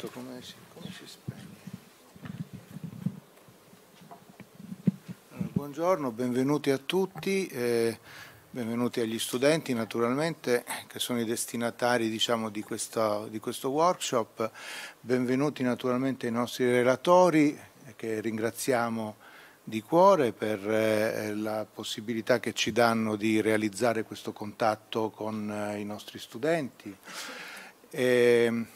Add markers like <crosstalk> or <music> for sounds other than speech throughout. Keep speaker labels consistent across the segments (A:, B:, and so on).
A: questo come si, come si spegne? Allora, buongiorno, benvenuti a tutti, eh, benvenuti agli studenti naturalmente che sono i destinatari diciamo, di, questa, di questo workshop, benvenuti naturalmente ai nostri relatori eh, che ringraziamo di cuore per eh, la possibilità che ci danno di realizzare questo contatto con eh, i nostri studenti. E, ehm,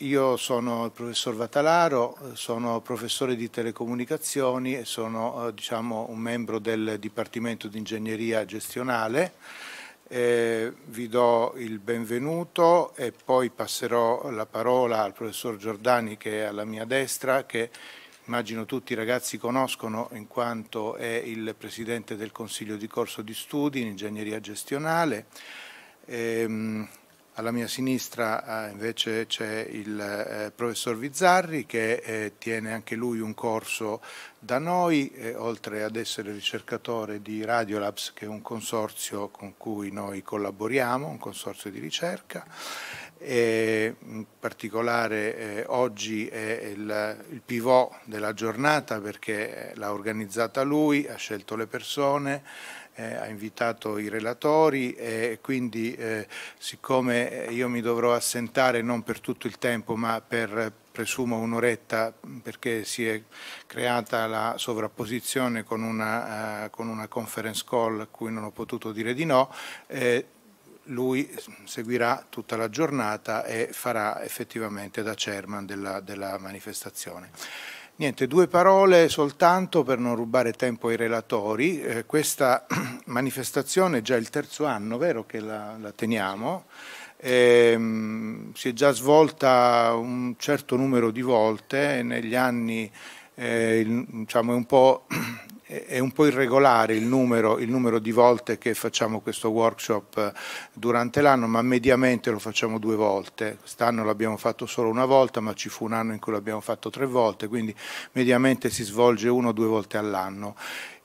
A: io sono il professor Vatalaro, sono professore di telecomunicazioni e sono eh, diciamo, un membro del Dipartimento di Ingegneria Gestionale. Eh, vi do il benvenuto e poi passerò la parola al professor Giordani che è alla mia destra, che immagino tutti i ragazzi conoscono in quanto è il presidente del Consiglio di Corso di Studi in Ingegneria Gestionale. Eh, alla mia sinistra eh, invece c'è il eh, professor Vizzarri che eh, tiene anche lui un corso da noi, oltre ad essere ricercatore di Radiolabs che è un consorzio con cui noi collaboriamo, un consorzio di ricerca. E in particolare eh, oggi è il, il, pivot della giornata perché l'ha organizzata lui, ha scelto le persone, eh, ha invitato i relatori e quindi eh, siccome eh, io mi dovrò assentare non per tutto il tempo ma per presumo un'oretta perché si è creata la sovrapposizione con una, eh, con una, conference call a cui non ho potuto dire di no, eh, lui seguirà tutta la giornata e farà effettivamente da chairman della, della manifestazione. Niente, due parole soltanto per non rubare tempo ai relatori. Eh, questa <clears throat> manifestazione è già il terzo anno, vero che la, la teniamo? Eh, si è già svolta un certo numero di volte negli anni, eh, diciamo, è un po' <clears throat> è un po' irregolare il numero, il numero, di volte che facciamo questo workshop eh, durante l'anno, ma mediamente lo facciamo due volte. Quest'anno l'abbiamo fatto solo una volta, ma ci fu un anno in cui l'abbiamo fatto tre volte, quindi mediamente si svolge una o due volte all'anno.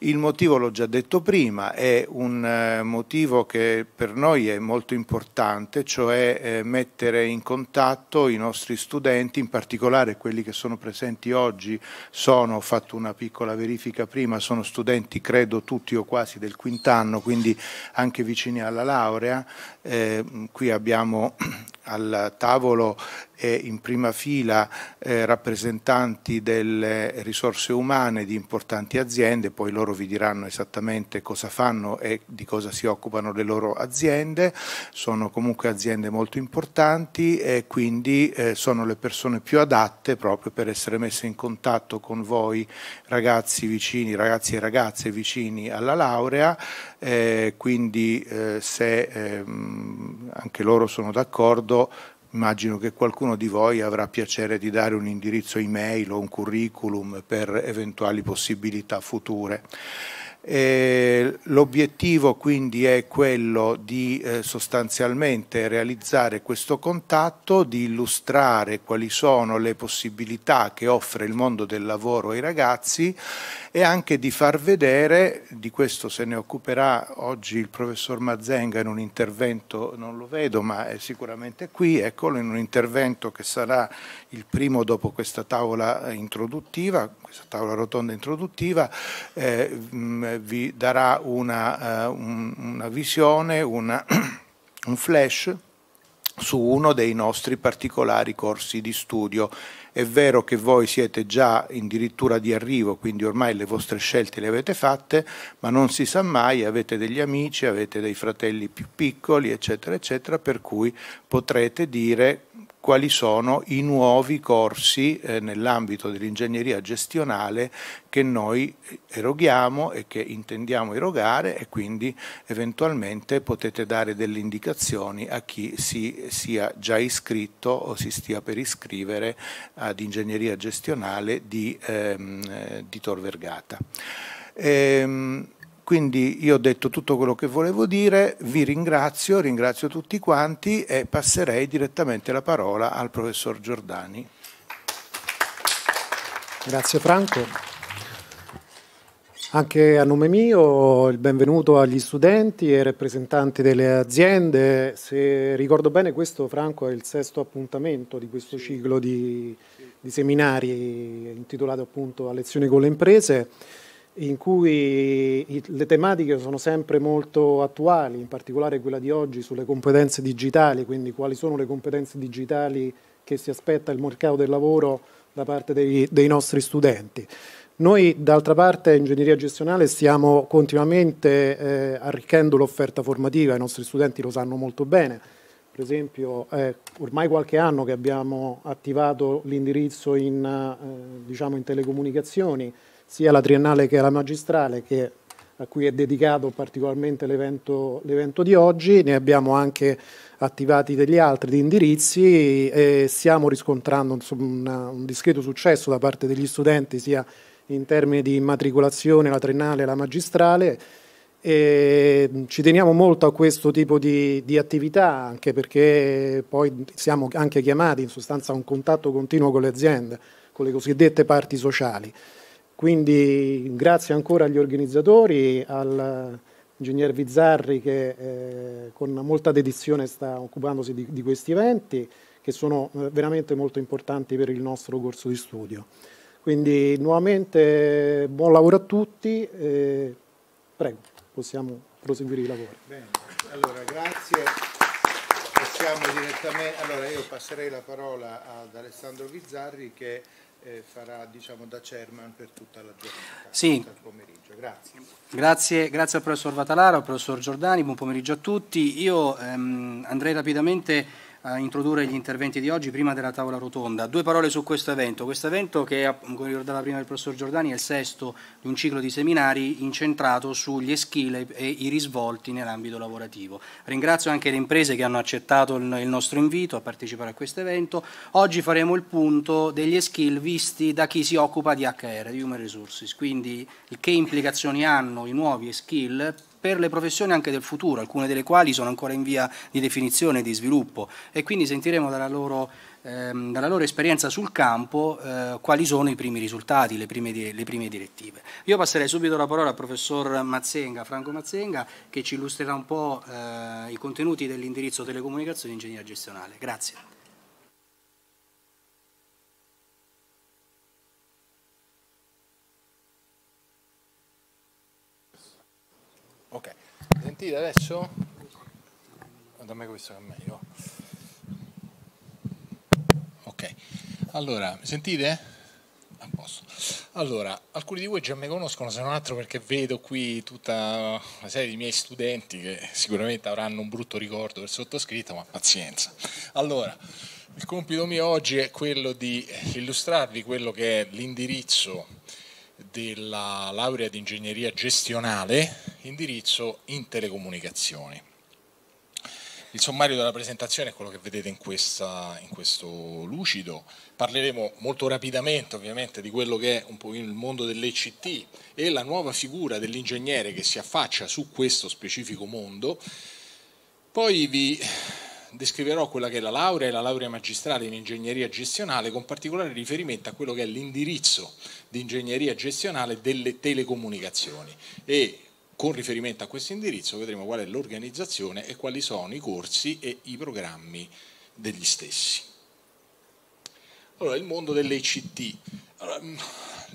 A: Il motivo l'ho già detto prima, è un eh, motivo che per noi è molto importante, cioè eh, mettere in contatto i nostri studenti, in particolare quelli che sono presenti oggi, sono, ho fatto una piccola verifica prima, sono studenti credo tutti o quasi del quint'anno, quindi anche vicini alla laurea, eh, qui abbiamo <clears throat> al tavolo e in prima fila eh, rappresentanti delle risorse umane di importanti aziende, poi loro vi diranno esattamente cosa fanno e di cosa si occupano le loro aziende, sono comunque aziende molto importanti e quindi eh, sono le persone più adatte proprio per essere messe in contatto con voi ragazzi vicini, ragazzi e ragazze vicini alla laurea eh, quindi eh, se ehm, anche loro sono d'accordo immagino che qualcuno di voi avrà piacere di dare un indirizzo email o un curriculum per eventuali possibilità future. Eh, l'obiettivo quindi è quello di eh, sostanzialmente realizzare questo contatto, di illustrare quali sono le possibilità che offre il mondo del lavoro ai ragazzi e anche di far vedere, di questo se ne occuperà oggi il professor Mazzenga in un intervento, non lo vedo ma è sicuramente qui, eccolo, in un intervento che sarà il primo dopo questa tavola eh, introduttiva, questa tavola rotonda introduttiva, eh, mm, eh vi darà una, uh, una visione, una <clears throat> un flash su uno dei nostri particolari corsi di studio è vero che voi siete già in dirittura di arrivo, quindi ormai le vostre scelte le avete fatte, ma non si sa mai, avete degli amici, avete dei fratelli più piccoli, eccetera, eccetera, per cui potrete dire quali sono i nuovi corsi eh, nell'ambito dell'ingegneria gestionale che noi eh, eroghiamo e che intendiamo erogare e quindi eventualmente potete dare delle indicazioni a chi si sia già iscritto o si stia per iscrivere ad ingegneria gestionale di, ehm, eh, di Tor Vergata. Ehm, quindi io ho detto tutto quello che volevo dire, vi ringrazio, ringrazio tutti quanti e passerei direttamente la parola al professor Giordani.
B: Grazie Franco. Anche a nome mio il benvenuto agli studenti e ai rappresentanti delle aziende. Se ricordo bene questo, Franco, è il sesto appuntamento di questo ciclo di, di seminari intitolato appunto a lezioni con le imprese in cui le tematiche sono sempre molto attuali, in particolare quella di oggi sulle competenze digitali, quindi quali sono le competenze digitali che si aspetta il mercato del lavoro da parte dei, dei nostri studenti. Noi d'altra parte in ingegneria gestionale stiamo continuamente eh, arricchendo l'offerta formativa, i nostri studenti lo sanno molto bene, per esempio eh, ormai qualche anno che abbiamo attivato l'indirizzo in, eh, diciamo in telecomunicazioni, sia la triennale che la magistrale, che, a cui è dedicato particolarmente l'evento di oggi, ne abbiamo anche attivati degli altri di indirizzi e stiamo riscontrando insomma, un discreto successo da parte degli studenti sia in termini di immatricolazione, la triennale e la magistrale. E ci teniamo molto a questo tipo di, di, attività anche perché poi siamo anche chiamati in sostanza a un contatto continuo con le aziende, con le cosiddette parti sociali. Quindi grazie ancora agli organizzatori, all'ingegner Vizzarri che eh, con molta dedizione sta occupandosi di, di, questi eventi che sono eh, veramente molto importanti per il nostro corso di studio. Quindi nuovamente buon lavoro a tutti, e prego, possiamo proseguire i lavori. Bene,
A: allora grazie. Passiamo direttamente, allora io passerei la parola ad Alessandro Vizzarri che eh, farà diciamo, da chairman per tutta la giornata, sì. pomeriggio. Grazie.
C: grazie. Grazie al professor Vatalara, al professor Giordani, buon pomeriggio a tutti. Io ehm, andrei rapidamente a introdurre gli interventi di oggi prima della tavola rotonda. Due parole su questo evento. Questo evento che, come ricordava prima il professor Giordani, è il sesto di un ciclo di seminari incentrato sugli skill e i risvolti nell'ambito lavorativo. Ringrazio anche le imprese che hanno accettato il nostro invito a partecipare a questo evento. Oggi faremo il punto degli skill visti da chi si occupa di HR, di Human Resources, quindi che implicazioni hanno i nuovi skill per le professioni anche del futuro, alcune delle quali sono ancora in via di definizione e di sviluppo e quindi sentiremo dalla loro, ehm, dalla loro esperienza sul campo eh, quali sono i primi risultati, le prime, le prime, direttive. Io passerei subito la parola al professor Mazzenga, Franco Mazzenga, che ci illustrerà un po' eh, i contenuti dell'indirizzo telecomunicazioni e ingegneria gestionale. Grazie.
D: sentite adesso? Guarda me questo che è meglio. Ok, allora, sentite? A posto. Allora, alcuni di voi già mi conoscono, se non altro perché vedo qui tutta una serie di miei studenti che sicuramente avranno un brutto ricordo del sottoscritto, ma pazienza. Allora, il compito mio oggi è quello di illustrarvi quello che è l'indirizzo della laurea di ingegneria gestionale indirizzo in telecomunicazioni. Il sommario della presentazione è quello che vedete in, questa, in, questo lucido. Parleremo molto rapidamente ovviamente di quello che è un po' il mondo dell'ECT e la nuova figura dell'ingegnere che si affaccia su questo specifico mondo. Poi vi descriverò quella che è la laurea e la laurea magistrale in ingegneria gestionale con particolare riferimento a quello che è l'indirizzo di ingegneria gestionale delle telecomunicazioni e con riferimento a questo indirizzo vedremo qual è l'organizzazione e quali sono i corsi e i programmi degli stessi. Allora, il mondo delle ICT. Mm,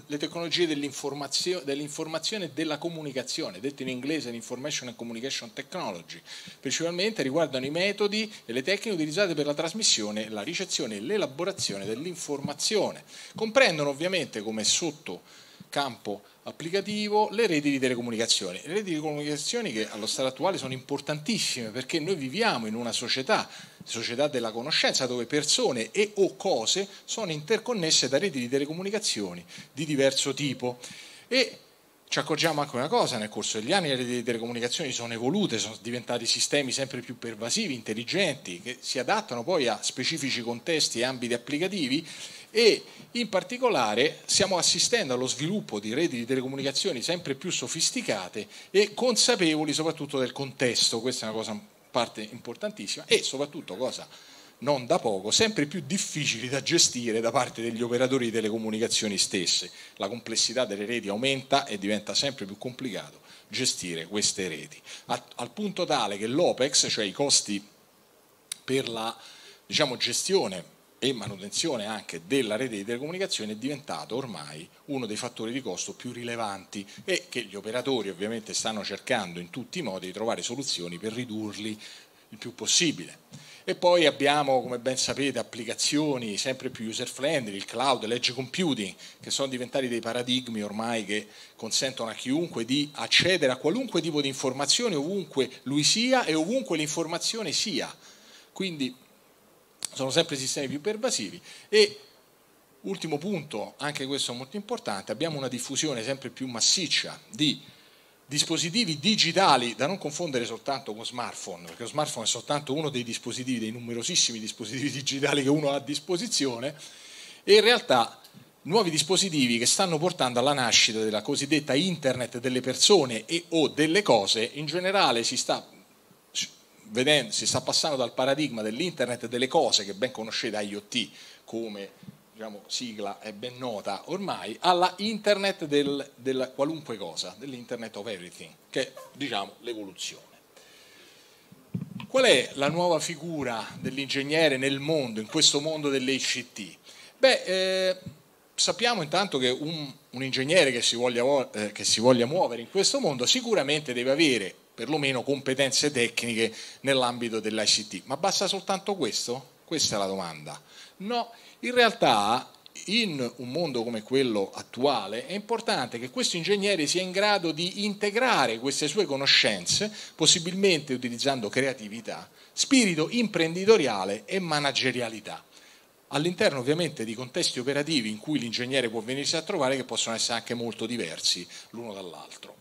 D: le tecnologie dell'informazione, e della comunicazione, dette in inglese l'Information and Communication Technology, principalmente riguardano i metodi e le tecniche utilizzate per la trasmissione, la ricezione e l'elaborazione dell'informazione. Comprendono ovviamente come sotto campo applicativo, le reti di telecomunicazione. Le reti di comunicazioni che allo stato attuale sono importantissime perché noi viviamo in una società, società della conoscenza, dove persone e o cose sono interconnesse da reti di telecomunicazioni di diverso tipo. E ci accorgiamo anche una cosa, nel corso degli anni le reti di telecomunicazioni sono evolute, sono diventati sistemi sempre più pervasivi, intelligenti, che si adattano poi a specifici contesti e ambiti applicativi e in particolare stiamo assistendo allo sviluppo di reti di telecomunicazioni sempre più sofisticate e consapevoli soprattutto del contesto, questa è una cosa parte importantissima e soprattutto cosa non da poco, sempre più difficili da gestire da parte degli operatori di telecomunicazioni stesse. La complessità delle reti aumenta e diventa sempre più complicato gestire queste reti, al punto tale che l'OPEX, cioè i costi per la diciamo, gestione e manutenzione anche della rete di telecomunicazione è diventato ormai uno dei fattori di costo più rilevanti e che gli operatori ovviamente stanno cercando in tutti i modi di trovare soluzioni per ridurli il più possibile. E poi abbiamo, come ben sapete, applicazioni sempre più user friendly, il cloud, l'edge computing, che sono diventati dei paradigmi ormai che consentono a chiunque di accedere a qualunque tipo di informazione ovunque lui sia e ovunque l'informazione sia. Quindi sono sempre sistemi più pervasivi e ultimo punto, anche questo molto importante, abbiamo una diffusione sempre più massiccia di dispositivi digitali da non confondere soltanto con smartphone, perché lo smartphone è soltanto uno dei dispositivi, dei numerosissimi dispositivi <laughs> digitali che uno ha a disposizione, e in realtà nuovi dispositivi che stanno portando alla nascita della cosiddetta internet delle persone e o delle cose, in generale si sta vedendo, si sta passando dal paradigma dell'internet delle cose che ben conoscete IoT come diciamo, sigla è ben nota ormai, alla internet del, del qualunque cosa, dell'internet of everything, che è diciamo, l'evoluzione. Qual è la nuova figura dell'ingegnere nel mondo, in questo mondo dell'ICT Beh, eh, sappiamo intanto che un, un ingegnere che si, voglia, eh, che si voglia muovere in questo mondo sicuramente deve avere perlomeno competenze tecniche nell'ambito dell'ICT. Ma basta soltanto questo? Questa è la domanda. No, in realtà in un mondo come quello attuale è importante che questo ingegnere sia in grado di integrare queste sue conoscenze, possibilmente utilizzando creatività, spirito imprenditoriale e managerialità. All'interno ovviamente di contesti operativi in cui l'ingegnere può venirsi a trovare che possono essere anche molto diversi l'uno dall'altro.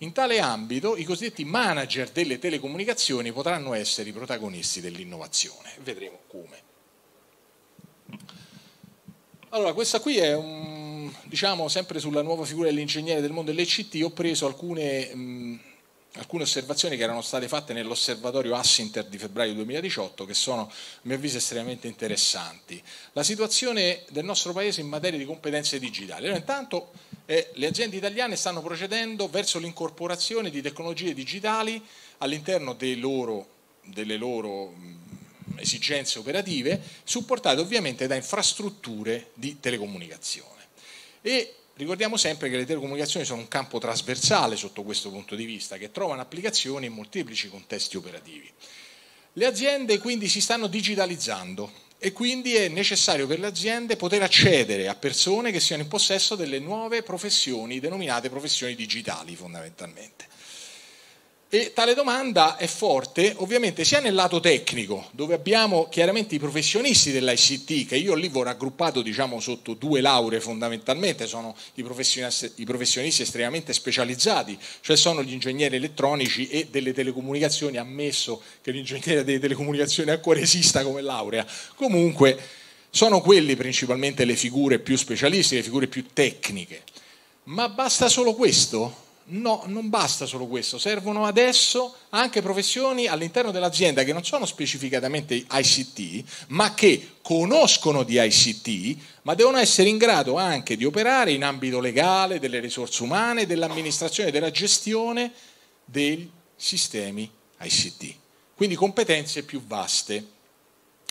D: In tale ambito i cosiddetti manager delle telecomunicazioni potranno essere i protagonisti dell'innovazione. Vedremo come. Allora, questa qui è un, diciamo sempre sulla nuova figura dell'ingegnere del mondo dell'ECT, ho preso alcune, mh, alcune osservazioni che erano state fatte nell'osservatorio Assinter di febbraio 2018 che sono a mio avviso estremamente interessanti. La situazione del nostro paese in materia di competenze digitali. Allora, intanto eh, le aziende italiane stanno procedendo verso l'incorporazione di tecnologie digitali all'interno loro, delle loro mh, esigenze operative, supportate ovviamente da infrastrutture di telecomunicazione. E Ricordiamo sempre che le telecomunicazioni sono un campo trasversale sotto questo punto di vista, che trovano applicazioni in molteplici contesti operativi. Le aziende quindi si stanno digitalizzando, e quindi è necessario per le aziende poter accedere a persone che siano in possesso delle nuove professioni, denominate professioni digitali fondamentalmente. E tale domanda è forte ovviamente sia nel lato tecnico, dove abbiamo chiaramente i professionisti dell'ICT, che io lì ho raggruppato diciamo, sotto due lauree fondamentalmente, sono i professionisti, i professionisti estremamente specializzati, cioè sono gli ingegneri elettronici e delle telecomunicazioni, ammesso che l'ingegnere delle telecomunicazioni ancora esista come laurea. Comunque sono quelli principalmente le figure più specialistiche, le figure più tecniche. Ma basta solo questo? No, non basta solo questo, servono adesso anche professioni all'interno dell'azienda che non sono specificatamente ICT, ma che conoscono di ICT, ma devono essere in grado anche di operare in ambito legale, delle risorse umane, dell'amministrazione, della gestione dei sistemi ICT. Quindi competenze più vaste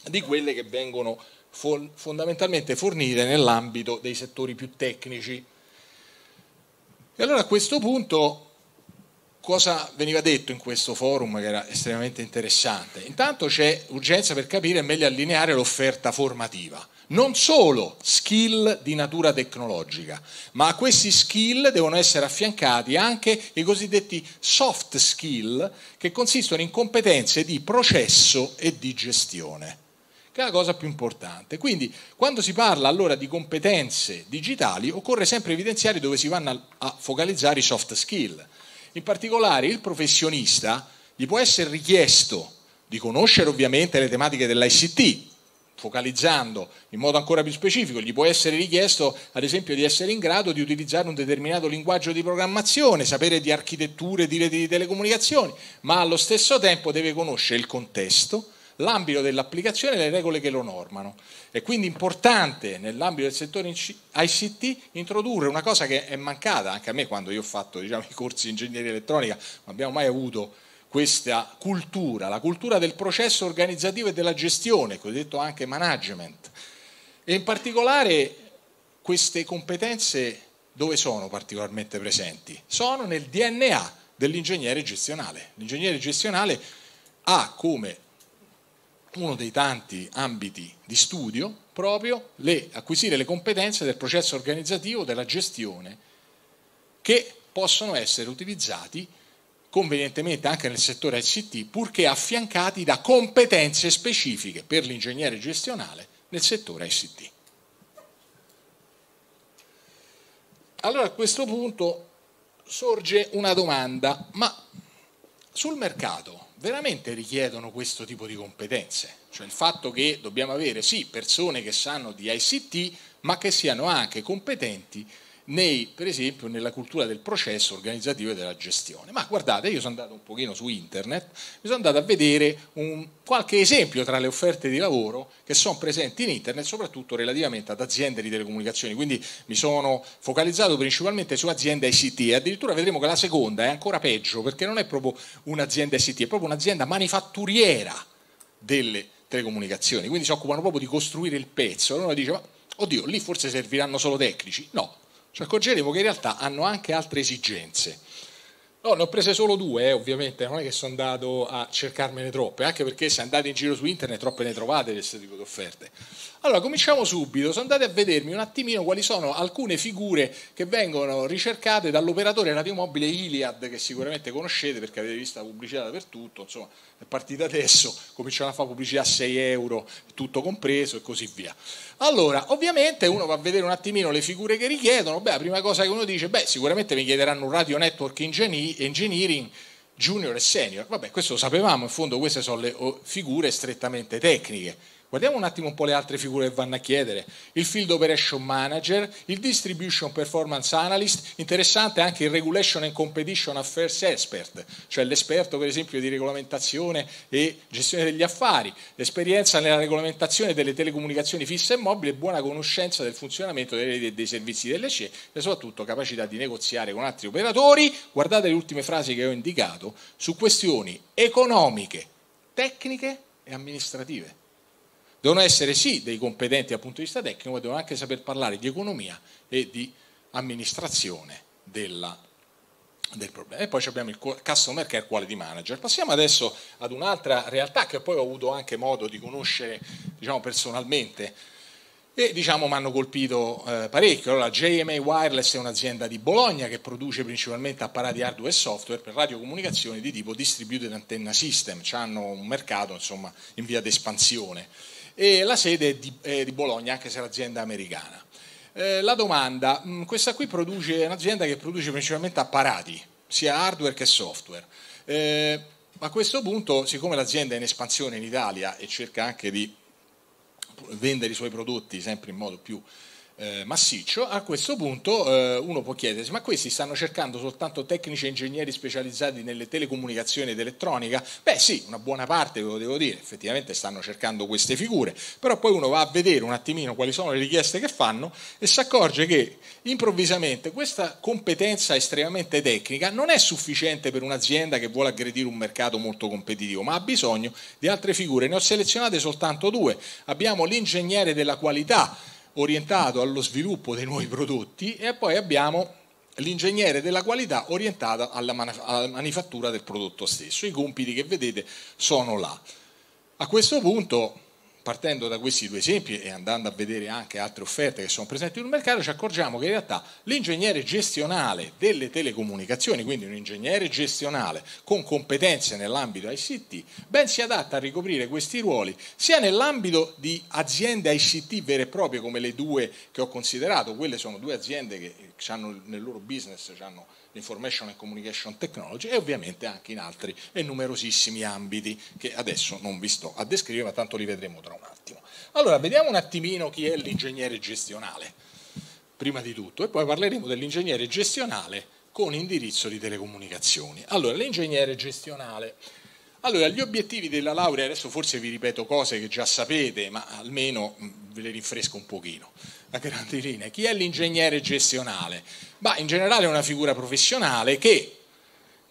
D: di quelle che vengono fondamentalmente fornite nell'ambito dei settori più tecnici. E allora a questo punto cosa veniva detto in questo forum che era estremamente interessante? Intanto c'è urgenza per capire e meglio allineare l'offerta formativa. Non solo skill di natura tecnologica, ma a questi skill devono essere affiancati anche i cosiddetti soft skill che consistono in competenze di processo e di gestione che è la cosa più importante. Quindi quando si parla allora di competenze digitali occorre sempre evidenziare dove si vanno a focalizzare i soft skill. In particolare il professionista gli può essere richiesto di conoscere ovviamente le tematiche dell'ICT, focalizzando in modo ancora più specifico, gli può essere richiesto ad esempio di essere in grado di utilizzare un determinato linguaggio di programmazione, sapere di architetture, di reti di telecomunicazioni, ma allo stesso tempo deve conoscere il contesto, l'ambito dell'applicazione e le regole che lo normano. È quindi importante nell'ambito del settore ICT introdurre una cosa che è mancata anche a me quando io ho fatto diciamo, i corsi di ingegneria elettronica, non abbiamo mai avuto questa cultura, la cultura del processo organizzativo e della gestione, cosiddetto anche management. E in particolare queste competenze dove sono particolarmente presenti? Sono nel DNA dell'ingegnere gestionale. L'ingegnere gestionale ha come uno dei tanti ambiti di studio proprio le, acquisire le competenze del processo organizzativo, della gestione, che possono essere utilizzati convenientemente anche nel settore ICT, purché affiancati da competenze specifiche per l'ingegnere gestionale nel settore ICT. Allora a questo punto sorge una domanda, ma sul mercato veramente richiedono questo tipo di competenze, cioè il fatto che dobbiamo avere sì persone che sanno di ICT, ma che siano anche competenti nei, per esempio nella cultura del processo organizzativo e della gestione. Ma guardate, io sono andato un pochino su internet, mi sono andato a vedere un, qualche esempio tra le offerte di lavoro che sono presenti in internet, soprattutto relativamente ad aziende di telecomunicazioni, quindi mi sono focalizzato principalmente su aziende ICT e addirittura vedremo che la seconda è ancora peggio perché non è proprio un'azienda ICT, è proprio un'azienda manifatturiera delle telecomunicazioni, quindi si occupano proprio di costruire il pezzo. Allora uno dice, ma oddio, lì forse serviranno solo tecnici. No, ci cioè, accorgeremo che in realtà hanno anche altre esigenze. No, ne ho prese solo due, eh, ovviamente, non è che sono andato a cercarmene troppe, anche perché se andate in giro su internet troppe ne trovate questo tipo di offerte. Allora, cominciamo subito, sono andate a vedermi un attimino quali sono alcune figure che vengono ricercate dall'operatore radiomobile Iliad, che sicuramente conoscete perché avete visto la pubblicità dappertutto, insomma, è partita adesso, cominciano a fare pubblicità a 6 euro, tutto compreso e così via. Allora, ovviamente uno va a vedere un attimino le figure che richiedono, beh, la prima cosa che uno dice, beh, sicuramente mi chiederanno un radio network engineering junior e senior, vabbè, questo lo sapevamo, in fondo queste sono le oh, figure strettamente tecniche Guardiamo un attimo un po' le altre figure che vanno a chiedere. Il Field Operation Manager, il Distribution Performance Analyst, interessante anche il Regulation and Competition Affairs Expert, cioè l'esperto per esempio di regolamentazione e gestione degli affari, l'esperienza nella regolamentazione delle telecomunicazioni fisse e mobili e buona conoscenza del funzionamento dei servizi delle CE e soprattutto capacità di negoziare con altri operatori. Guardate le ultime frasi che ho indicato su questioni economiche, tecniche e amministrative devono essere sì dei competenti dal punto di vista tecnico, ma devono anche saper parlare di economia e di amministrazione della, del problema. E poi abbiamo il customer care quality manager. Passiamo adesso ad un'altra realtà che poi ho avuto anche modo di conoscere diciamo, personalmente e diciamo mi hanno colpito eh, parecchio. Allora, JMA Wireless è un'azienda di Bologna che produce principalmente apparati hardware e software per radiocomunicazioni di tipo distributed antenna system, cioè hanno un mercato insomma, in via di espansione e la sede è di, è eh, di Bologna, anche se l'azienda è americana. Eh, la domanda, mh, mm, questa qui produce, è un'azienda che produce principalmente apparati, sia hardware che software. Eh, a questo punto, siccome l'azienda è in espansione in Italia e cerca anche di vendere i suoi prodotti sempre in modo più eh, massiccio, a questo punto eh, uno può chiedersi, ma questi stanno cercando soltanto tecnici e ingegneri specializzati nelle telecomunicazioni ed elettronica? Beh sì, una buona parte ve lo devo dire, effettivamente stanno cercando queste figure, però poi uno va a vedere un attimino quali sono le richieste che fanno e si accorge che improvvisamente questa competenza estremamente tecnica non è sufficiente per un'azienda che vuole aggredire un mercato molto competitivo, ma ha bisogno di altre figure. Ne ho selezionate soltanto due. Abbiamo l'ingegnere della qualità orientato allo sviluppo dei nuovi prodotti e poi abbiamo l'ingegnere della qualità orientato alla, manif- alla manifattura del prodotto stesso. I compiti che vedete sono là. A questo punto partendo da questi due esempi e andando a vedere anche altre offerte che sono presenti sul mercato, ci accorgiamo che in realtà l'ingegnere gestionale delle telecomunicazioni, quindi un ingegnere gestionale con competenze nell'ambito ICT, ben si adatta a ricoprire questi ruoli sia nell'ambito di aziende ICT vere e proprie come le due che ho considerato, quelle sono due aziende che hanno nel loro business hanno l'Information and Communication Technology e ovviamente anche in altri e numerosissimi ambiti che adesso non vi sto a descrivere, ma tanto li vedremo tra un attimo. Allora, vediamo un attimino chi è l'ingegnere gestionale, prima di tutto, e poi parleremo dell'ingegnere gestionale con indirizzo di telecomunicazioni. Allora, l'ingegnere gestionale... Allora, gli obiettivi della laurea, adesso forse vi ripeto cose che già sapete, ma almeno ve le rinfresco un pochino a grandi linee. Chi è l'ingegnere gestionale? Bah, in generale è una figura professionale che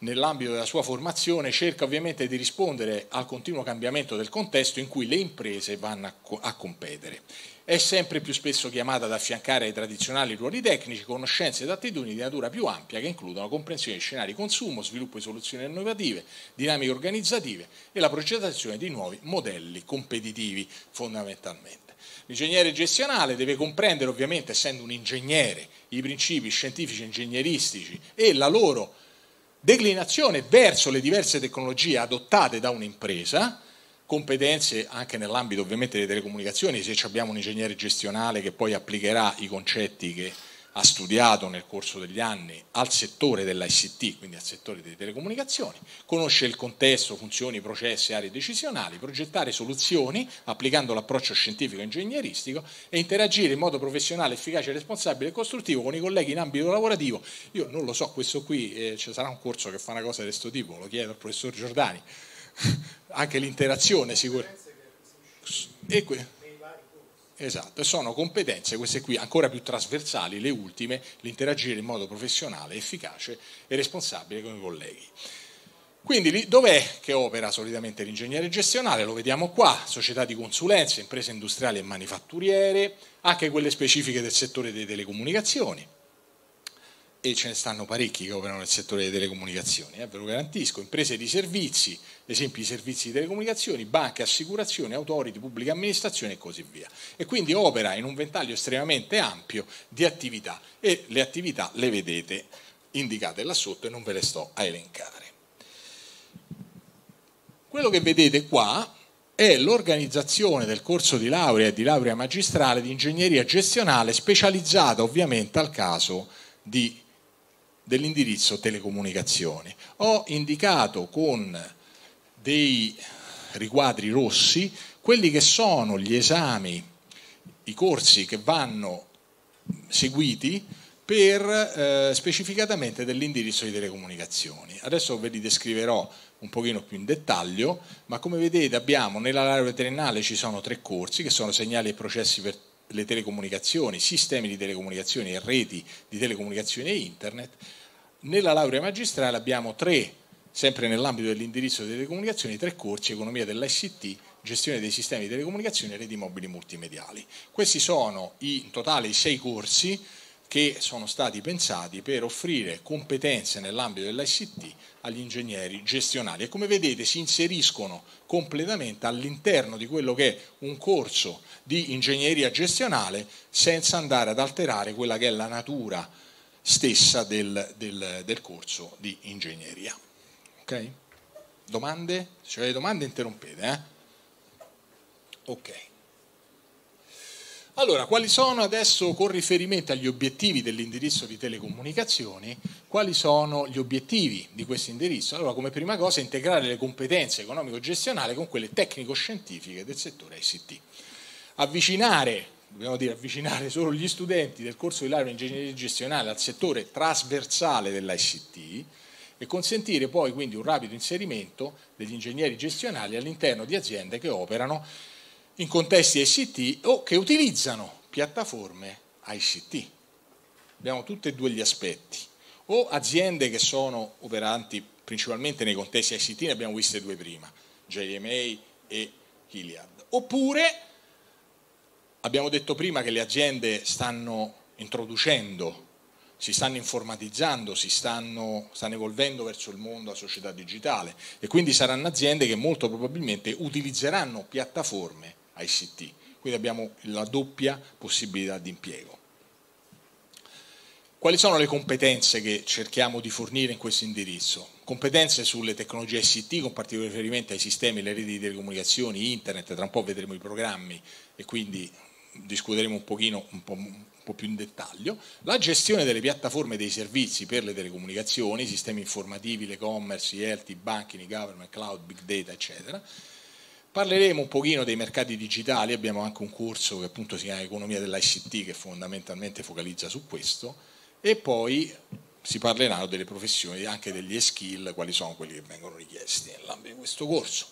D: nell'ambito della sua formazione cerca ovviamente di rispondere al continuo cambiamento del contesto in cui le imprese vanno a, co- a competere. È sempre più spesso chiamata ad affiancare ai tradizionali ruoli tecnici conoscenze ed attitudini di natura più ampia che includono comprensione di scenari consumo, sviluppo di soluzioni innovative, dinamiche organizzative e la progettazione di nuovi modelli competitivi fondamentalmente. L'ingegnere gestionale deve comprendere ovviamente, essendo un ingegnere, i principi scientifici e ingegneristici e la loro declinazione verso le diverse tecnologie adottate da un'impresa, competenze anche nell'ambito ovviamente delle telecomunicazioni, se abbiamo un ingegnere gestionale che poi applicherà i concetti che ha studiato nel corso degli anni al settore dell'ICT, quindi al settore delle telecomunicazioni, conosce il contesto, funzioni, processi, aree decisionali, progettare soluzioni applicando l'approccio scientifico e ingegneristico e interagire in modo professionale, efficace, responsabile e costruttivo con i colleghi in ambito lavorativo. Io non lo so, questo qui eh, ci sarà un corso che fa una cosa di questo tipo, lo chiedo al professor Giordani, <laughs> anche l'interazione sicuramente. E qui. Esatto, sono competenze, queste qui, ancora più trasversali, le ultime, l'interagire in modo professionale, efficace e responsabile con i colleghi. Quindi dov'è che opera solitamente l'ingegnere gestionale? Lo vediamo qua, società di consulenza, imprese industriali e manifatturiere, anche quelle specifiche del settore delle telecomunicazioni, e ce ne stanno parecchi che operano nel settore delle telecomunicazioni, eh, ve lo garantisco, imprese di servizi, ad esempio servizi di telecomunicazioni, banche, assicurazioni, autority, pubblica amministrazione e così via. E quindi opera in un ventaglio estremamente ampio di attività e le attività le vedete indicate là sotto e non ve le sto a elencare. Quello che vedete qua è l'organizzazione del corso di laurea e di laurea magistrale di ingegneria gestionale specializzata ovviamente al caso di dell'indirizzo telecomunicazioni. Ho indicato con dei riquadri rossi quelli che sono gli esami, i corsi che vanno seguiti per eh, specificatamente dell'indirizzo di telecomunicazioni. Adesso ve li descriverò un pochino più in dettaglio, ma come vedete abbiamo nella laurea triennale ci sono tre corsi che sono segnali e processi per le telecomunicazioni, sistemi di telecomunicazioni e reti di telecomunicazioni e internet. Nella laurea magistrale abbiamo tre, sempre nell'ambito dell'indirizzo delle telecomunicazioni, tre corsi, economia dell'ICT, gestione dei sistemi di telecomunicazione e reti mobili multimediali. Questi sono i, in totale i sei corsi che sono stati pensati per offrire competenze nell'ambito dell'ICT agli ingegneri gestionali e come vedete si inseriscono completamente all'interno di quello che è un corso di ingegneria gestionale senza andare ad alterare quella che è la natura stessa del, del, del corso di ingegneria. Ok? Domande? Se avete domande interrompete. Eh? Ok. Allora, quali sono adesso con riferimento agli obiettivi dell'indirizzo di telecomunicazioni? Quali sono gli obiettivi di questo indirizzo? Allora, come prima cosa, integrare le competenze economico-gestionali con quelle tecnico-scientifiche del settore ICT avvicinare, dobbiamo dire avvicinare solo gli studenti del corso di laurea in ingegneria gestionale al settore trasversale dell'ICT e consentire poi quindi un rapido inserimento degli ingegneri gestionali all'interno di aziende che operano in contesti ICT o che utilizzano piattaforme ICT. Abbiamo tutti e due gli aspetti. O aziende che sono operanti principalmente nei contesti ICT, ne abbiamo viste due prima, JMA e Gilead. Oppure Abbiamo detto prima che le aziende stanno introducendo, si stanno informatizzando, si stanno, stanno evolvendo verso il mondo, la società digitale e quindi saranno aziende che molto probabilmente utilizzeranno piattaforme ICT, quindi abbiamo la doppia possibilità di impiego. Quali sono le competenze che cerchiamo di fornire in questo indirizzo? Competenze sulle tecnologie ICT con particolare riferimento ai sistemi, alle reti di telecomunicazioni, internet, tra un po' vedremo i programmi e quindi discuteremo un pochino un po', un po' più in dettaglio, la gestione delle piattaforme dei servizi per le telecomunicazioni, sistemi informativi, l'e-commerce, i health, i banking, i government, cloud, big data, eccetera. Parleremo un pochino dei mercati digitali, abbiamo anche un corso che appunto si chiama Economia dell'ICT che fondamentalmente focalizza su questo e poi si parleranno delle professioni, anche degli skill quali sono quelli che vengono richiesti nell'ambito di questo corso.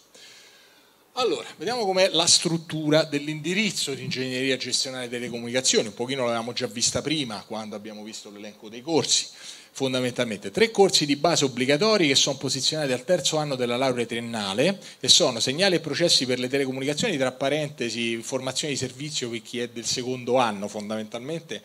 D: Allora, vediamo com'è la struttura dell'indirizzo di ingegneria gestionale delle comunicazioni, un pochino l'avevamo già vista prima quando abbiamo visto l'elenco dei corsi, fondamentalmente tre corsi di base obbligatori che sono posizionati al terzo anno della laurea triennale e sono segnali e processi per le telecomunicazioni, tra parentesi formazione di servizio per chi è del secondo anno fondamentalmente,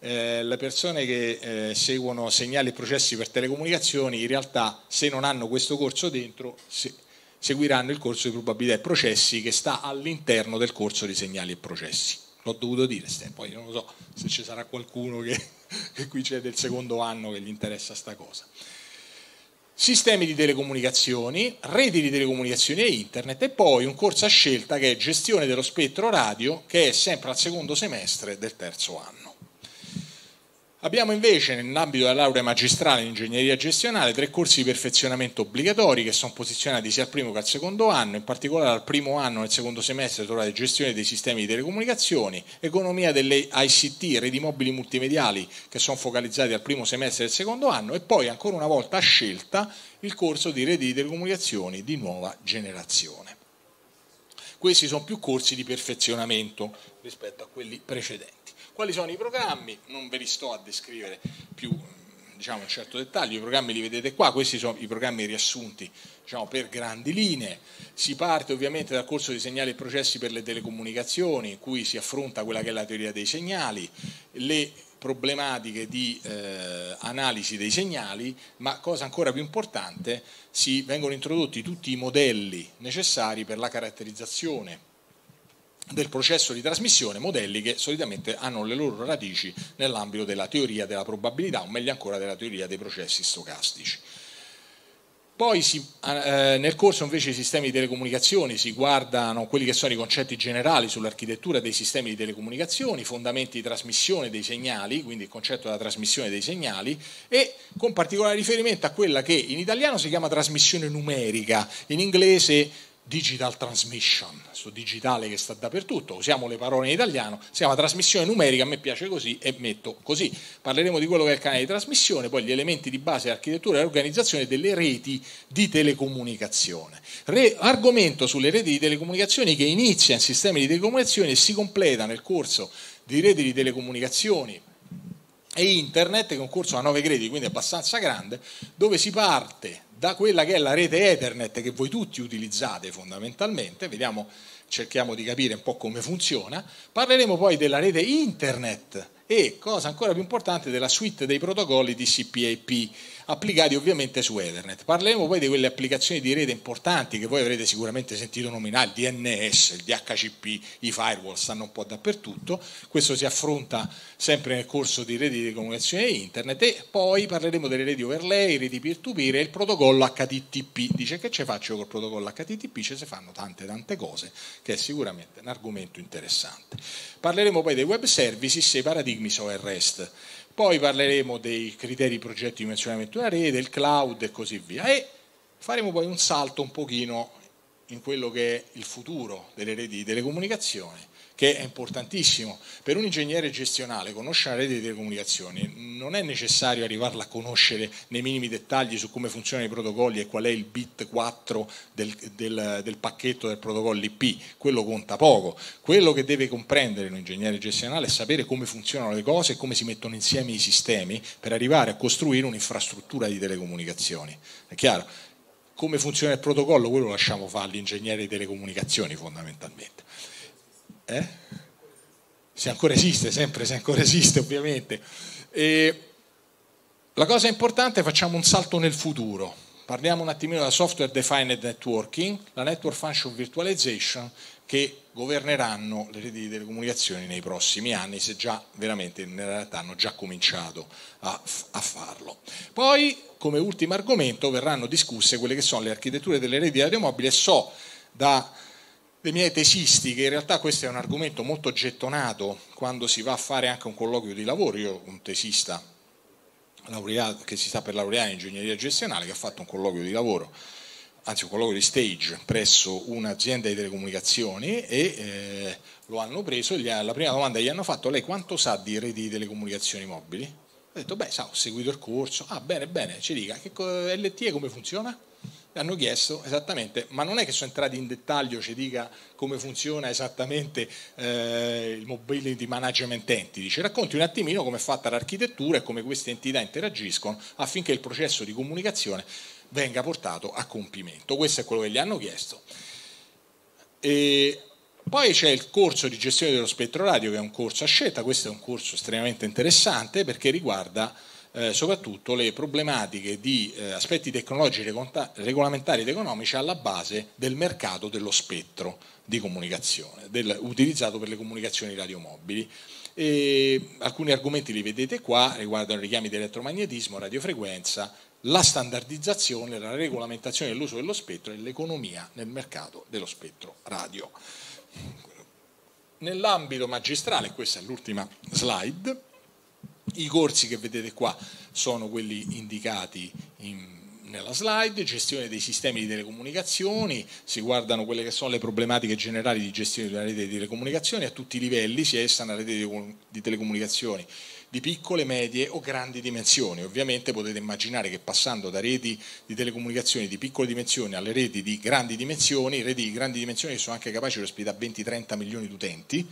D: eh, le persone che eh, seguono segnali e processi per telecomunicazioni in realtà se non hanno questo corso dentro... Se, seguiranno il corso di probabilità e processi che sta all'interno del corso di segnali e processi. L'ho dovuto dire, Stan, poi non lo so se ci sarà qualcuno che, <laughs> che qui c'è del secondo anno che gli interessa sta cosa. Sistemi di telecomunicazioni, reti di telecomunicazioni e internet e poi un corso a scelta che è gestione dello spettro radio che è sempre al secondo semestre del terzo anno. Abbiamo invece nell'ambito della laurea magistrale in ingegneria gestionale tre corsi di perfezionamento obbligatori che sono posizionati sia al primo che al secondo anno, in particolare al primo anno nel secondo semestre trovate gestione dei sistemi di telecomunicazioni, economia delle ICT, reti mobili multimediali che sono focalizzati al primo semestre del secondo anno e poi ancora una volta a scelta il corso di reti di telecomunicazioni di nuova generazione. Questi sono più corsi di perfezionamento rispetto a quelli precedenti. Quali sono i programmi? Non ve li sto a descrivere più diciamo, in certo dettaglio, i programmi li vedete qua, questi sono i programmi riassunti diciamo, per grandi linee. Si parte ovviamente dal corso di segnali e processi per le telecomunicazioni, in cui si affronta quella che è la teoria dei segnali, le problematiche di eh, analisi dei segnali, ma cosa ancora più importante, si vengono introdotti tutti i modelli necessari per la caratterizzazione del processo di trasmissione, modelli che solitamente hanno le loro radici nell'ambito della teoria della probabilità o meglio ancora della teoria dei processi stocastici. Poi si, eh, nel corso invece dei sistemi di telecomunicazioni si guardano quelli che sono i concetti generali sull'architettura dei sistemi di telecomunicazioni, fondamenti di trasmissione dei segnali, quindi il concetto della trasmissione dei segnali e con particolare riferimento a quella che in italiano si chiama trasmissione numerica, in inglese digital transmission, questo digitale che sta dappertutto, usiamo le parole in italiano, si chiama trasmissione numerica, a me piace così e metto così. Parleremo di quello che è il canale di trasmissione, poi gli elementi di base dell'architettura e dell'organizzazione delle reti di telecomunicazione. Re, argomento sulle reti di telecomunicazioni che inizia in sistemi di telecomunicazione e si completa nel corso di reti di telecomunicazioni e internet, che è un corso a 9 gradi, quindi abbastanza grande, dove si parte da quella che è la rete Ethernet che voi tutti utilizzate fondamentalmente, vediamo, cerchiamo di capire un po' come funziona, parleremo poi della rete Internet e, cosa ancora più importante, della suite dei protocolli TCP/IP applicati ovviamente su Ethernet. Parleremo poi di quelle applicazioni di rete importanti che voi avrete sicuramente sentito nominare, il DNS, il DHCP, i firewall, stanno un po' dappertutto, questo si affronta sempre nel corso di reti di comunicazione e internet e poi parleremo delle reti overlay, reti peer-to-peer e il protocollo HTTP, dice che ce faccio col protocollo HTTP, ce si fanno tante tante cose, che è sicuramente un argomento interessante. Parleremo poi dei web services e i paradigmi SOE REST poi parleremo dei criteri di progetto di dimensionamento della rete, del cloud e così via. E faremo poi un salto un pochino in quello che è il futuro delle reti di telecomunicazione che è importantissimo. Per un ingegnere gestionale conoscere una rete di telecomunicazioni non è necessario arrivarla a conoscere nei minimi dettagli su come funzionano i protocolli e qual è il bit 4 del, del, del pacchetto del protocollo IP, quello conta poco. Quello che deve comprendere un ingegnere gestionale è sapere come funzionano le cose e come si mettono insieme i sistemi per arrivare a costruire un'infrastruttura di telecomunicazioni. È chiaro? Come funziona il protocollo? Quello lo lasciamo fare all'ingegnere di telecomunicazioni fondamentalmente. Eh? Se ancora esiste, sempre se ancora esiste ovviamente. E la cosa importante è facciamo un salto nel futuro. Parliamo un attimino della software defined networking, la network function virtualization che governeranno le reti di telecomunicazioni nei prossimi anni, se già veramente in realtà hanno già cominciato a, a farlo. Poi, come ultimo argomento, verranno discusse quelle che sono le architetture delle reti aeromobili e so da le mie tesisti, che in realtà questo è un argomento molto gettonato quando si va a fare anche un colloquio di lavoro, io un tesista laureato, che si sta per laureare in ingegneria gestionale che ha fatto un colloquio di lavoro anzi un colloquio di stage presso un'azienda di telecomunicazioni e eh, lo hanno preso, gli, la prima domanda gli hanno fatto lei quanto sa di reti di telecomunicazioni mobili? Ho detto beh sa, ho seguito il corso, ah bene bene, ci dica, che, LTE come funziona? hanno chiesto esattamente, ma non è che sono entrati in dettaglio, ci dica come funziona esattamente eh, il mobility management entity, ci racconti un attimino come è fatta l'architettura e come queste entità interagiscono affinché il processo di comunicazione venga portato a compimento. Questo è quello che gli hanno chiesto. E poi c'è il corso di gestione dello spettro radio che è un corso a scelta, questo è un corso estremamente interessante perché riguarda eh, soprattutto le problematiche di eh, aspetti tecnologici, regolamentari ed economici alla base del mercato dello spettro di comunicazione, del, utilizzato per le comunicazioni radiomobili. E alcuni argomenti li vedete qua, riguardano i richiami di elettromagnetismo, radiofrequenza, la standardizzazione, la regolamentazione dell'uso dello spettro e l'economia nel mercato dello spettro radio. Nell'ambito magistrale, questa è l'ultima slide, i corsi che vedete qua sono quelli indicati in nella slide, gestione dei sistemi di telecomunicazioni, si guardano quelle che sono le problematiche generali di gestione della rete di telecomunicazioni a tutti i livelli, sia essa una rete di telecomunicazioni di piccole, medie o grandi dimensioni. Ovviamente potete immaginare che passando da reti di telecomunicazioni di piccole dimensioni alle reti di grandi dimensioni, reti di grandi dimensioni sono anche capaci di ospitare 20-30 milioni di utenti,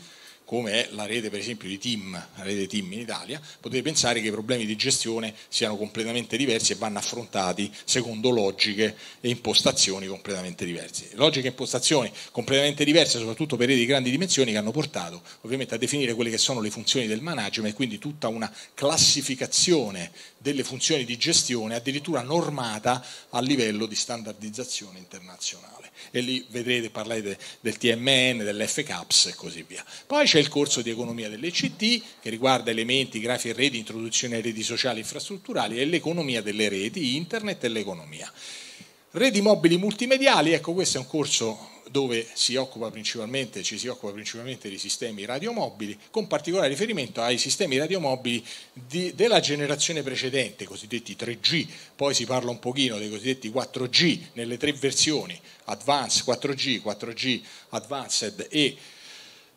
D: come è la rete per esempio di team, la rete team in Italia, potete pensare che i problemi di gestione siano completamente diversi e vanno affrontati secondo logiche e impostazioni completamente diverse. Logiche e impostazioni completamente diverse soprattutto per reti di grandi dimensioni che hanno portato ovviamente a definire quelle che sono le funzioni del management e quindi tutta una classificazione delle funzioni di gestione addirittura normata a livello di standardizzazione internazionale e lì vedrete parlare de, del TMN, dell'FCAPS e così via. Poi c'è il corso di economia delle CT che riguarda elementi, grafi e reti, introduzione ai reti sociali e infrastrutturali e l'economia delle reti, internet e l'economia. Reti mobili multimediali, ecco questo è un corso dove si occupa principalmente, ci si occupa principalmente di sistemi radiomobili, con particolare riferimento ai sistemi radiomobili di, della generazione precedente, i cosiddetti 3G, poi si parla un pochino dei cosiddetti 4G nelle tre versioni, Advanced 4G, 4G Advanced e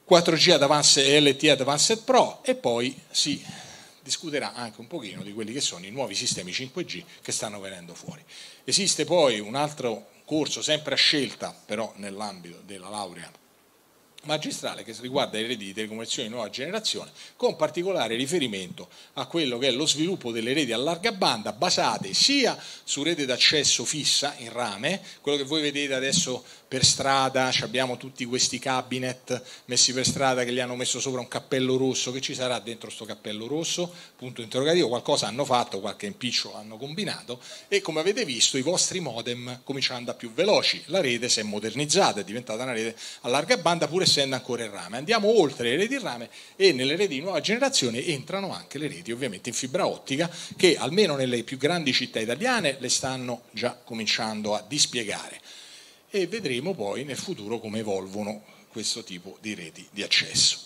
D: 4G Advanced e LTE Advanced Pro e poi si discuterà anche un pochino di quelli che sono i nuovi sistemi 5G che stanno venendo fuori. Esiste poi un altro corso sempre a scelta, però nell'ambito della laurea magistrale che riguarda le reti di telecomunicazione di nuova generazione, con particolare riferimento a quello che è lo sviluppo delle reti a larga banda basate sia su rete d'accesso fissa in rame, quello che voi vedete adesso per strada, abbiamo tutti questi cabinet messi per strada che gli hanno messo sopra un cappello rosso, che ci sarà dentro questo cappello rosso? Punto interrogativo, qualcosa hanno fatto, qualche impiccio hanno combinato e come avete visto i vostri modem cominciano ad andare più veloci, la rete si è modernizzata, è diventata una rete a larga banda pur essendo ancora in rame. Andiamo oltre le reti in rame e nelle reti di nuova generazione entrano anche le reti ovviamente in fibra ottica che almeno nelle più grandi città italiane le stanno già cominciando a dispiegare e vedremo poi nel futuro come evolvono questo tipo di reti di accesso.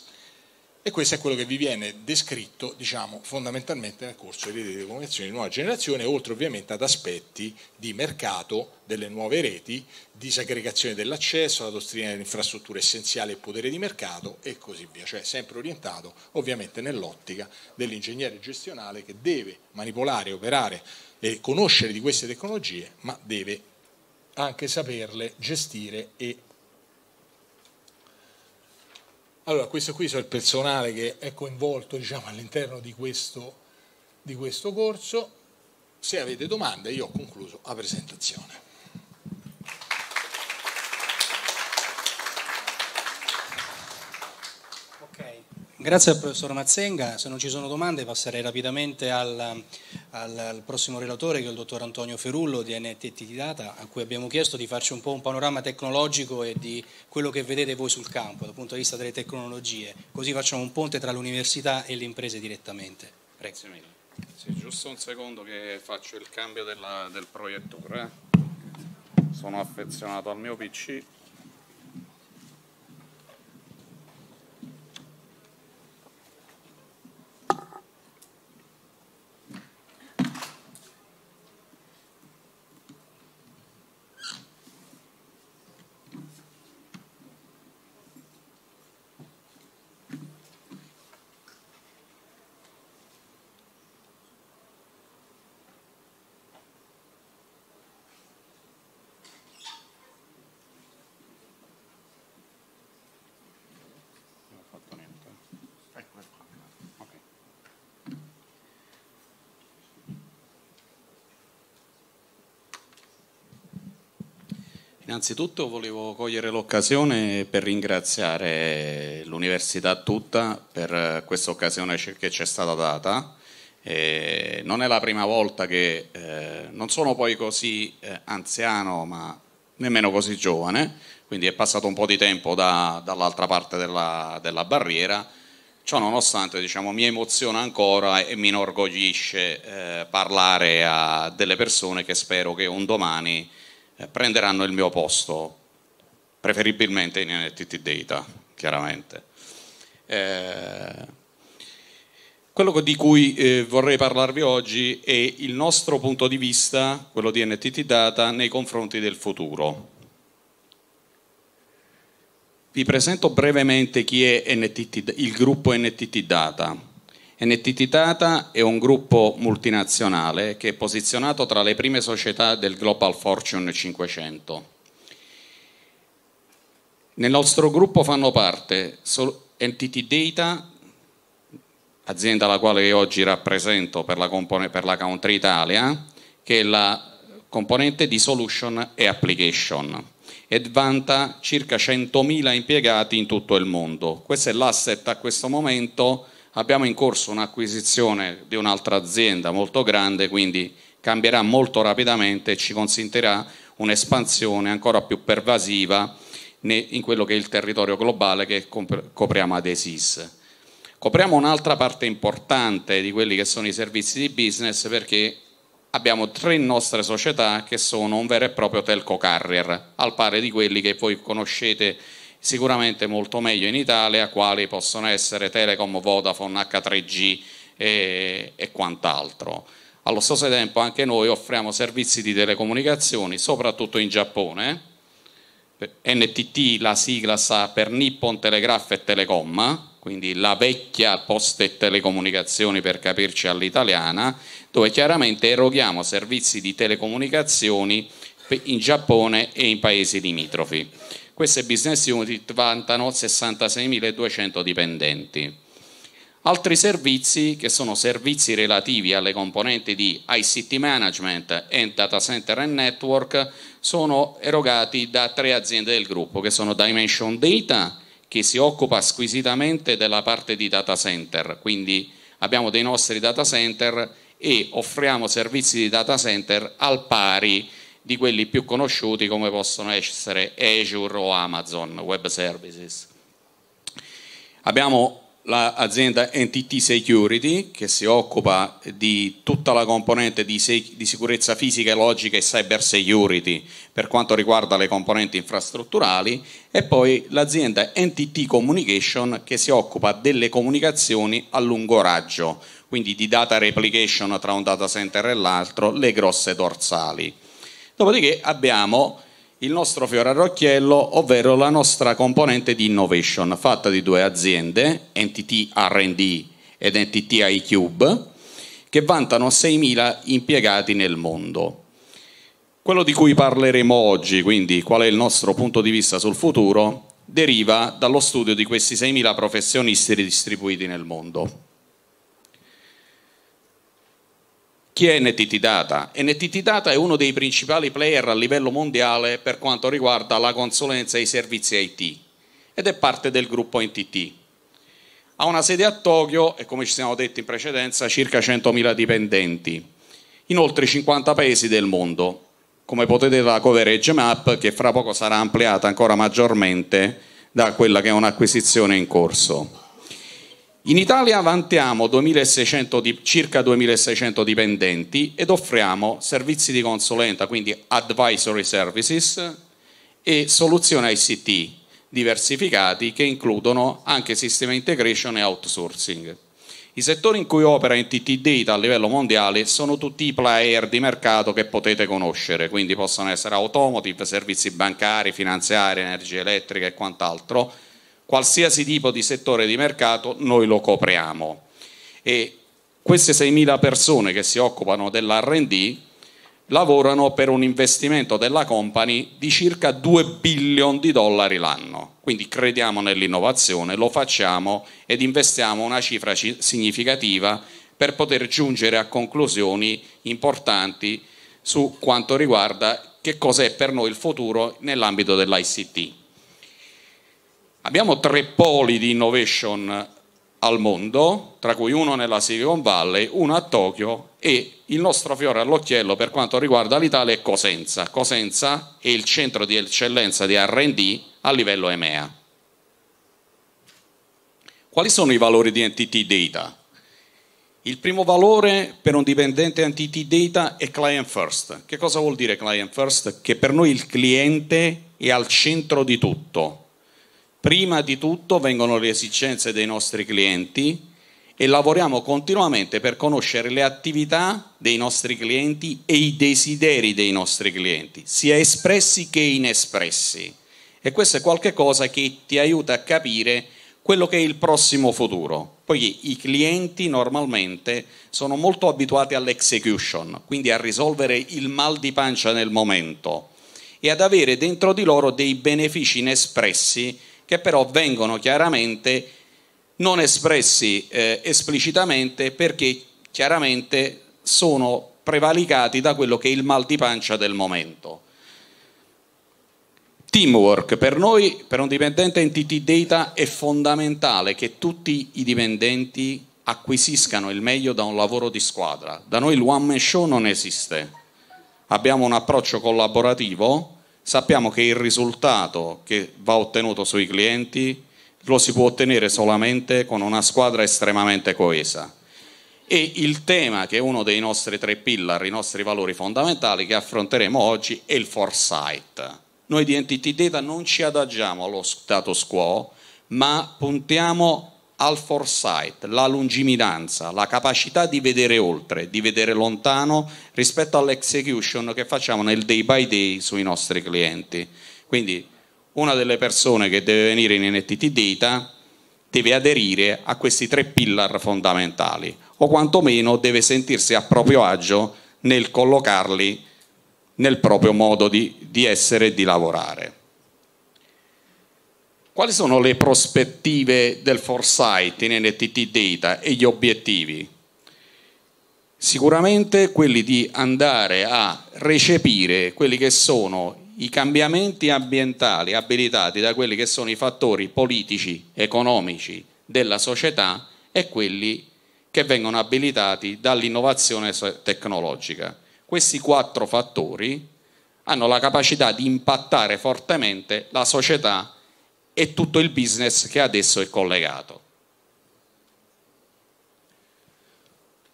D: E questo è quello che vi viene descritto diciamo, fondamentalmente nel corso di reti di comunicazione di nuova generazione, oltre ovviamente ad aspetti di mercato delle nuove reti, disaggregazione dell'accesso, la dottrina dell'infrastruttura essenziale e potere di mercato e così via, cioè sempre orientato ovviamente nell'ottica dell'ingegnere gestionale che deve manipolare, operare e conoscere di queste tecnologie, ma deve anche saperle gestire e allora questo qui è il personale che è coinvolto diciamo, all'interno di questo, di questo corso se avete domande io ho concluso la presentazione
C: Grazie al professor Mazzenga, se non ci sono domande passerei rapidamente al, al, al prossimo relatore che è il dottor Antonio Ferullo di NTT Data a cui abbiamo chiesto di farci un po' un panorama tecnologico e di quello che vedete voi sul campo dal punto di vista delle tecnologie, così facciamo un ponte tra l'università e le imprese direttamente. Prego. Grazie mille.
E: Sì, giusto un secondo che faccio il cambio della, del proiettore, sono affezionato al mio PC. Innanzitutto volevo cogliere l'occasione per ringraziare l'università tutta per eh, questa occasione che ci è stata data. Eh, non è la prima volta che eh, non sono poi così eh, anziano, ma nemmeno così giovane, quindi è passato un po' di tempo da, dall'altra parte della, della barriera. Ciò nonostante diciamo, mi emoziona ancora e mi inorgoglisce eh, parlare a delle persone che spero che un domani eh, prenderanno il mio posto, preferibilmente in NTT Data, chiaramente. Eh, quello di cui eh, vorrei parlarvi oggi è il nostro punto di vista, quello di NTT Data, nei confronti del futuro. Vi presento brevemente chi è NTT, il gruppo NTT Data. NTT Data è un gruppo multinazionale che è posizionato tra le prime società del Global Fortune 500. Nel nostro gruppo fanno parte NTT Data, azienda la quale io oggi rappresento per la, per la Country Italia, che è la componente di solution e application e vanta circa 100.000 impiegati in tutto il mondo. Questo è l'asset a questo momento Abbiamo in corso un'acquisizione di un'altra azienda molto grande, quindi cambierà molto rapidamente e ci consentirà un'espansione ancora più pervasiva in quello che è il territorio globale che copriamo ad ESIS. Copriamo un'altra parte importante di quelli che sono i servizi di business perché abbiamo tre nostre società che sono un vero e proprio telco carrier, al pari di quelli che voi conoscete sicuramente molto meglio in Italia, quali possono essere Telecom, Vodafone, H3G e, e quant'altro. Allo stesso tempo anche noi offriamo servizi di telecomunicazioni, soprattutto in Giappone, NTT la sigla sta per Nippon Telegraph e Telecom, quindi la vecchia posta e telecomunicazioni per capirci all'italiana, dove chiaramente eroghiamo servizi di telecomunicazioni in Giappone e in paesi limitrofi. Queste business unit vantano 66.200 dipendenti. Altri servizi, che sono servizi relativi alle componenti di ICT Management e Data Center and Network, sono erogati da tre aziende del gruppo, che sono Dimension Data, che si occupa squisitamente della parte di data center, quindi abbiamo dei nostri data center e offriamo servizi di data center al pari di quelli più conosciuti come possono essere Azure o Amazon Web Services. Abbiamo l'azienda NTT Security che si occupa di tutta la componente di, sicurezza fisica e logica e cyber security per quanto riguarda le componenti infrastrutturali e poi l'azienda NTT Communication che si occupa delle comunicazioni a lungo raggio, quindi di data replication tra un data center e l'altro, le grosse dorsali. Dopodiché abbiamo il nostro fiore a ovvero la nostra componente di innovation, fatta di due aziende, Entity RD ed Entity iCube, che vantano 6.000 impiegati nel mondo. Quello di cui parleremo oggi, quindi qual è il nostro punto di vista sul futuro, deriva dallo studio di questi 6.000 professionisti ridistribuiti nel mondo. Chi è NTT Data? NTT Data è uno dei principali player a livello mondiale per quanto riguarda la consulenza e i servizi IT ed è parte del gruppo NTT. Ha una sede a Tokyo e come ci siamo detti in precedenza circa 100.000 dipendenti in oltre 50 paesi del mondo. Come potete vedere la coverage map che fra poco sarà ampliata ancora maggiormente da quella che è un'acquisizione in corso. In Italia vantiamo 2600, circa 2600 dipendenti ed offriamo servizi di consulenza, quindi advisory services e soluzioni ICT diversificati che includono anche sistema integration e outsourcing. I settori in cui opera NTT Data a livello mondiale sono tutti i player di mercato che potete conoscere, quindi possono essere automotive, servizi bancari, finanziari, energia elettrica e quant'altro qualsiasi tipo di settore di mercato noi lo copriamo. E queste 6.000 persone che si occupano dell'RD lavorano per un investimento della company di circa 2 billion di dollari l'anno. Quindi crediamo nell'innovazione, lo facciamo ed investiamo una cifra significativa per poter giungere a conclusioni importanti su quanto riguarda che cos'è per noi il futuro nell'ambito dell'ICT. Abbiamo tre poli di innovation al mondo, tra cui uno nella Silicon Valley, uno a Tokyo e il nostro fiore all'occhiello per quanto riguarda l'Italia è Cosenza. Cosenza è il centro di eccellenza di RD a livello EMEA. Quali sono i valori di entity data? Il primo valore per un dipendente entity data è client first. Che cosa vuol dire client first? Che per noi il cliente è al centro di tutto Prima di tutto vengono le esigenze dei nostri clienti e lavoriamo continuamente per conoscere le attività dei nostri clienti e i desideri dei nostri clienti, sia espressi che inespressi. E questo è qualcosa che ti aiuta a capire quello che è il prossimo futuro. Poiché i clienti normalmente sono molto abituati all'execution, quindi a risolvere il mal di pancia nel momento e ad avere dentro di loro dei benefici inespressi che però vengono chiaramente non espressi eh, esplicitamente perché chiaramente sono prevalicati da quello che è il mal di pancia del momento. Teamwork per noi, per un dipendente entity data, è fondamentale che tutti i dipendenti acquisiscano il meglio da un lavoro di squadra. Da noi il one man show non esiste. Abbiamo un approccio collaborativo sappiamo che il risultato che va ottenuto sui clienti lo si può ottenere solamente con una squadra estremamente coesa. E il tema che è uno dei nostri tre pillar, i nostri valori fondamentali che affronteremo oggi è il foresight. Noi di Entity Data non ci adagiamo allo status quo, ma puntiamo al foresight, la lungimiranza, la capacità di vedere oltre, di vedere lontano rispetto all'execution che facciamo nel day by day sui nostri clienti. Quindi una delle persone che deve venire in NTT Data deve aderire a questi tre pillar fondamentali o quantomeno deve sentirsi a proprio agio nel collocarli nel proprio modo di, di essere e di lavorare. Quali sono le prospettive del foresight in NTT Data e gli obiettivi? Sicuramente quelli di andare a recepire quelli che sono i cambiamenti ambientali abilitati da quelli che sono i fattori politici, economici della società e quelli che vengono abilitati dall'innovazione tecnologica. Questi quattro fattori hanno la capacità di impattare fortemente la società e tutto il business che adesso è collegato.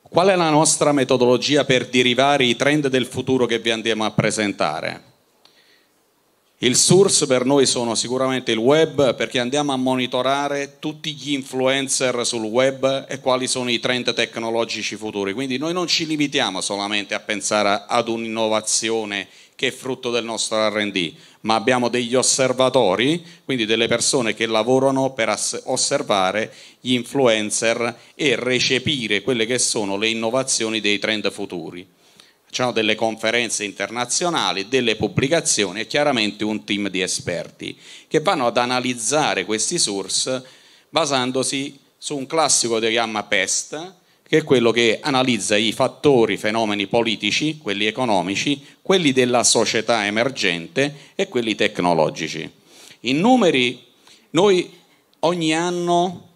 E: Qual è la nostra metodologia per derivare i trend del futuro che vi andiamo a presentare? Il source per noi sono sicuramente il web perché andiamo a monitorare tutti gli influencer sul web e quali sono i trend tecnologici futuri. Quindi noi non ci limitiamo solamente a pensare ad un'innovazione che è frutto del nostro RD, ma abbiamo degli osservatori, quindi delle persone che lavorano per osservare gli influencer e recepire quelle che sono le innovazioni dei trend futuri. Facciamo delle conferenze internazionali, delle pubblicazioni e chiaramente un team di esperti che vanno ad analizzare questi source basandosi su un classico diagramma PEST, che è quello che analizza i fattori, i fenomeni politici, quelli economici, quelli della società emergente e quelli tecnologici. In numeri noi ogni anno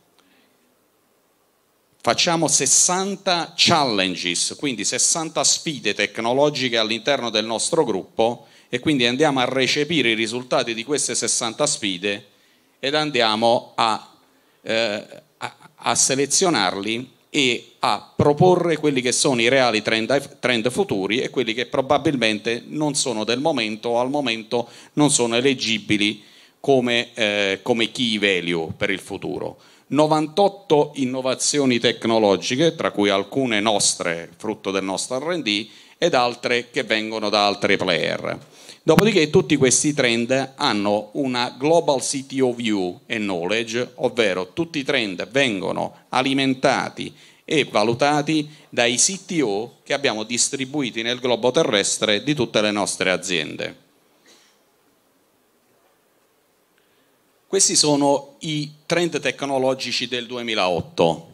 E: facciamo 60 challenges, quindi 60 sfide tecnologiche all'interno del nostro gruppo e quindi andiamo a recepire i risultati di queste 60 sfide ed andiamo a, eh, a, a selezionarli e a proporre quelli che sono i reali trend, trend, futuri e quelli che probabilmente non sono del momento o al momento non sono eleggibili come, eh, come key value per il futuro. 98 innovazioni tecnologiche, tra cui alcune nostre, frutto del nostro RD, ed altre che vengono da altri player. Dopodiché tutti questi trend hanno una global CTO view e knowledge, ovvero tutti i trend vengono alimentati e valutati dai CTO che abbiamo distribuiti nel globo terrestre di tutte le nostre aziende. Questi sono i trend tecnologici del 2008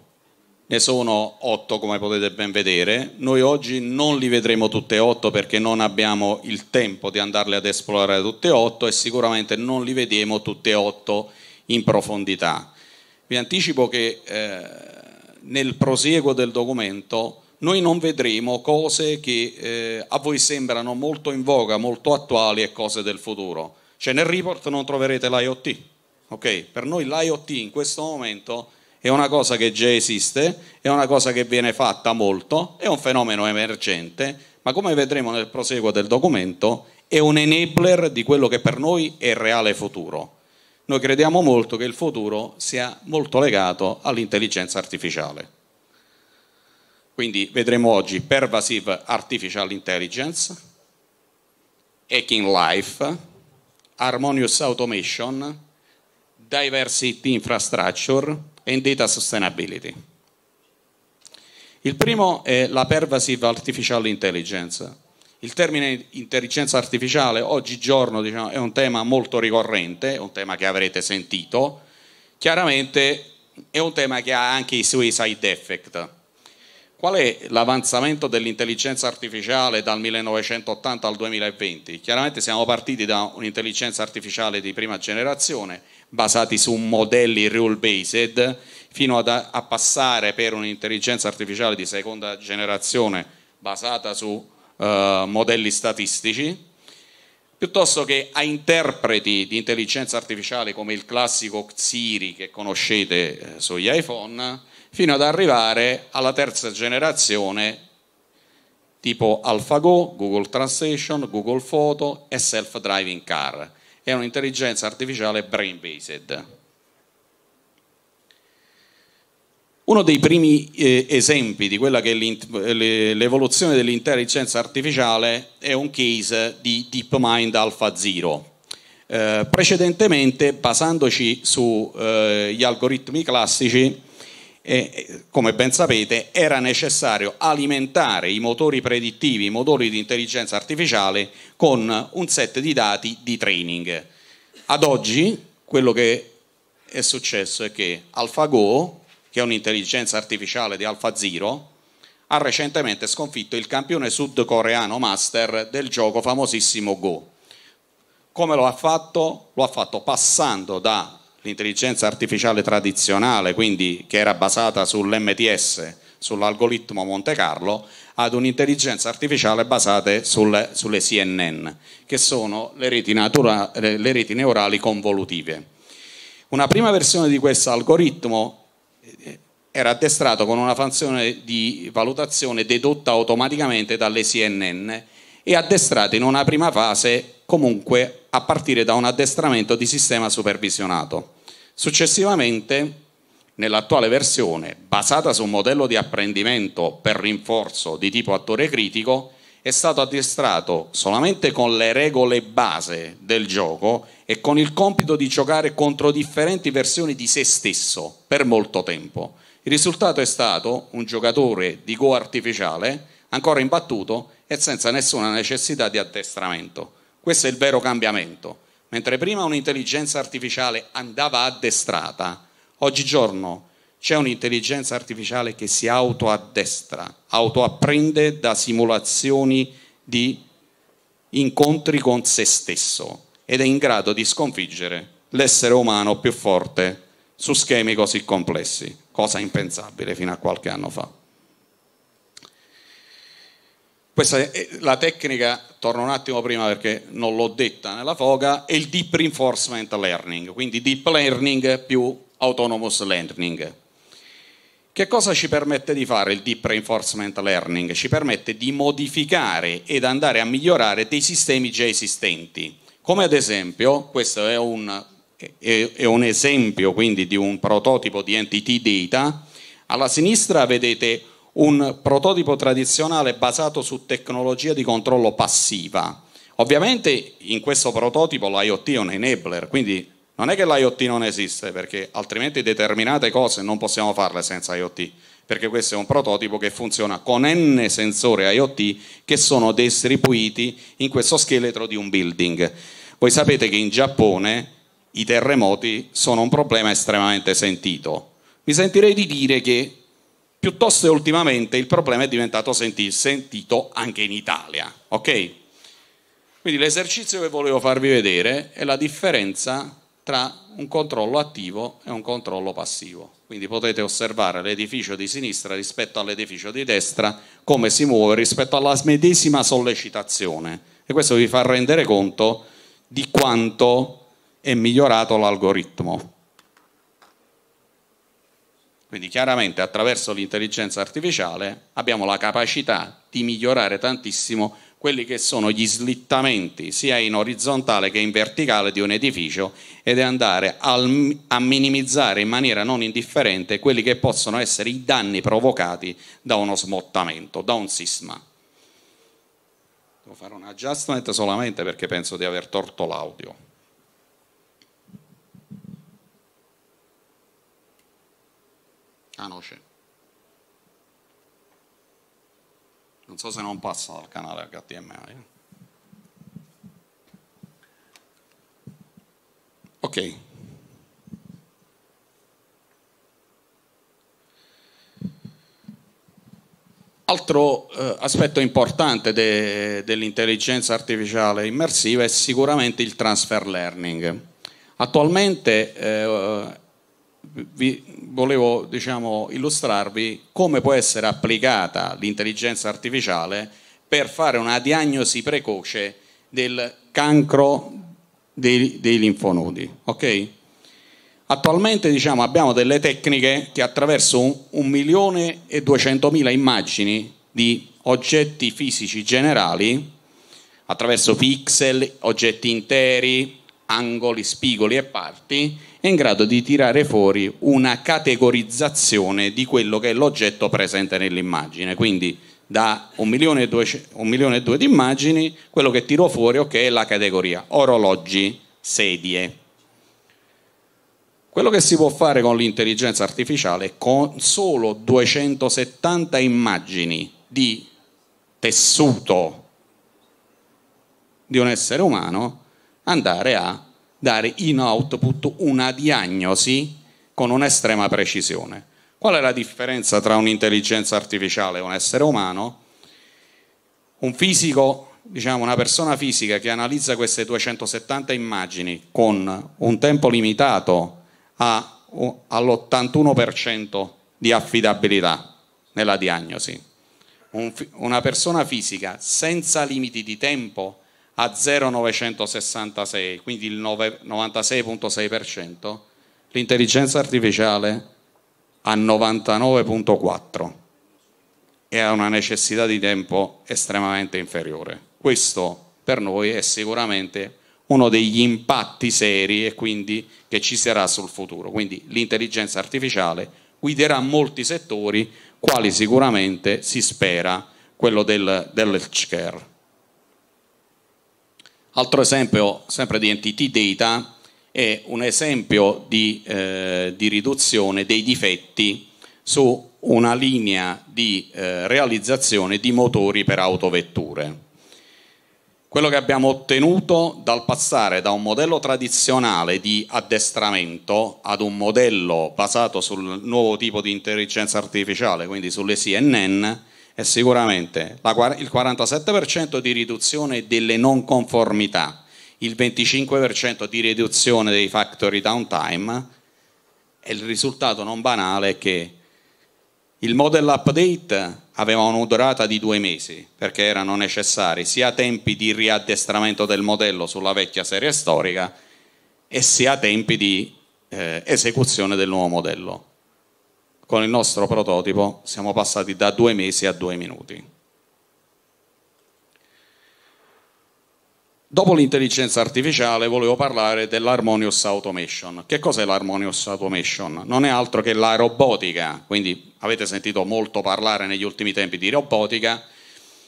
E: ne sono otto, come potete ben vedere. Noi oggi non li vedremo tutte otto perché non abbiamo il tempo di andarle ad esplorare tutte e otto e sicuramente non li vediamo tutte otto in profondità. Vi anticipo che eh, nel prosieguo del documento noi non vedremo cose che eh, a voi sembrano molto in voga, molto attuali e cose del futuro. Cioè nel report non troverete l'IoT. Okay? Per noi l'IoT in questo momento è una cosa che già esiste, è una cosa che viene fatta molto, è un fenomeno emergente, ma come vedremo nel proseguo del documento è un enabler di quello che per noi è il reale futuro. Noi crediamo molto che il futuro sia molto legato all'intelligenza artificiale. Quindi vedremo oggi pervasive artificial intelligence, hacking life, harmonious automation, Diversity Infrastructure and Data Sustainability. Il primo è la Pervasive Artificial Intelligence. Il termine intelligenza artificiale oggigiorno diciamo, è un tema molto ricorrente, un tema che avrete sentito. Chiaramente è un tema che ha anche i suoi side effect. Qual è l'avanzamento dell'intelligenza artificiale dal 1980 al 2020? Chiaramente siamo partiti da un'intelligenza artificiale di prima generazione basati su modelli rule based fino ad a, a passare per un'intelligenza artificiale di seconda generazione basata su eh, modelli statistici piuttosto che a interpreti di intelligenza artificiale come il classico Xiri che conoscete eh, sugli iPhone fino ad arrivare alla terza generazione tipo AlphaGo, Google Translation, Google Photo e self-driving car è un'intelligenza artificiale brain-based. Uno dei primi eh, esempi di quella che è l'evoluzione dell'intelligenza artificiale è un case di DeepMind Alpha Zero. Eh, precedentemente, basandoci sugli eh, algoritmi classici, e, come ben sapete, era necessario alimentare i motori predittivi, i motori di intelligenza artificiale con un set di dati di training. Ad oggi quello che è successo è che AlphaGo, che è un'intelligenza artificiale di AlphaZero, ha recentemente sconfitto il campione sudcoreano master del gioco famosissimo Go. Come lo ha fatto? Lo ha fatto passando da l'intelligenza artificiale tradizionale, quindi che era basata sull'MTS, sull'algoritmo Monte Carlo, ad un'intelligenza artificiale basata sul, sulle CNN, che sono le reti, natura, le reti neurali convolutive. Una prima versione di questo algoritmo eh, era addestrato con una funzione di valutazione dedotta automaticamente dalle CNN e addestrata in una prima fase comunque a partire da un addestramento di sistema supervisionato. Successivamente, nell'attuale versione, basata su un modello di apprendimento per rinforzo di tipo attore critico, è stato addestrato solamente con le regole base del gioco e con il compito di giocare contro differenti versioni di se stesso per molto tempo. Il risultato è stato un giocatore di Go artificiale ancora imbattuto e senza nessuna necessità di addestramento. Questo è il vero cambiamento. Mentre prima un'intelligenza artificiale andava addestrata, oggigiorno c'è un'intelligenza artificiale che si autoaddestra, autoapprende da simulazioni di incontri con se stesso ed è in grado di sconfiggere l'essere umano più forte su schemi così complessi, cosa impensabile fino a qualche anno fa. Questa è eh, la tecnica, torno un attimo prima perché non l'ho detta nella foga, è il deep reinforcement learning, quindi deep learning più autonomous learning. Che cosa ci permette di fare il deep reinforcement learning? Ci permette di modificare ed andare a migliorare dei sistemi già esistenti, come ad esempio, questo è un, è, è un esempio quindi di un prototipo di entity data, alla sinistra vedete un prototipo tradizionale basato su tecnologia di controllo passiva. Ovviamente in questo prototipo l'IoT è un enabler, quindi non è che l'IoT non esiste, perché altrimenti determinate cose non possiamo farle senza IoT, perché questo è un prototipo che funziona con n sensori IoT che sono distribuiti in questo scheletro di un building. Voi sapete che in Giappone i terremoti sono un problema estremamente sentito. Mi sentirei di dire che Piuttosto che ultimamente il problema è diventato senti- sentito anche in Italia, ok? Quindi l'esercizio che volevo farvi vedere è la differenza tra un controllo attivo e un controllo passivo. Quindi potete osservare l'edificio di sinistra rispetto all'edificio di destra come si muove rispetto alla medesima sollecitazione e questo vi fa rendere conto di quanto è migliorato l'algoritmo. Quindi chiaramente attraverso l'intelligenza artificiale abbiamo la capacità di migliorare tantissimo quelli che sono gli slittamenti sia in orizzontale che in verticale di un edificio ed è andare a minimizzare in maniera non indifferente quelli che possono essere i danni provocati da uno smottamento, da un sisma. Devo fare un adjustment solamente perché penso di aver torto l'audio. Canoce. Non so se non passa dal canale HTML. Eh. Ok. Altro eh, aspetto importante de, dell'intelligenza artificiale immersiva è sicuramente il transfer learning. Attualmente eh, vi volevo diciamo, illustrarvi come può essere applicata l'intelligenza artificiale per fare una diagnosi precoce del cancro dei, dei linfonodi. Okay? Attualmente diciamo, abbiamo delle tecniche che attraverso un, un milione e duecentomila immagini di oggetti fisici generali, attraverso pixel, oggetti interi, angoli, spigoli e parti, è in grado di tirare fuori una categorizzazione di quello che è l'oggetto presente nell'immagine. Quindi da un milione, e due di immagini, quello che tiro fuori è la categoria orologi, sedie. Quello che si può fare con l'intelligenza artificiale è con solo 270 immagini di tessuto di un essere umano andare a dare in output una diagnosi con un'estrema precisione. Qual è la differenza tra un'intelligenza artificiale e un essere umano? Un fisico, diciamo una persona fisica che analizza queste 270 immagini con un tempo limitato a, all'81% di affidabilità nella diagnosi. Un, una persona fisica senza limiti di tempo a 0,966, quindi il 96,6%, l'intelligenza artificiale a 99,4% e ha una necessità di tempo estremamente inferiore. Questo per noi è sicuramente uno degli impatti seri e quindi che ci sarà sul futuro. Quindi l'intelligenza artificiale guiderà molti settori, quali sicuramente si spera quello del, dell'healthcare. Altro esempio, sempre di entity data, è un esempio di, eh, di riduzione dei difetti su una linea di eh, realizzazione di motori per autovetture. Quello che abbiamo ottenuto dal passare da un modello tradizionale di addestramento ad un modello basato sul nuovo tipo di intelligenza artificiale, quindi sulle CNN, è sicuramente il 47% di riduzione delle non conformità, il 25% di riduzione dei factory downtime e il risultato non banale è che il model update aveva una durata di due mesi perché erano necessari sia tempi di riaddestramento del modello sulla vecchia serie storica e sia tempi di eh, esecuzione del nuovo modello. Con il nostro prototipo siamo passati da due mesi a due minuti. Dopo l'intelligenza artificiale volevo parlare dell'harmonious automation. Che cos'è l'harmonious automation? Non è altro che la robotica, quindi avete sentito molto parlare negli ultimi tempi di robotica.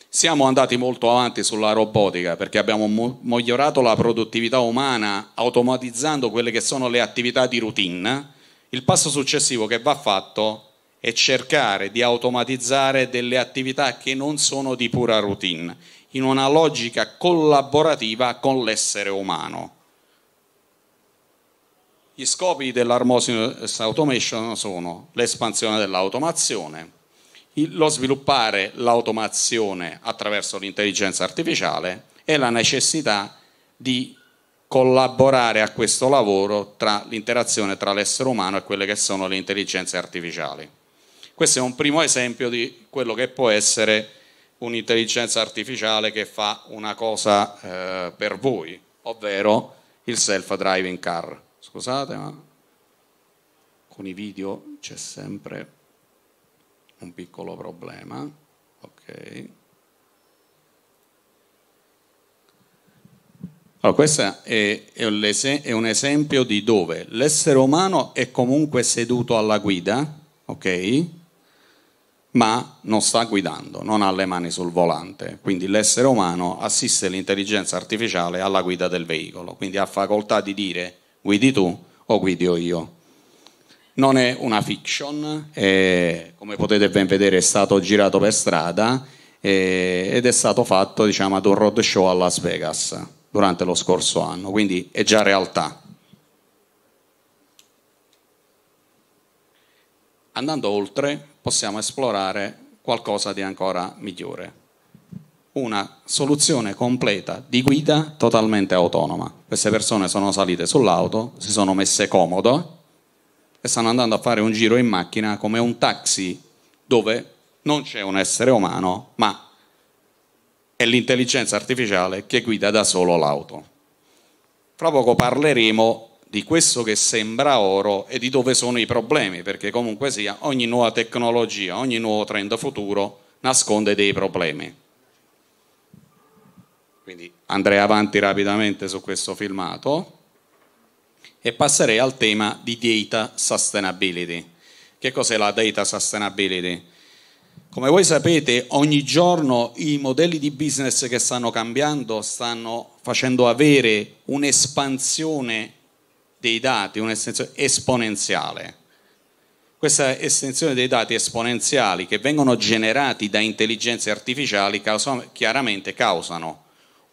E: Siamo andati molto avanti sulla robotica perché abbiamo migliorato la produttività umana automatizzando quelle che sono le attività di routine il passo successivo che va fatto è cercare di automatizzare delle attività che non sono di pura routine, in una logica collaborativa con l'essere umano. Gli scopi dell'Armosis Automation sono l'espansione dell'automazione, lo sviluppare l'automazione attraverso l'intelligenza artificiale e la necessità di collaborare a questo lavoro tra l'interazione tra l'essere umano e quelle che sono le intelligenze artificiali. Questo è un primo esempio di quello che può essere un'intelligenza artificiale che fa una cosa eh, per voi, ovvero il self-driving car. Scusate, ma con i video c'è sempre un piccolo problema. Ok. Allora, questo è, è un esempio di dove l'essere umano è comunque seduto alla guida, ok? Ma non sta guidando, non ha le mani sul volante. Quindi l'essere umano assiste l'intelligenza artificiale alla guida del veicolo, quindi ha facoltà di dire guidi tu o guido io. Non è una fiction, è, come potete ben vedere è stato girato per strada è, ed è stato fatto diciamo, ad un road show a Las Vegas durante lo scorso anno, quindi è già realtà. Andando oltre possiamo esplorare qualcosa di ancora migliore, una soluzione completa di guida totalmente autonoma. Queste persone sono salite sull'auto, si sono messe comodo e stanno andando a fare un giro in macchina come un taxi dove non c'è un essere umano, ma è l'intelligenza artificiale che guida da solo l'auto. Fra poco parleremo di questo che sembra oro e di dove sono i problemi, perché comunque sia ogni nuova tecnologia, ogni nuovo trend futuro nasconde dei problemi. Quindi andrei avanti rapidamente su questo filmato e passerei al tema di data sustainability. Che cos'è la data sustainability? Come voi sapete, ogni giorno i modelli di business che stanno cambiando stanno facendo avere un'espansione dei dati, un'estensione esponenziale. Questa estensione dei dati esponenziali che vengono generati da intelligenze artificiali causano, chiaramente causano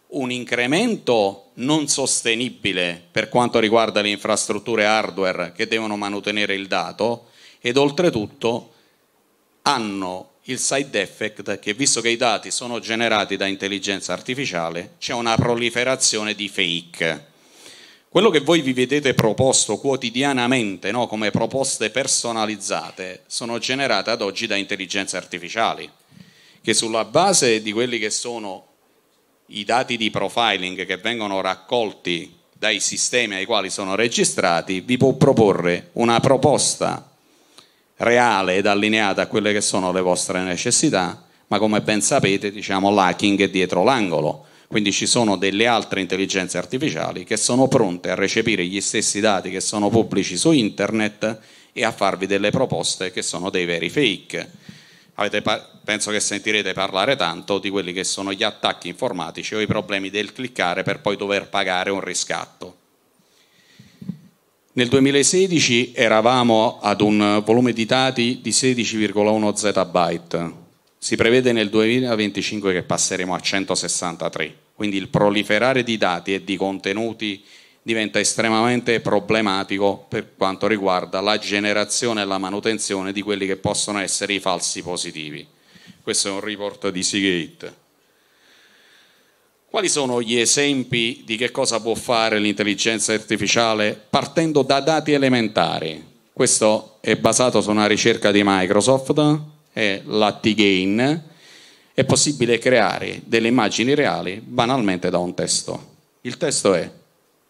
E: un incremento non sostenibile per quanto riguarda le infrastrutture hardware che devono mantenere il dato ed oltretutto hanno il side effect è che visto che i dati sono generati da intelligenza artificiale c'è una proliferazione di fake. Quello che voi vi vedete proposto quotidianamente no, come proposte personalizzate sono generate ad oggi da intelligenze artificiali, che sulla base di quelli che sono i dati di profiling che vengono raccolti dai sistemi ai quali sono registrati, vi può proporre una proposta reale ed allineata a quelle che sono le vostre necessità, ma come ben sapete, diciamo, l'hacking è dietro l'angolo. Quindi ci sono delle altre intelligenze artificiali che sono pronte a recepire gli stessi dati che sono pubblici su internet e a farvi delle proposte che sono dei veri fake. Par- penso che sentirete parlare tanto di quelli che sono gli attacchi informatici o i problemi del cliccare per poi dover pagare un riscatto. Nel 2016 eravamo ad un volume di dati di 16,1 zettabyte, si prevede nel 2025 che passeremo a 163, quindi il proliferare di dati e di contenuti diventa estremamente problematico per quanto riguarda la generazione e la manutenzione di quelli che possono essere i falsi positivi. Questo è un report di Seagate. Quali sono gli esempi di che cosa può fare l'intelligenza artificiale partendo da dati elementari? Questo è basato su una ricerca di Microsoft, è la È possibile creare delle immagini reali banalmente da un testo. Il testo è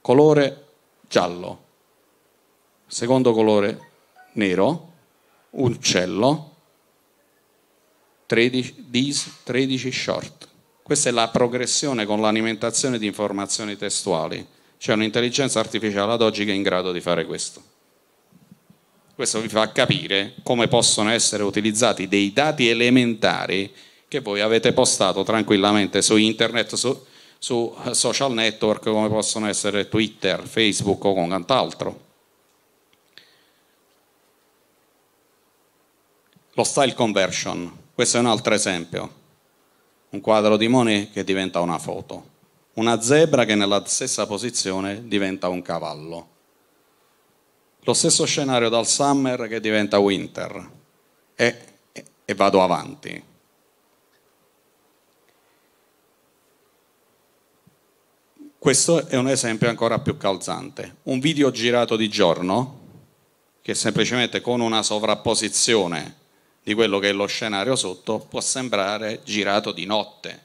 E: colore giallo, secondo colore nero, uccello, 13, 13 short questa è la progressione con l'alimentazione di informazioni testuali. C'è un'intelligenza artificiale ad oggi che è in grado di fare questo. Questo vi fa capire come possono essere utilizzati dei dati elementari che voi avete postato tranquillamente su internet, su, su social network come possono essere Twitter, Facebook o quant'altro. Lo style conversion, questo è un altro esempio un quadro di Monet che diventa una foto, una zebra che nella stessa posizione diventa un cavallo. Lo stesso scenario dal summer che diventa winter e, e, e vado avanti. Questo è un esempio ancora più calzante. Un video girato di giorno che semplicemente con una sovrapposizione di quello che è lo scenario sotto, può sembrare girato di notte.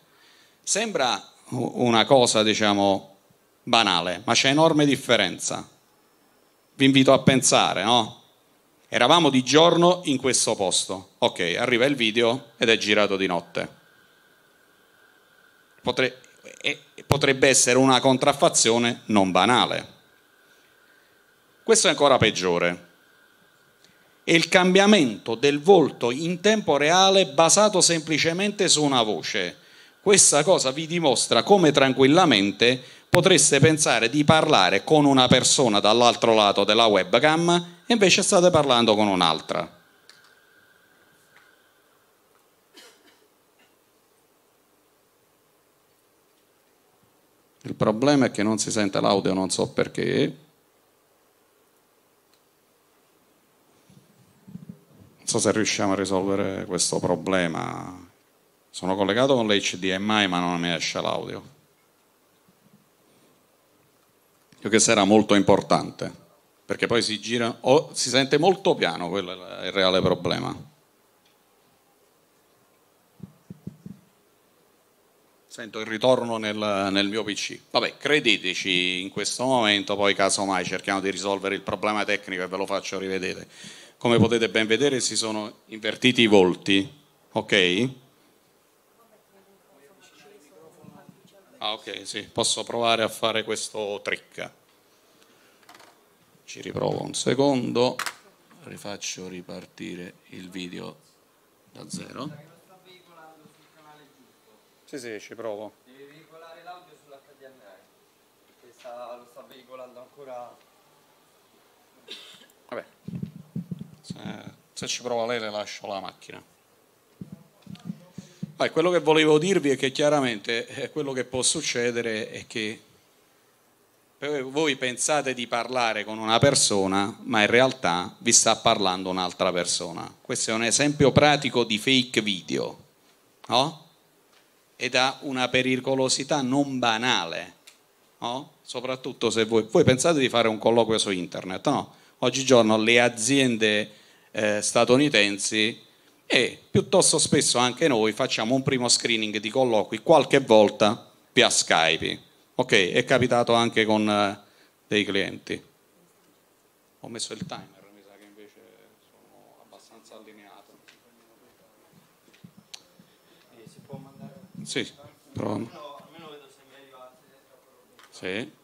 E: Sembra una cosa, diciamo, banale, ma c'è enorme differenza. Vi invito a pensare, no? Eravamo di giorno in questo posto. Ok, arriva il video ed è girato di notte. potrebbe essere una contraffazione non banale. Questo è ancora peggiore, è il cambiamento del volto in tempo reale basato semplicemente su una voce. Questa cosa vi dimostra come tranquillamente potreste pensare di parlare con una persona dall'altro lato della webcam e invece state parlando con un'altra. Il problema è che non si sente l'audio, non so perché. Non so se riusciamo a risolvere questo problema. Sono collegato con l'HDMI ma non mi esce l'audio. Io che sarà molto importante, perché poi si gira, o si sente molto piano, quello è il reale problema. Sento il ritorno nel, nel, mio PC. Vabbè, credeteci in questo momento, poi casomai cerchiamo di risolvere il problema tecnico e ve lo faccio rivedere come potete ben vedere si sono invertiti i volti, ok? Ah ok, sì, posso provare a fare questo trick. Ci riprovo un secondo, rifaccio ripartire il video da zero. Sì, sì, ci provo. Devi
F: veicolare l'audio sull'HDMI, perché sta, lo sta veicolando ancora
E: se, eh, se ci prova lei le lascio la macchina. Ah, quello che volevo dirvi è che chiaramente eh, quello che può succedere è che voi pensate di parlare con una persona, ma in realtà vi sta parlando un'altra persona. Questo è un esempio pratico di fake video, no? Ed ha una pericolosità non banale, no? Soprattutto se voi, voi pensate di fare un colloquio su internet, no? oggigiorno le aziende eh, statunitensi e piuttosto spesso anche noi facciamo un primo screening di colloqui qualche volta via Skype. Ok, è capitato anche con eh, dei clienti. Ho messo il timer, mi sa che invece sono abbastanza allineato.
C: Eh, si può mandare?
E: Sì, proviamo. Almeno, vedo se mi
F: arrivate. Sì.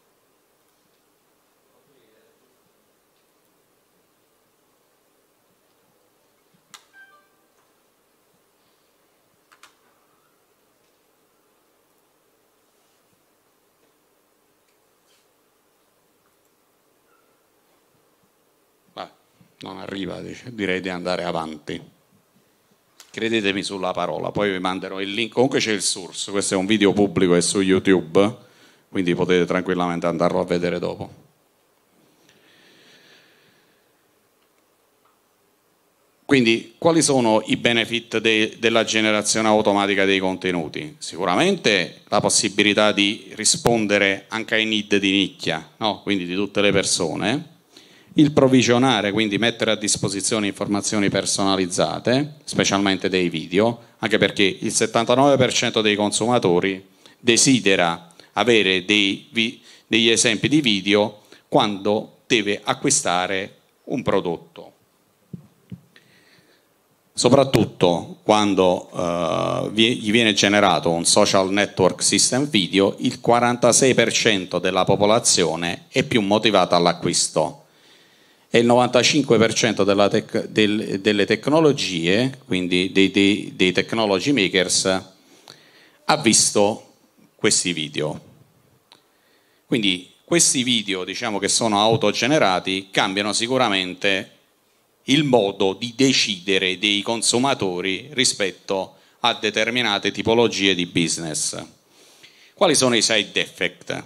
E: non arriva, dice, direi di andare avanti. Credetemi sulla parola, poi vi manderò il link, comunque c'è il source, questo è un video pubblico, è su YouTube, quindi potete tranquillamente andarlo a vedere dopo. Quindi quali sono i benefit de- della generazione automatica dei contenuti? Sicuramente la possibilità di rispondere anche ai need di nicchia, no? quindi di tutte le persone il provvisionare, quindi mettere a disposizione informazioni personalizzate, specialmente dei video, anche perché il 79% dei consumatori desidera avere dei degli esempi di video quando deve acquistare un prodotto. Soprattutto quando eh, gli viene generato un social network system video, il 46% della popolazione è più motivata all'acquisto e il 95% della tec- del, delle tecnologie, quindi dei, dei, dei technology makers, ha visto questi video. Quindi questi video, diciamo che sono autogenerati, cambiano sicuramente il modo di decidere dei consumatori rispetto a determinate tipologie di business. Quali sono i side effect?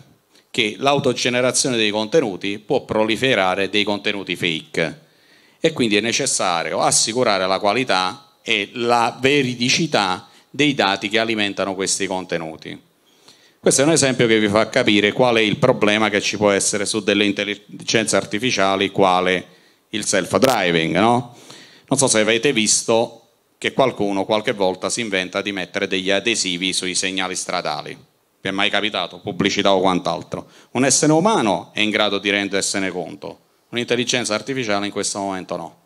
E: che l'autogenerazione dei contenuti può proliferare dei contenuti fake e quindi è necessario assicurare la qualità e la veridicità dei dati che alimentano questi contenuti. Questo è un esempio che vi fa capire qual è il problema che ci può essere su delle intelligenze artificiali, quale il self-driving. No? Non so se avete visto che qualcuno qualche volta si inventa di mettere degli adesivi sui segnali stradali vi è mai capitato, pubblicità o quant'altro. Un essere umano è in grado di rendersene conto, un'intelligenza artificiale in questo momento no.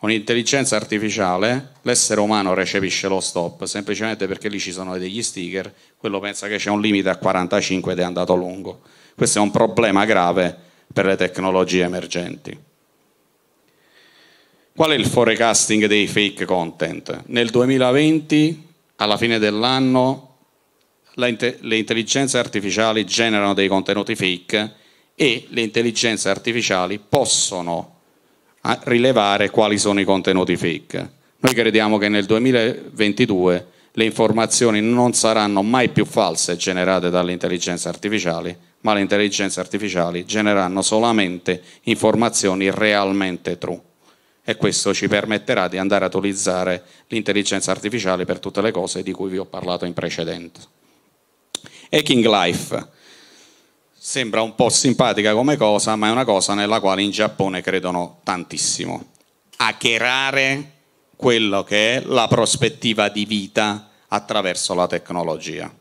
E: Un'intelligenza artificiale, l'essere umano recepisce lo stop semplicemente perché lì ci sono degli sticker, quello pensa che c'è un limite a 45 ed è andato lungo. Questo è un problema grave per le tecnologie emergenti. Qual è il forecasting dei fake content? Nel 2020, alla fine dell'anno, le, le intelligenze artificiali generano dei contenuti fake e le intelligenze artificiali possono rilevare quali sono i contenuti fake. Noi crediamo che nel 2022 le informazioni non saranno mai più false generate dalle intelligenze artificiali, ma le intelligenze artificiali genereranno solamente informazioni realmente true. E questo ci permetterà di andare ad utilizzare l'intelligenza artificiale per tutte le cose di cui vi ho parlato in precedenza. Hacking Life. Sembra un po' simpatica come cosa, ma è una cosa nella quale in Giappone credono tantissimo. Hackerare quello che è la prospettiva di vita attraverso la tecnologia.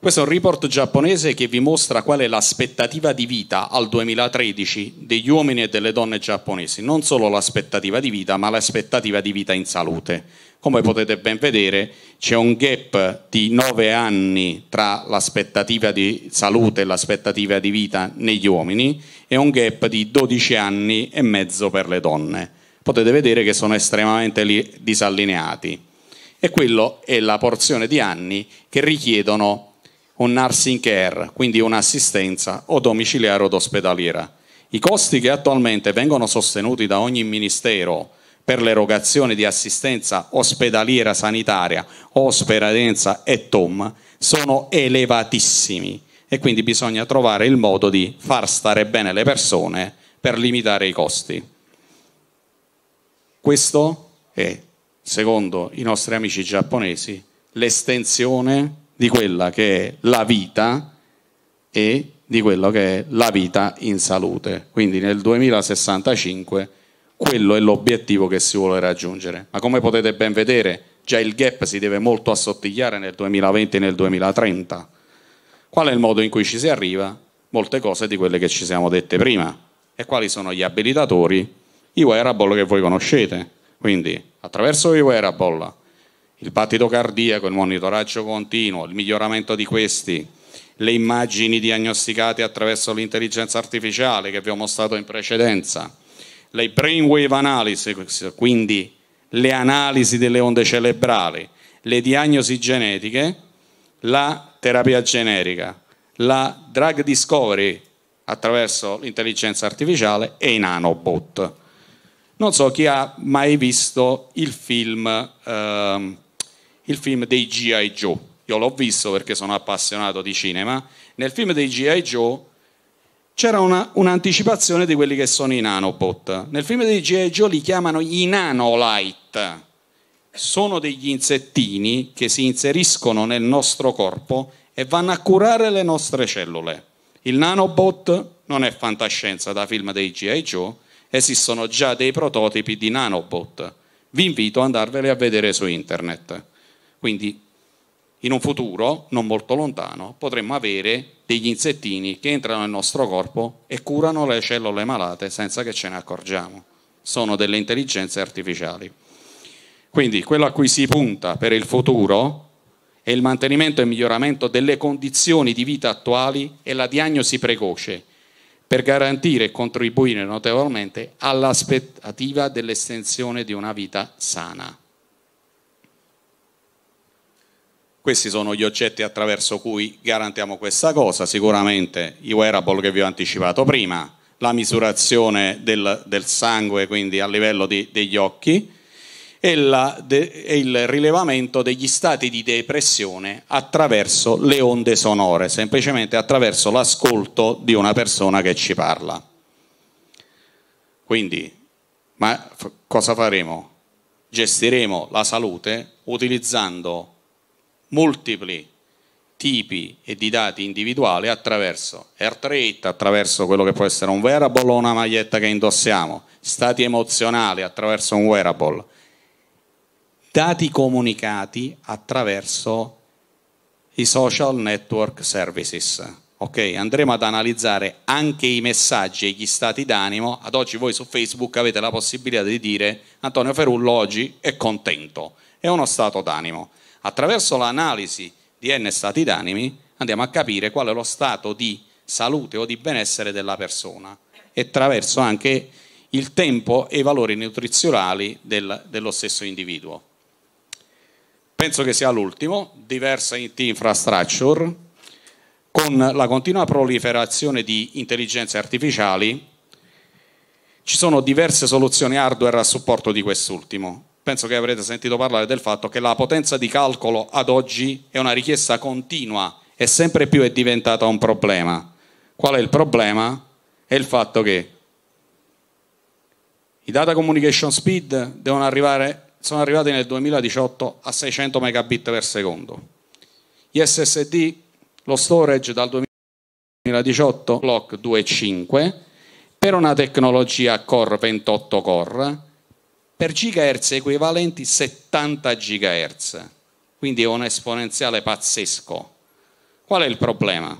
E: Questo è un report giapponese che vi mostra qual è l'aspettativa di vita al 2013 degli uomini e delle donne giapponesi, non solo l'aspettativa di vita, ma l'aspettativa di vita in salute come potete ben vedere c'è un gap di 9 anni tra l'aspettativa di salute e l'aspettativa di vita negli uomini e un gap di 12 anni e mezzo per le donne. Potete vedere che sono estremamente disallineati e quello è la porzione di anni che richiedono un nursing care, quindi un'assistenza o domiciliare o ospedaliera. I costi che attualmente vengono sostenuti da ogni ministero per l'erogazione di assistenza ospedaliera sanitaria, ospedalenza e TOM sono elevatissimi e quindi bisogna trovare il modo di far stare bene le persone per limitare i costi. Questo è, secondo i nostri amici giapponesi, l'estensione di quella che è la vita e di quello che è la vita in salute. Quindi nel 2065 quello è l'obiettivo che si vuole raggiungere. Ma come potete ben vedere, già il gap si deve molto assottigliare nel 2020 e nel 2030. Qual è il modo in cui ci si arriva? Molte cose di quelle che ci siamo dette prima. E quali sono gli abilitatori? I wearable che voi conoscete. Quindi, attraverso i wearable, il battito cardiaco, il monitoraggio continuo, il miglioramento di questi, le immagini diagnosticate attraverso l'intelligenza artificiale che vi ho mostrato in precedenza, le brainwave analysis, quindi le analisi delle onde cerebrali, le diagnosi genetiche, la terapia generica, la drug discovery attraverso l'intelligenza artificiale e i nanobot. Non so chi ha mai visto il film, ehm, il film dei G.I. Joe. Io l'ho visto perché sono appassionato di cinema. Nel film dei G.I. Joe c'era una, un'anticipazione di quelli che sono i nanobot. Nel film di G.I. Joe li chiamano i nanolite. Sono degli insettini che si inseriscono nel nostro corpo e vanno a curare le nostre cellule. Il nanobot non è fantascienza da film dei G.I. Joe, esistono già dei prototipi di nanobot. Vi invito ad andarveli a vedere su internet. Quindi in un futuro non molto lontano potremmo avere degli insettini che entrano nel nostro corpo e curano le cellule malate senza che ce ne accorgiamo. Sono delle intelligenze artificiali. Quindi quello a cui si punta per il futuro è il mantenimento e miglioramento delle condizioni di vita attuali e la diagnosi precoce per garantire e contribuire notevolmente all'aspettativa dell'estensione di una vita sana. Questi sono gli oggetti attraverso cui garantiamo questa cosa, sicuramente i wearable che vi ho anticipato prima, la misurazione del, del sangue, quindi a livello di, degli occhi, e, la, de, e, il rilevamento degli stati di depressione attraverso le onde sonore, semplicemente attraverso l'ascolto di una persona che ci parla. Quindi, ma f- cosa faremo? Gestiremo la salute utilizzando multipli tipi e di dati individuali attraverso heart attraverso quello che può essere un wearable o una maglietta che indossiamo, stati emozionali attraverso un wearable, dati comunicati attraverso i social network services. Ok, andremo ad analizzare anche i messaggi e gli stati d'animo. Ad oggi voi su Facebook avete la possibilità di dire Antonio Ferullo oggi è contento, è uno stato d'animo. Attraverso l'analisi di n stati d'animi andiamo a capire qual è lo stato di salute o di benessere della persona e attraverso anche il tempo e i valori nutrizionali del, dello stesso individuo. Penso che sia l'ultimo, Diversity Infrastructure, con la continua proliferazione di intelligenze artificiali, ci sono diverse soluzioni hardware a supporto di quest'ultimo, penso che avrete sentito parlare del fatto che la potenza di calcolo ad oggi è una richiesta continua e sempre più è diventata un problema. Qual è il problema? È il fatto che i data communication speed arrivare, sono arrivati nel 2018 a 600 megabit per secondo. Gli SSD, lo storage dal 2018, clock 2.5, per una tecnologia core 28 core, per gigahertz equivalenti 70 gigahertz, quindi è un esponenziale pazzesco. Qual è il problema?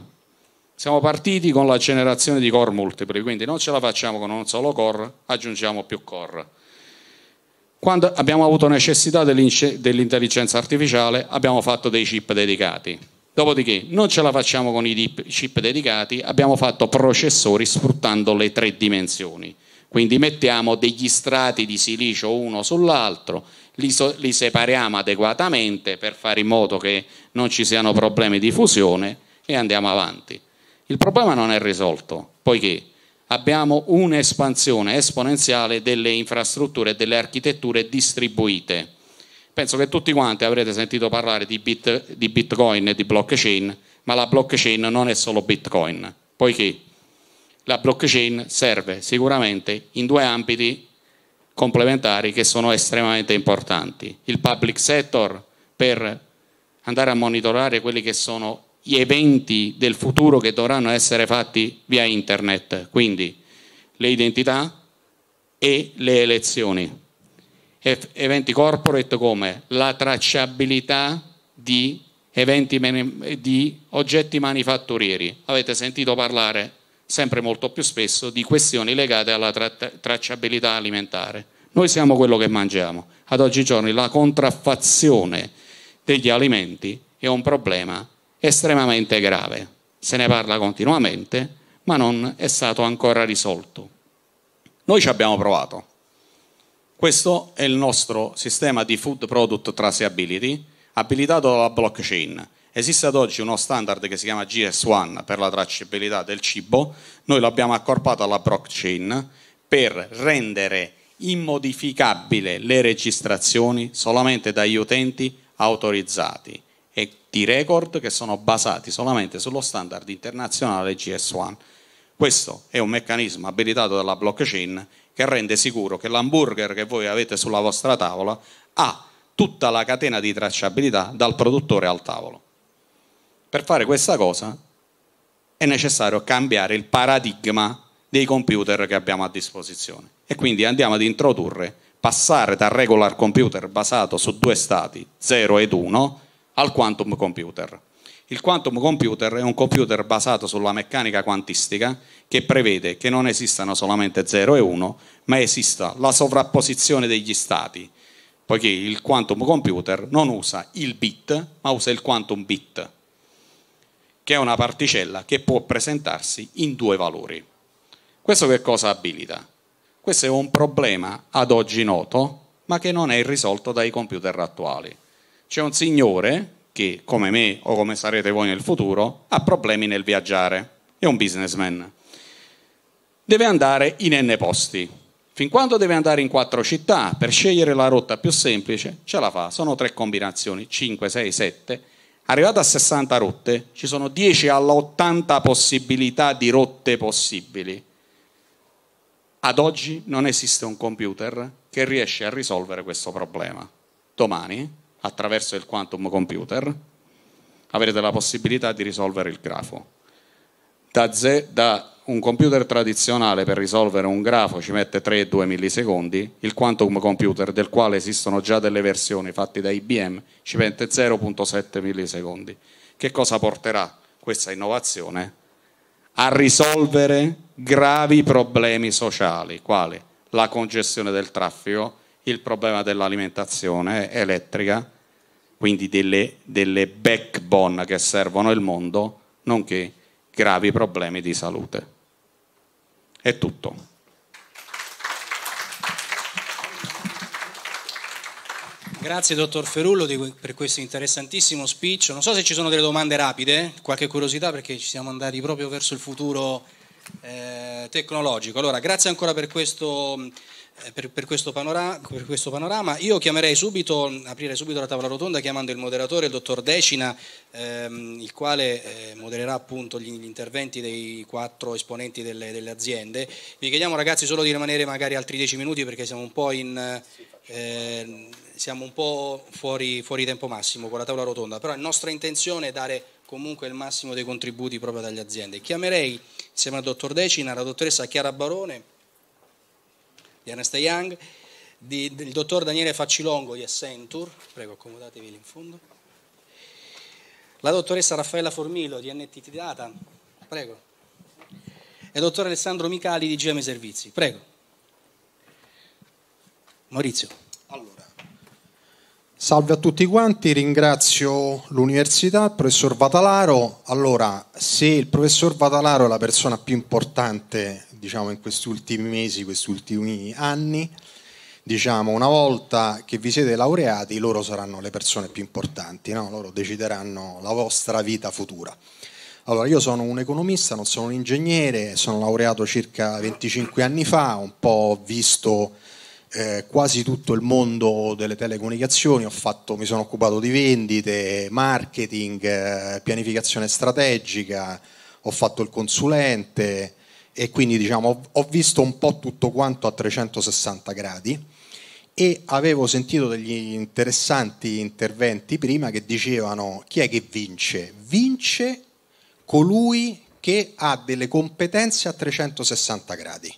E: Siamo partiti con la generazione di core multipli, quindi non ce la facciamo con un solo core, aggiungiamo più core. Quando abbiamo avuto necessità dell'intelligenza artificiale, abbiamo fatto dei chip dedicati. Dopodiché non ce la facciamo con i chip dedicati, abbiamo fatto processori sfruttando le tre dimensioni. Quindi mettiamo degli strati di silicio uno sull'altro, li, so, li separiamo adeguatamente per fare in modo che non ci siano problemi di fusione e andiamo avanti. Il problema non è risolto, poiché abbiamo un'espansione esponenziale delle infrastrutture e delle architetture distribuite. Penso che tutti quanti avrete sentito parlare di, bit, di, Bitcoin e di blockchain, ma la blockchain non è solo Bitcoin, poiché la blockchain serve sicuramente in due ambiti complementari che sono estremamente importanti. Il public sector per andare a monitorare quelli che sono gli eventi del futuro che dovranno essere fatti via internet, quindi le identità e le elezioni. E- eventi corporate come la tracciabilità di, mani- di oggetti manifatturieri. Avete sentito parlare sempre molto più spesso, di questioni legate alla tra- tracciabilità alimentare. Noi siamo quello che mangiamo. Ad oggigiorno la contraffazione degli alimenti è un problema estremamente grave. Se ne parla continuamente, ma non è stato ancora risolto. Noi ci abbiamo provato. Questo è il nostro sistema di food product traceability abilitato dalla blockchain Esiste ad oggi uno standard che si chiama GS1 per la tracciabilità del cibo, noi l'abbiamo accorpato alla blockchain per rendere immodificabile le registrazioni solamente dagli utenti autorizzati e di record che sono basati solamente sullo standard internazionale GS1. Questo è un meccanismo abilitato dalla blockchain che rende sicuro che l'hamburger che voi avete sulla vostra tavola ha tutta la catena di tracciabilità dal produttore al tavolo. Per fare questa cosa è necessario cambiare il paradigma dei computer che abbiamo a disposizione e quindi andiamo ad introdurre, passare dal regular computer basato su due stati, 0 ed 1, al quantum computer. Il quantum computer è un computer basato sulla meccanica quantistica che prevede che non esistano solamente 0 e 1, ma esista la sovrapposizione degli stati, poiché il quantum computer non usa il bit, ma usa il quantum bit che è una particella che può presentarsi in due valori. Questo che cosa abilita? Questo è un problema ad oggi noto, ma che non è risolto dai computer attuali. C'è un signore che, come me o come sarete voi nel futuro, ha problemi nel viaggiare, è un businessman. Deve andare in n posti. Fin quando deve andare in quattro città per scegliere la rotta più semplice, ce la fa. Sono tre combinazioni, 5, 6, 7, Arrivato a 60 rotte, ci sono 10 alla 80 possibilità di rotte possibili. Ad oggi non esiste un computer che riesce a risolvere questo problema. Domani, attraverso il quantum computer, avrete la possibilità di risolvere il grafo. Da, ze- da un computer tradizionale per risolvere un grafo ci mette 3-2 millisecondi, il quantum computer del quale esistono già delle versioni fatte da IBM ci mette 0.7 millisecondi. Che cosa porterà questa innovazione? A risolvere gravi problemi sociali, quali la congestione del traffico, il problema dell'alimentazione elettrica, quindi delle, delle backbone che servono il mondo, nonché gravi problemi di salute. È tutto.
C: Grazie dottor Ferullo per questo interessantissimo speech. Non so se ci sono delle domande rapide, qualche curiosità perché ci siamo andati proprio verso il futuro eh, tecnologico. Allora, grazie ancora per questo eh, per, per, questo panorama, per, questo panorama, Io chiamerei subito, aprirei subito la tavola rotonda chiamando il moderatore, il dottor Decina, ehm, il quale eh, modererà appunto gli, gli, interventi dei quattro esponenti delle, delle, aziende. Vi chiediamo ragazzi solo di rimanere magari altri dieci minuti perché siamo un po' in... Eh, siamo un po' fuori, fuori tempo massimo con la tavola rotonda, però la nostra intenzione è dare comunque il massimo dei contributi proprio dalle aziende. Chiamerei insieme al dottor Decina la dottoressa Chiara Barone di Ernest Young, di, del dottor Daniele Facilongo di Essentur, prego accomodatevi lì in fondo, la dottoressa Raffaella Formilo di NTT Data, prego, e il dottor Alessandro Micali di GM Servizi, prego. Maurizio. Allora,
G: salve a tutti quanti, ringrazio l'università, il professor Vatalaro. Allora, se il professor Vatalaro è la persona più importante diciamo, in questi ultimi mesi, questi ultimi anni. Diciamo, una volta che vi siete laureati, loro saranno le persone più importanti, no? loro decideranno la vostra vita futura. Allora, io sono un economista, non sono un ingegnere, sono laureato circa 25 anni fa, un po' ho visto eh, quasi tutto il mondo delle telecomunicazioni, fatto, mi sono occupato di vendite, marketing, eh, pianificazione strategica, ho fatto il consulente, e quindi diciamo, ho visto un po' tutto quanto a 360 gradi e avevo sentito degli interessanti interventi prima che dicevano chi è che vince? Vince colui che ha delle competenze a 360 gradi.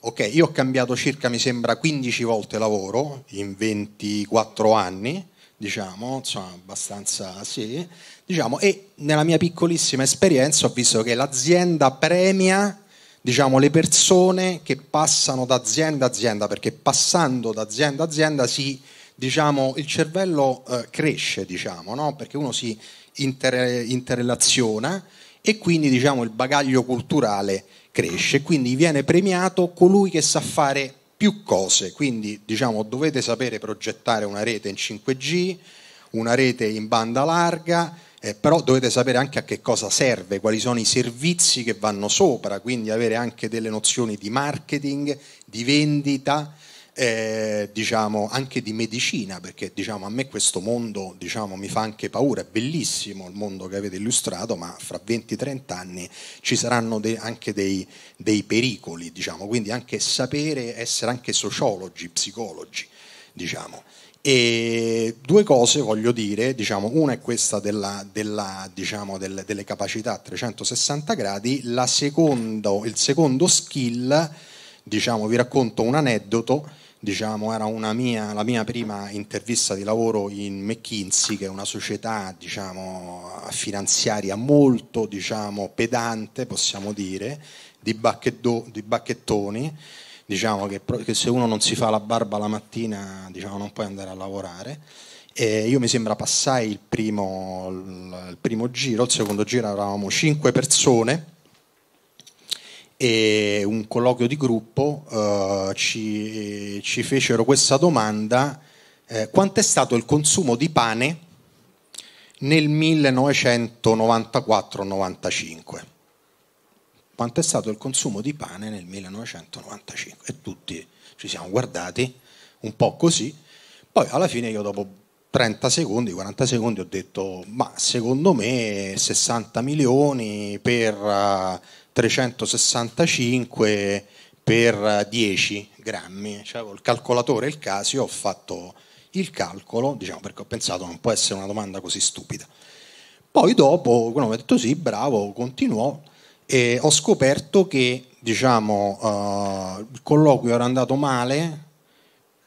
G: Ok, io ho cambiato circa, mi sembra, 15 volte lavoro in 24 anni, diciamo, insomma, abbastanza sì, diciamo, e nella mia piccolissima esperienza ho visto che l'azienda premia diciamo, le persone che passano da azienda a azienda, perché passando da azienda a azienda si, diciamo, il cervello eh, cresce, diciamo, no? perché uno si inter- interrelaziona e quindi diciamo, il bagaglio culturale cresce, quindi viene premiato colui che sa fare più cose, quindi diciamo, dovete sapere progettare una rete in 5G, una rete in banda larga, eh, però dovete sapere anche a che cosa serve, quali sono i servizi che vanno sopra, quindi avere anche delle nozioni di marketing, di vendita, eh, diciamo anche di medicina, perché diciamo, a me questo mondo diciamo, mi fa anche paura, è bellissimo il mondo che avete illustrato, ma fra 20-30 anni ci saranno de- anche dei, dei pericoli, diciamo, quindi anche sapere essere anche sociologi, psicologi. Diciamo. E due cose voglio dire, diciamo, una è questa della, della, diciamo, delle, delle, capacità a 360 gradi, La secondo, il secondo skill, diciamo, vi racconto un aneddoto, diciamo, era mia, la mia prima intervista di lavoro in McKinsey, che è una società diciamo, finanziaria molto diciamo, pedante, possiamo dire, di, di bacchettoni diciamo che, che, se uno non si fa la barba la mattina diciamo, non puoi andare a lavorare. E io mi sembra passai il primo, il primo giro, il secondo giro eravamo cinque persone e un colloquio di gruppo eh, ci, ci, fecero questa domanda, eh, quanto è stato il consumo di pane nel 1994-95? quanto è stato il consumo di pane nel 1995 e tutti ci siamo guardati un po' così, poi alla fine io dopo 30 secondi, 40 secondi ho detto ma secondo me 60 milioni per 365 eh, per 10 eh, grammi, cioè, avevo il calcolatore il caso, ho fatto il calcolo, diciamo perché ho pensato non può essere una domanda così stupida. Poi dopo, quando mi ha detto sì, bravo, continuò, e ho scoperto che diciamo, uh, il colloquio era andato male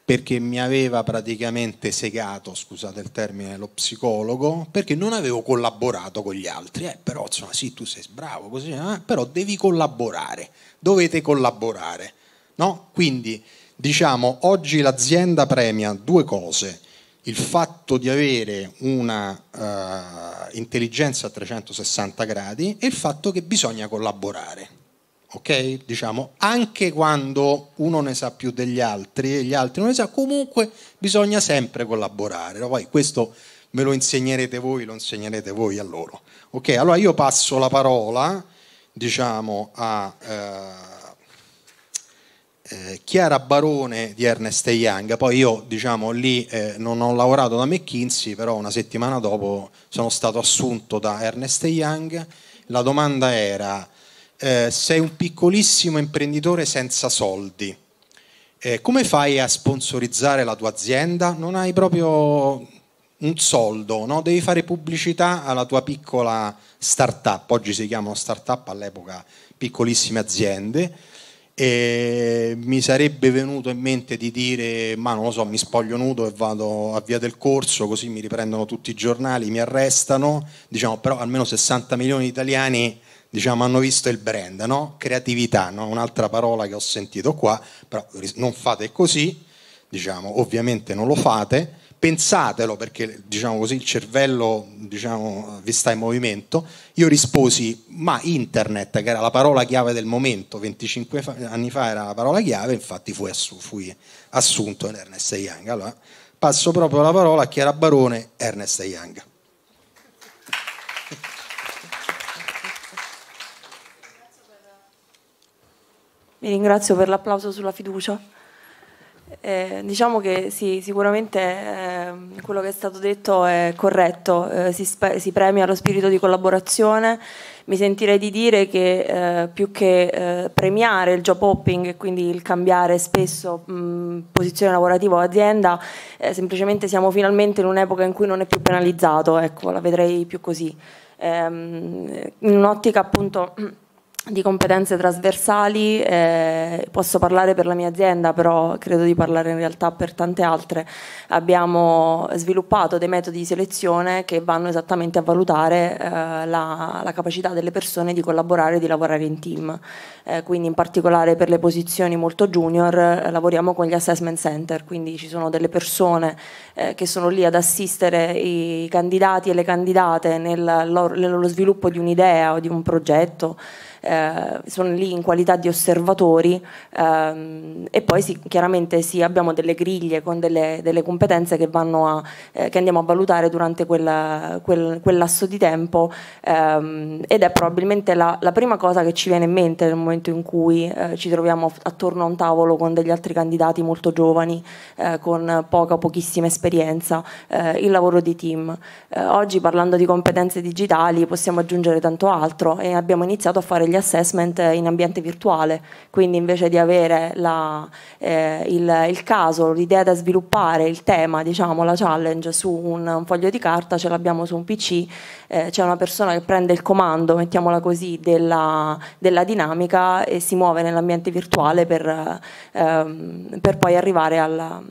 G: perché mi aveva praticamente segato, scusate il termine, lo psicologo, perché non avevo collaborato con gli altri. Eh, però, insomma, sì, tu sei bravo, così, eh, però devi collaborare, dovete collaborare. No? Quindi, diciamo, oggi l'azienda premia due cose il fatto di avere una uh, intelligenza a 360 gradi e il fatto che bisogna collaborare. Ok? Diciamo, anche quando uno ne sa più degli altri e gli altri non ne sa, comunque bisogna sempre collaborare. No? Poi questo me lo insegnerete voi, lo insegnerete voi a loro. Ok? Allora io passo la parola, diciamo, a... Uh, eh, Chiara Barone di Ernest Young, poi io diciamo lì eh, non ho lavorato da McKinsey, però una settimana dopo sono stato assunto da Ernest Young, la domanda era eh, sei un piccolissimo imprenditore senza soldi, eh, come fai a sponsorizzare la tua azienda? Non hai proprio un soldo, no? devi fare pubblicità alla tua piccola startup, oggi si chiamano startup, all'epoca piccolissime aziende e mi sarebbe venuto in mente di dire ma non lo so mi spoglio nudo e vado a via del corso così mi riprendono tutti i giornali mi arrestano diciamo però almeno 60 milioni di italiani diciamo, hanno visto il brand no? creatività no? un'altra parola che ho sentito qua però non fate così diciamo ovviamente non lo fate pensatelo perché diciamo così il cervello diciamo, vi sta in movimento, io risposi ma internet che era la parola chiave del momento, 25 anni fa era la parola chiave, infatti fui, assu, fui assunto in Ernest Young. Allora passo proprio la parola a Chiara Barone, Ernest Young.
H: Vi ringrazio per l'applauso sulla fiducia. Eh, diciamo che sì, sicuramente eh, quello che è stato detto è corretto, eh, si, si, premia lo spirito di collaborazione. Mi sentirei di dire che eh, più che eh, premiare il job hopping e quindi il cambiare spesso mh, posizione lavorativa o azienda, eh, semplicemente siamo finalmente in un'epoca in cui non è più penalizzato, ecco, la vedrei più così. Ehm, in un'ottica appunto di competenze trasversali, eh, posso parlare per la mia azienda, però credo di parlare in realtà per tante altre. Abbiamo sviluppato dei metodi di selezione che vanno esattamente a valutare eh, la, la, capacità delle persone di collaborare e di lavorare in team. Eh, quindi in particolare per le posizioni molto junior eh, lavoriamo con gli assessment center, quindi ci sono delle persone eh, che sono lì ad assistere i candidati e le candidate nel, loro sviluppo di un'idea o di un progetto eh, sono lì in qualità di osservatori ehm, e poi sì, chiaramente sì, abbiamo delle griglie con delle, delle competenze che, a, eh, che, andiamo a valutare durante quella, quel, quel, lasso di tempo ehm, ed è probabilmente la, la, prima cosa che ci viene in mente nel momento in cui eh, ci troviamo attorno a un tavolo con degli altri candidati molto giovani, eh, con poca o pochissima esperienza, eh, il lavoro di team. Eh, oggi parlando di competenze digitali possiamo aggiungere tanto altro e abbiamo iniziato a fare gli assessment in ambiente virtuale, quindi invece di avere la, eh, il, il, caso, l'idea da sviluppare, il tema, diciamo, la challenge su un, un foglio di carta, ce l'abbiamo su un PC, eh, c'è una persona che prende il comando, mettiamola così, della, della dinamica e si muove nell'ambiente virtuale per, ehm, per poi arrivare al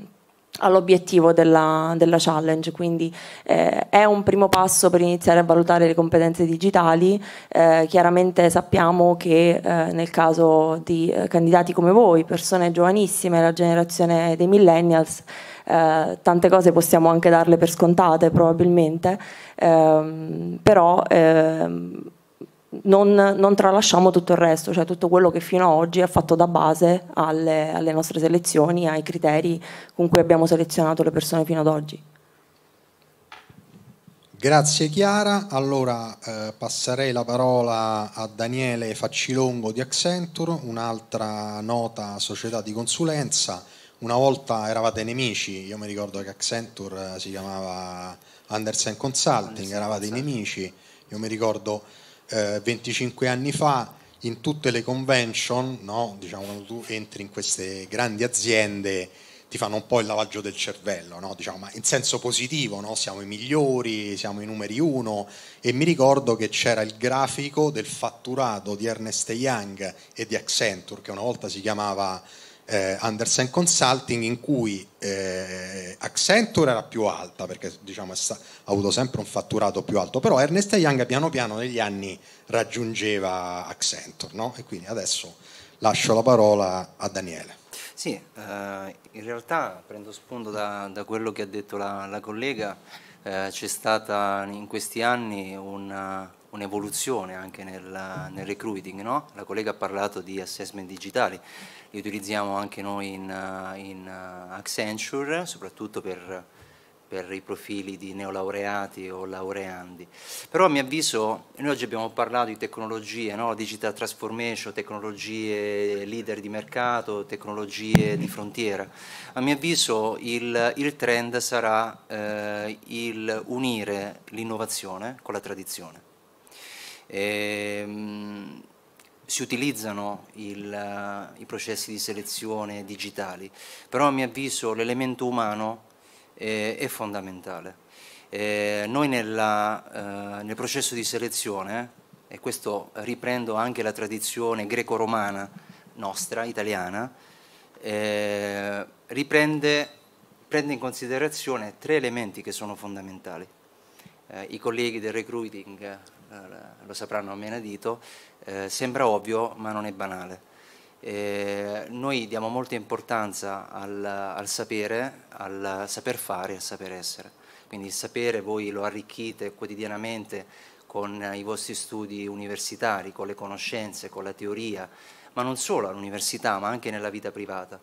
H: all'obiettivo della, della, challenge, quindi eh, è un primo passo per iniziare a valutare le competenze digitali, eh, chiaramente sappiamo che eh, nel caso di eh, candidati come voi, persone giovanissime, la generazione dei millennials, eh, tante cose possiamo anche darle per scontate probabilmente, ehm, però ehm, non, non, tralasciamo tutto il resto, cioè tutto quello che fino ad oggi ha fatto da base alle, alle nostre selezioni, ai criteri con cui abbiamo selezionato le persone fino ad oggi.
G: Grazie Chiara, allora eh, passerei la parola a Daniele Faccilongo di Accenture, un'altra nota società di consulenza. Una volta eravate nemici, io mi ricordo che Accenture eh, si chiamava Andersen Consulting, Anderson eravate Consulting. nemici, io mi ricordo eh, 25 anni fa in tutte le convention, no? diciamo, quando tu entri in queste grandi aziende ti fanno un po' il lavaggio del cervello, no? diciamo, ma in senso positivo, no? siamo i migliori, siamo i numeri uno e mi ricordo che c'era il grafico del fatturato di Ernest Young e di Accenture che una volta si chiamava eh, Andersen Consulting in cui eh, Accenture era più alta perché diciamo, ha avuto sempre un fatturato più alto, però Ernest Young piano piano negli anni raggiungeva Accenture no? e quindi adesso lascio la parola a Daniele.
F: Sì, eh, in realtà prendo spunto da, da, quello che ha detto la, la collega, eh, c'è stata in questi anni una, un'evoluzione anche nel, nel recruiting, no? la collega ha parlato di assessment digitali li utilizziamo anche noi in, eh, in eh, Accenture, soprattutto per, per i profili di neolaureati o laureandi. Però a mio avviso, noi oggi abbiamo parlato di tecnologie, no? digital transformation, tecnologie leader di mercato, tecnologie di frontiera. A mio avviso il, il trend sarà eh, il unire l'innovazione con la tradizione. E, ehm, si utilizzano il, uh, i processi di selezione digitali, però a mio avviso l'elemento umano eh, è fondamentale. Eh, noi nella, eh, nel processo di selezione, eh, e questo riprendo anche la tradizione greco-romana nostra, italiana, eh, riprende, prende in considerazione tre elementi che sono fondamentali. I colleghi del recruiting lo sapranno a meno menadito, eh, sembra ovvio, ma non è banale. Eh, noi diamo molta importanza al, al, sapere, al saper fare, al saper essere. Quindi il sapere voi lo arricchite quotidianamente con i vostri studi universitari, con le conoscenze, con la teoria, ma non solo all'università, ma anche nella vita privata.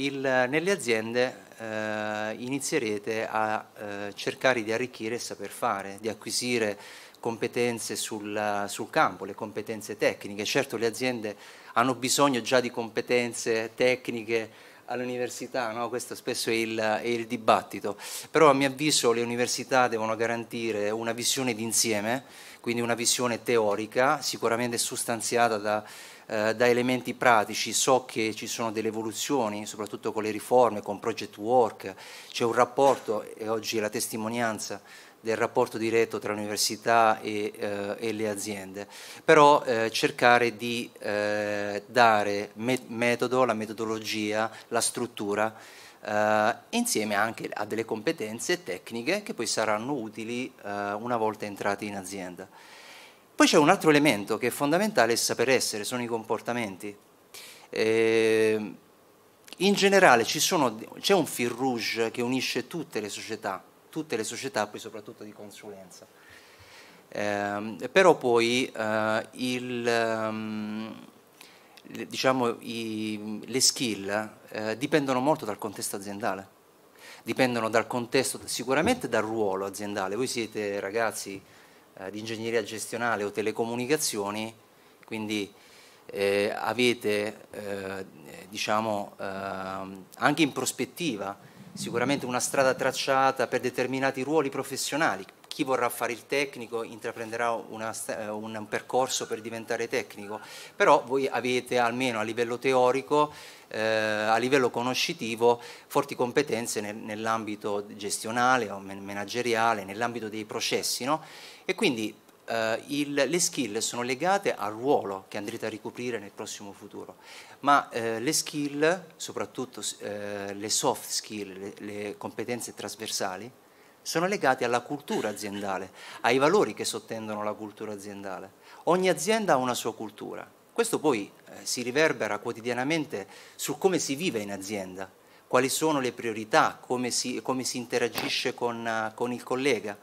F: Il, nelle aziende eh, inizierete a eh, cercare di arricchire il saper fare, di acquisire competenze sul, sul, campo, le competenze tecniche. Certo le aziende hanno bisogno già di competenze tecniche all'università, no? questo spesso è il, è il, dibattito, però a mio avviso le università devono garantire una visione d'insieme, quindi una visione teorica, sicuramente sostanziata da, eh, da elementi pratici, so che ci sono delle evoluzioni, soprattutto con le riforme, con project work, c'è un rapporto e oggi è la testimonianza del rapporto diretto tra università e, eh, e le aziende, però eh, cercare di eh, dare me metodo, la metodologia, la struttura, eh, insieme anche a delle competenze tecniche che poi saranno utili eh, una volta entrati in azienda. Poi c'è un altro elemento che è fondamentale è saper essere, sono i comportamenti. Ehm, in generale c'è un fil rouge che unisce tutte le società, tutte le società, poi soprattutto di consulenza. Eh, però poi eh, il, um, le, diciamo, i, le skill eh, dipendono molto dal contesto aziendale, dipendono dal contesto, sicuramente dal ruolo aziendale. Voi siete ragazzi eh, di ingegneria gestionale o telecomunicazioni, quindi eh, avete eh, diciamo, ehm, anche in prospettiva sicuramente una strada tracciata per determinati ruoli professionali. Chi vorrà fare il tecnico intraprenderà una, eh, un percorso per diventare tecnico, però voi avete almeno a livello teorico, eh, a livello conoscitivo, forti competenze nel, nell'ambito gestionale o manageriale, nell'ambito dei processi no? e quindi eh, il, le skill sono legate al ruolo che andrete a ricoprire nel prossimo futuro, ma eh, le skill, soprattutto eh, le soft skill, le, le competenze trasversali, sono legate alla cultura aziendale, ai valori che sottendono la cultura aziendale. Ogni azienda ha una sua cultura. Questo poi eh, si riverbera quotidianamente su come si vive in azienda, quali sono le priorità, come si, come si interagisce con, con, il collega.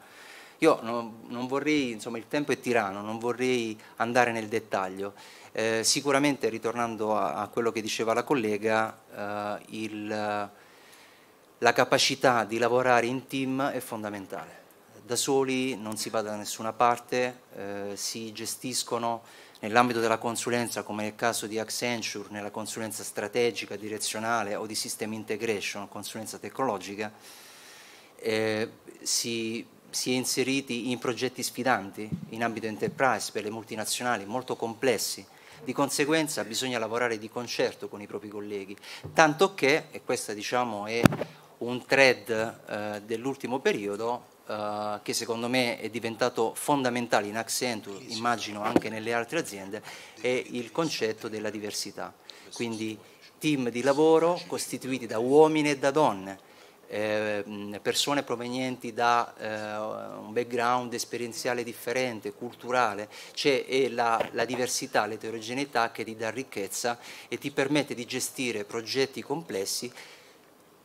F: Io non, non vorrei, insomma il tempo è tirano, non vorrei andare nel dettaglio. Eh, sicuramente ritornando a, a, quello che diceva la collega, eh, il, la capacità di lavorare in team è fondamentale. Da soli non si va da nessuna parte, eh, si gestiscono nell'ambito della consulenza, come nel caso di Accenture, nella consulenza strategica, direzionale o di system integration, consulenza tecnologica, eh, si si è inseriti in progetti sfidanti in ambito enterprise per le multinazionali molto complessi. Di conseguenza bisogna lavorare di concerto con i propri colleghi, tanto che, e questo diciamo, è un thread eh, dell'ultimo periodo, eh, che secondo me è diventato fondamentale in Accenture, immagino anche nelle altre aziende, è il concetto della diversità. Quindi team di lavoro costituiti da uomini e da donne, eh, persone provenienti da eh, un background esperienziale differente, culturale, c'è cioè, la, la, diversità, l'eterogeneità che ti dà ricchezza e ti permette di gestire progetti complessi.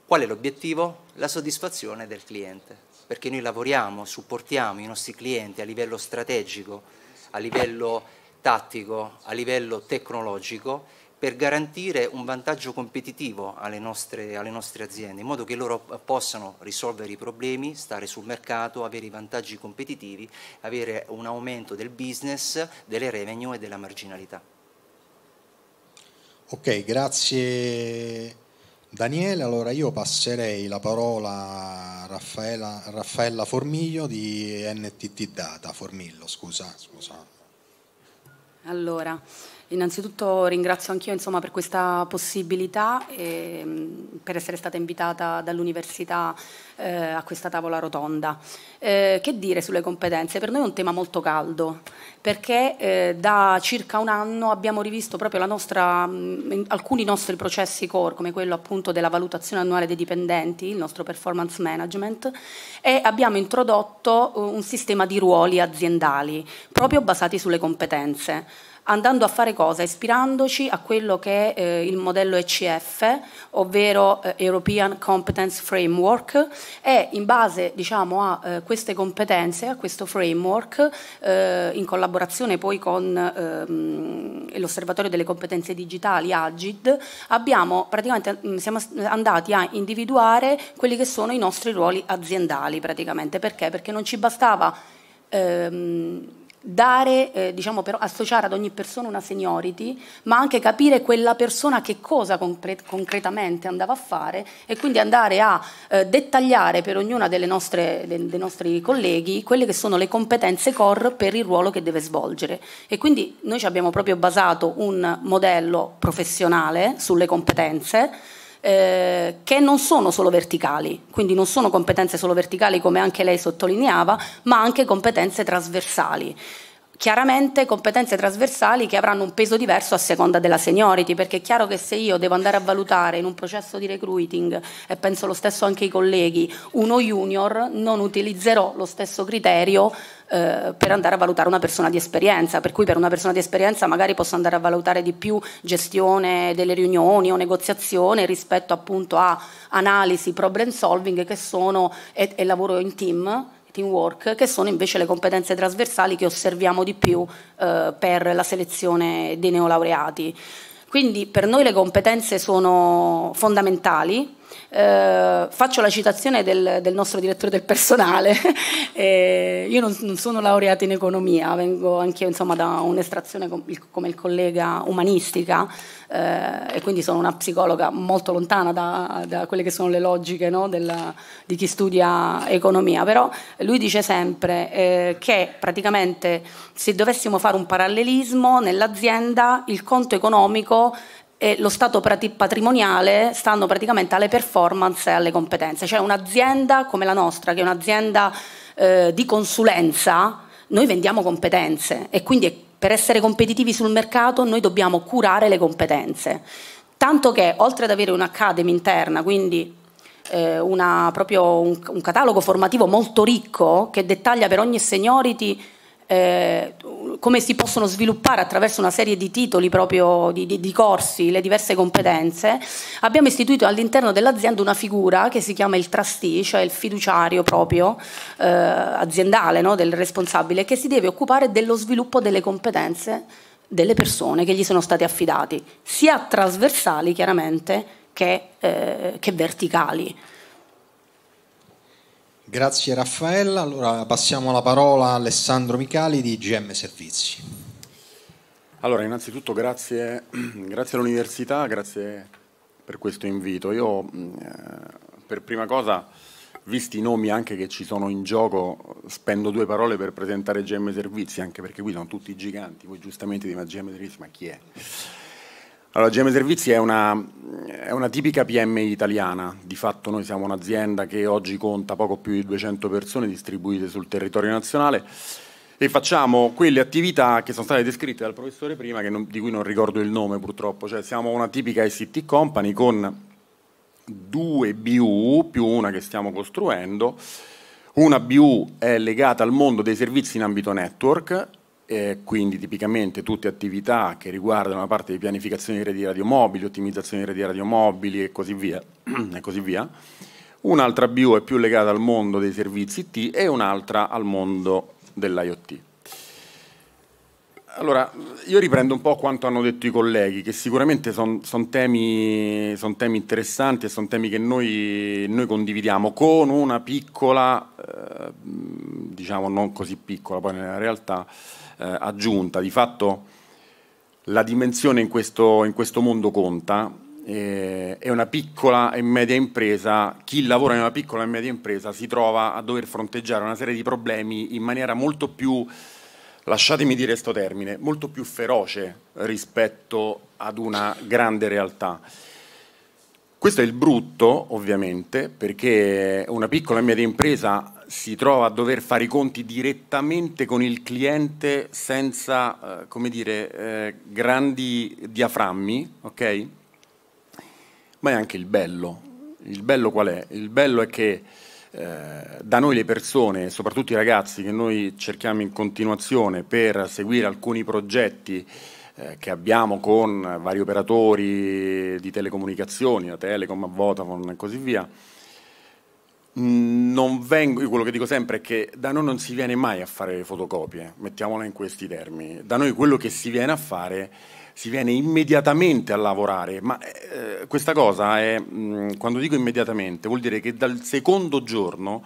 F: Qual è l'obiettivo? La soddisfazione del cliente, perché noi lavoriamo, supportiamo i nostri clienti a livello strategico, a livello tattico, a livello tecnologico per garantire un vantaggio competitivo alle nostre, alle nostre, aziende, in modo che loro possano risolvere i problemi, stare sul mercato, avere i vantaggi competitivi, avere un aumento del business, delle revenue e della marginalità.
G: Ok, grazie Daniele. Allora io passerei la parola a Raffaella, Raffaella Formiglio di NTT Data, Formillo, scusa. scusa.
I: Allora, Innanzitutto ringrazio anch'io insomma, per questa possibilità e mm, per essere stata invitata dall'università eh, a questa tavola rotonda. Eh, che dire sulle competenze? Per noi è un tema molto caldo perché eh, da circa un anno abbiamo rivisto proprio nostra, mh, mm, alcuni nostri processi core come quello appunto della valutazione annuale dei dipendenti, il nostro performance management e abbiamo introdotto eh, un sistema di ruoli aziendali proprio basati sulle competenze andando a fare cosa? Ispirandoci a quello che è eh, il modello ECF, ovvero eh, European Competence Framework, e in base diciamo, a eh, queste competenze, a questo framework, eh, in collaborazione poi con ehm, l'Osservatorio delle competenze digitali, AGID, abbiamo praticamente mm, siamo andati a individuare quelli che sono i nostri ruoli aziendali, praticamente. Perché? Perché non ci bastava ehm, dare, eh, diciamo, però, associare ad ogni persona una seniority, ma anche capire quella persona che cosa concre concretamente andava a fare e quindi andare a eh, dettagliare per ognuna delle nostre, de dei nostri colleghi quelle che sono le competenze core per il ruolo che deve svolgere. E quindi noi ci abbiamo proprio basato un modello professionale sulle competenze eh, che non sono solo verticali, quindi non sono competenze solo verticali come anche lei sottolineava, ma anche competenze trasversali chiaramente competenze trasversali che avranno un peso diverso a seconda della seniority, perché è chiaro che se io devo andare a valutare in un processo di recruiting, e penso lo stesso anche i colleghi, uno junior, non utilizzerò lo stesso criterio eh, per andare a valutare una persona di esperienza, per cui per una persona di esperienza magari posso andare a valutare di più gestione delle riunioni o negoziazione rispetto appunto a analisi, problem solving che sono e, e lavoro in team teamwork, che sono invece le competenze trasversali che osserviamo di più eh, per la selezione dei neolaureati. Quindi per noi le competenze sono fondamentali, eh, faccio la citazione del, del, nostro direttore del personale, <laughs> eh, io non, non, sono laureata in economia, vengo anche io da un'estrazione com, il, come il collega umanistica eh, e quindi sono una psicologa molto lontana da, da quelle che sono le logiche no, della, di chi studia economia, però lui dice sempre eh, che praticamente se dovessimo fare un parallelismo nell'azienda il conto economico e lo stato patrimoniale stanno praticamente alle performance e alle competenze. Cioè un'azienda come la nostra, che è un'azienda eh, di consulenza, noi vendiamo competenze e quindi per essere competitivi sul mercato noi dobbiamo curare le competenze. Tanto che oltre ad avere un'academy interna, quindi eh, una, proprio un, un catalogo formativo molto ricco che dettaglia per ogni seniority eh, come si possono sviluppare attraverso una serie di titoli proprio di, di, di corsi le diverse competenze, abbiamo istituito all'interno dell'azienda una figura che si chiama il trustee, cioè il fiduciario proprio eh, aziendale no, del responsabile, che si deve occupare dello sviluppo delle competenze delle persone che gli sono stati affidati, sia trasversali chiaramente che, eh, che verticali.
G: Grazie Raffaella. Allora passiamo la parola a Alessandro Micali di GM Servizi.
J: Allora, innanzitutto grazie, grazie all'Università, grazie per questo invito. Io mm, eh, per prima cosa, visti i nomi anche che ci sono in gioco, spendo due parole per presentare GM Servizi, anche perché qui sono tutti giganti, voi giustamente dite GM Servizi ma chi è? Allora, GM Servizi è una, è una, tipica PMI italiana, di fatto noi siamo un'azienda che oggi conta poco più di 200 persone distribuite sul territorio nazionale e facciamo quelle attività che sono state descritte dal professore prima, non, di cui non ricordo il nome purtroppo, cioè siamo una tipica ICT company con due BU più una che stiamo costruendo, una BU è legata al mondo dei servizi in ambito network eh, quindi tipicamente tutte attività che riguardano la parte di pianificazione di reti radiomobili, ottimizzazione di reti radiomobili e così via. <clears throat> e così via. Un'altra BU è più legata al mondo dei servizi IT e un'altra al mondo dell'IoT. Allora, io riprendo un po' quanto hanno detto i colleghi, che sicuramente sono son temi, son temi, interessanti e sono temi che noi, noi, condividiamo con una piccola, eh, diciamo non così piccola poi nella realtà, eh, aggiunta. Di fatto la dimensione in questo, in questo mondo conta, eh, è una piccola e media impresa, chi lavora in una piccola e media impresa si trova a dover fronteggiare una serie di problemi in maniera molto più, lasciatemi dire questo termine, molto più feroce rispetto ad una grande realtà. Questo è il brutto, ovviamente, perché una piccola e media impresa si trova a dover fare i conti direttamente con il cliente senza, eh, come dire, eh, grandi diaframmi, ok? Ma è anche il bello. Il bello qual è? Il bello è che eh, da noi le persone, soprattutto i ragazzi che noi cerchiamo in continuazione per seguire alcuni progetti eh, che abbiamo con vari operatori di telecomunicazioni, la Telecom, Vodafone e così via, Mm, non vengo, io quello che dico sempre è che da noi non si viene mai a fare le fotocopie, mettiamola in questi termini. Da noi quello che si viene a fare, si viene immediatamente a lavorare, ma eh, questa cosa è, mh, mm, quando dico immediatamente, vuol dire che dal secondo giorno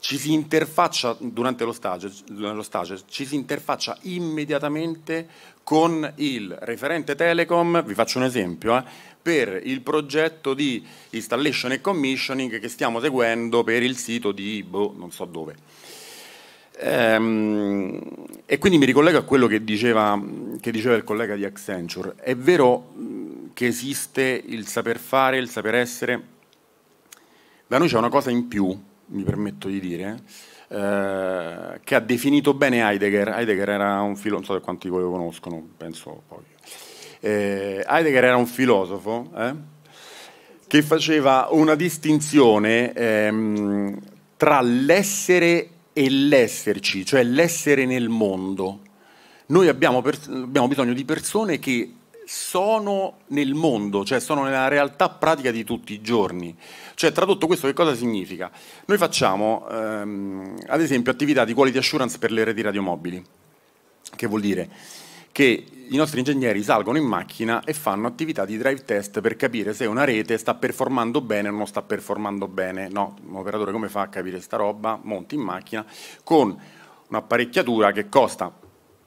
J: ci si interfaccia durante lo stage, lo stage, ci si interfaccia immediatamente con il referente telecom, vi faccio un esempio, eh, per il progetto di installation e commissioning che stiamo seguendo per il sito di boh, non so dove. Ehm, e quindi mi ricollego a quello che diceva, che diceva il collega di Accenture. È vero che esiste il saper fare, il saper essere. Da noi c'è una cosa in più, mi permetto di dire, eh, che ha definito bene Heidegger. Heidegger era un filo, non so quanti voi lo conoscono, penso poi eh, Heidegger era un filosofo eh, che faceva una distinzione ehm, tra l'essere e l'esserci, cioè l'essere nel mondo. Noi abbiamo, abbiamo bisogno di persone che sono nel mondo, cioè sono nella realtà pratica di tutti i giorni. Cioè, tradotto questo che cosa significa? Noi facciamo, ehm, ad esempio, attività di quality assurance per le reti radiomobili, che vuol dire che i nostri ingegneri salgono in macchina e fanno attività di drive test per capire se una rete sta performando bene o non sta performando bene. No, un operatore come fa a capire sta roba? Monti in macchina con un'apparecchiatura che costa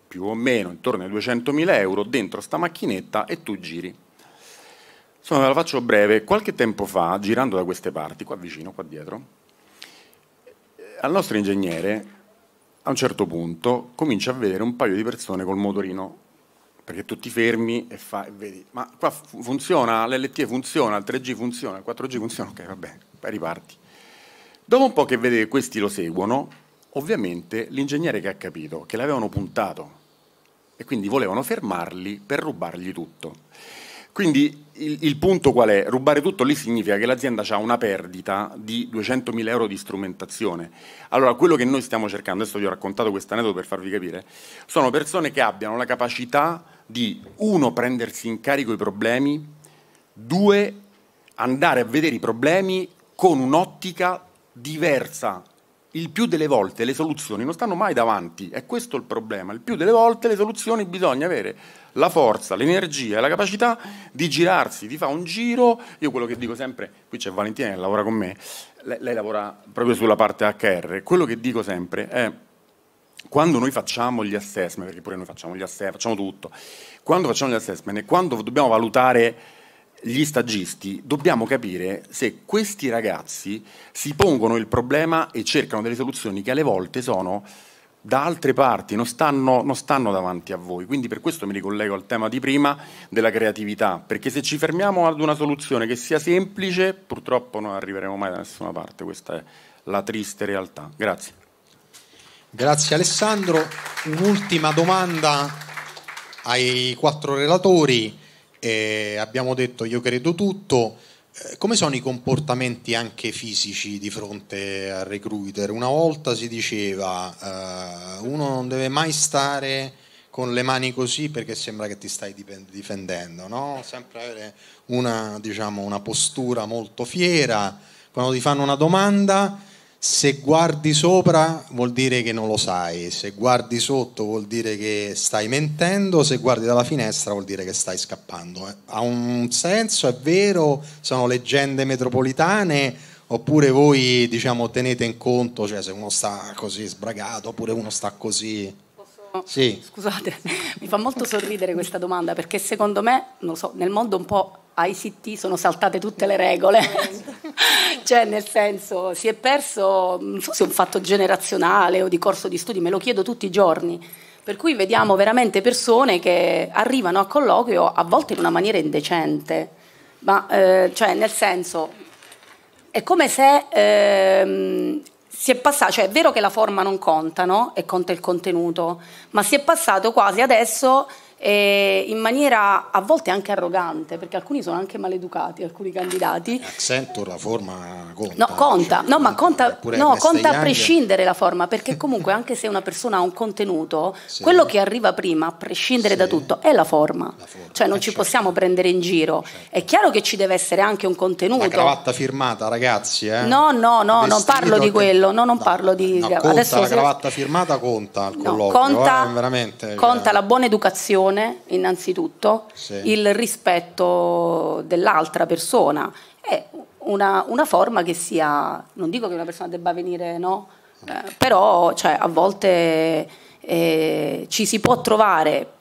J: più o meno intorno ai 200.000 euro dentro sta macchinetta e tu giri. Insomma, ve la faccio breve. Qualche tempo fa, girando da queste parti, qua vicino, qua dietro, eh, al nostro ingegnere a un certo punto comincia a vedere un paio di persone col motorino perché tu ti fermi e, fai, vedi, ma qua funziona, l'LT funziona, il 3G funziona, il 4G funziona, ok, va bene, poi riparti. Dopo un po' che vede che questi lo seguono, ovviamente l'ingegnere che ha capito che l'avevano puntato e quindi volevano fermarli per rubargli tutto. Quindi il, il, punto qual è? Rubare tutto lì significa che l'azienda ha una perdita di 200.000 euro di strumentazione. Allora quello che noi stiamo cercando, adesso vi ho raccontato questo aneddoto per farvi capire, sono persone che abbiano la capacità di uno prendersi in carico i problemi, due andare a vedere i problemi con un'ottica diversa. Il più delle volte le soluzioni non stanno mai davanti, è questo il problema. Il più delle volte le soluzioni bisogna avere la forza, l'energia e la capacità di girarsi, di fare un giro. Io quello che dico sempre, qui c'è Valentina che lavora con me, lei, lei lavora proprio sulla parte HR, quello che dico sempre è quando noi facciamo gli assessment, perché pure noi facciamo gli assessment, facciamo tutto, quando facciamo gli assessment e quando dobbiamo valutare gli stagisti, dobbiamo capire se questi ragazzi si pongono il problema e cercano delle soluzioni che alle volte sono da altre parti, non stanno, non stanno davanti a voi. Quindi per questo mi ricollego al tema di prima della creatività, perché se ci fermiamo ad una soluzione che sia semplice, purtroppo non arriveremo mai da nessuna parte, questa è la triste realtà. Grazie. Grazie Alessandro.
G: Un'ultima domanda ai quattro relatori. Eh, abbiamo detto io credo tutto. Eh, come sono i comportamenti anche fisici di fronte al recruiter? Una volta si diceva eh, uno non deve mai stare con le mani così perché sembra che ti stai difendendo, no? sempre avere una, diciamo, una postura molto fiera. Quando ti fanno una domanda se guardi sopra vuol dire che non lo sai, se guardi sotto vuol dire che stai mentendo, se guardi dalla finestra vuol dire che stai scappando. Eh, ha un senso, è vero, sono leggende metropolitane, oppure voi diciamo tenete in conto, cioè se uno sta così sbragato, oppure uno sta così. Posso... Sì.
I: Scusate, <laughs> mi fa molto sorridere questa domanda perché secondo me, so, nel mondo un po' ICT sono saltate tutte le regole, <laughs> cioè nel senso si è perso, non mm, so se è un fatto generazionale o di corso di studi, me lo chiedo tutti i giorni, per cui vediamo veramente persone che arrivano a colloquio a volte in una maniera indecente, ma eh, cioè nel senso è come se... Ehm, si è passato, cioè è vero che la forma non conta, no? E conta il contenuto, ma si è passato quasi adesso eh, in maniera a volte anche arrogante, perché alcuni sono anche maleducati, alcuni candidati.
G: L'accento, la forma conta. No,
I: diciamo. conta, cioè, no, ma conta, no, conta a prescindere la forma, perché comunque anche se una persona ha un contenuto, sì. quello che arriva prima, a prescindere sì. da tutto, è la forma. La forma. Cioè non eh, ci certo. possiamo prendere in giro. Certo. È chiaro che ci deve essere anche un contenuto. La cravatta
G: firmata, ragazzi. Eh? No,
I: no, no, non parlo di quello, no, non parlo di... No, conta, Adesso la cravatta
G: firmata conta al colloquio, conta, eh, veramente. Conta
I: eh. la buona educazione impone innanzitutto sì. il rispetto dell'altra persona. È una, una, forma che sia, non dico che una persona debba venire, no, eh, però cioè, a volte eh, ci si può trovare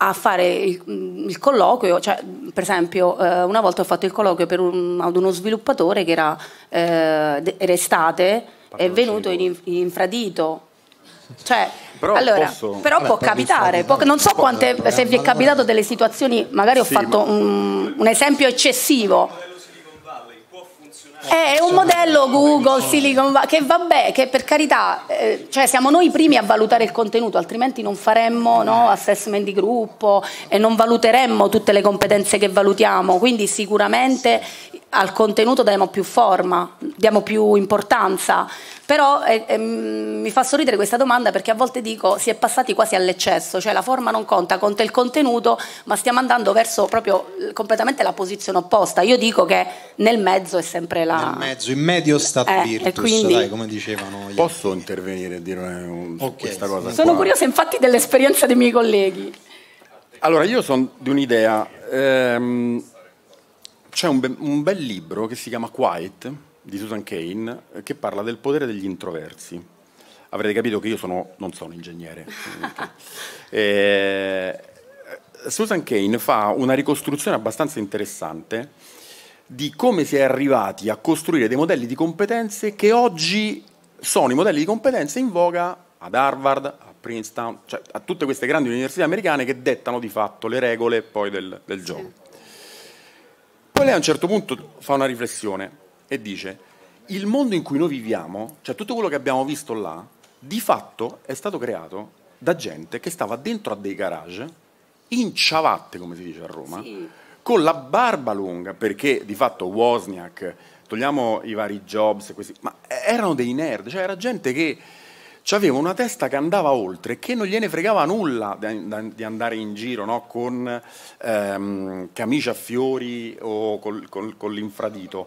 I: a fare il, mm, il colloquio, cioè, per esempio eh, una volta ho fatto il colloquio per un, ad uno sviluppatore che era, eh, era estate, è venuto in, in infradito. Cioè, però, allora, posso... però Vabbè, può capitare, può, non so quante, eh, se vi è capitato delle situazioni, magari ho sì, fatto ma... un, un esempio eccessivo. È un eh, modello Google, Silicon Valley, che vabbè, che per carità, eh, cioè siamo noi i primi a valutare il contenuto, altrimenti non faremmo no, assessment di gruppo e non valuteremmo tutte le competenze che valutiamo, quindi sicuramente al contenuto diamo più forma, diamo più importanza, però eh, eh, mi fa sorridere questa domanda perché a volte dico si è passati quasi all'eccesso, cioè la forma non conta, conta il contenuto, ma stiamo andando verso proprio eh, completamente la posizione opposta. Io dico che nel mezzo è sempre la... Nel
G: mezzo, in medio sta eh, virtus, quindi... dai, come dicevano io. Posso
J: intervenire e dire un... okay. questa cosa? Sono qua. curiosa
I: infatti dell'esperienza dei miei colleghi.
J: Allora, io sono di un'idea. Ehm c'è un, be- un, bel libro che si chiama Quiet di Susan Kane che parla del potere degli introversi. Avrete capito che io sono, non sono ingegnere. <laughs> eh, Susan Kane fa una ricostruzione abbastanza interessante di come si è arrivati a costruire dei modelli di competenze che oggi sono i modelli di competenze in voga ad Harvard, a Princeton, cioè a tutte queste grandi università americane che dettano di fatto le regole poi del, del gioco. Sì. Poi lei a un certo punto fa una riflessione e dice, il mondo in cui noi viviamo, cioè tutto quello che abbiamo visto là, di fatto è stato creato da gente che stava dentro a dei garage, in ciabatte come si dice a Roma, sì. con la barba lunga, perché di fatto Wozniak, togliamo i vari Jobs, questi, ma erano dei nerd, cioè era gente che aveva una testa che andava oltre, che non gliene fregava nulla di andare in giro no? con ehm, camicia a fiori o col, col, con l'infradito.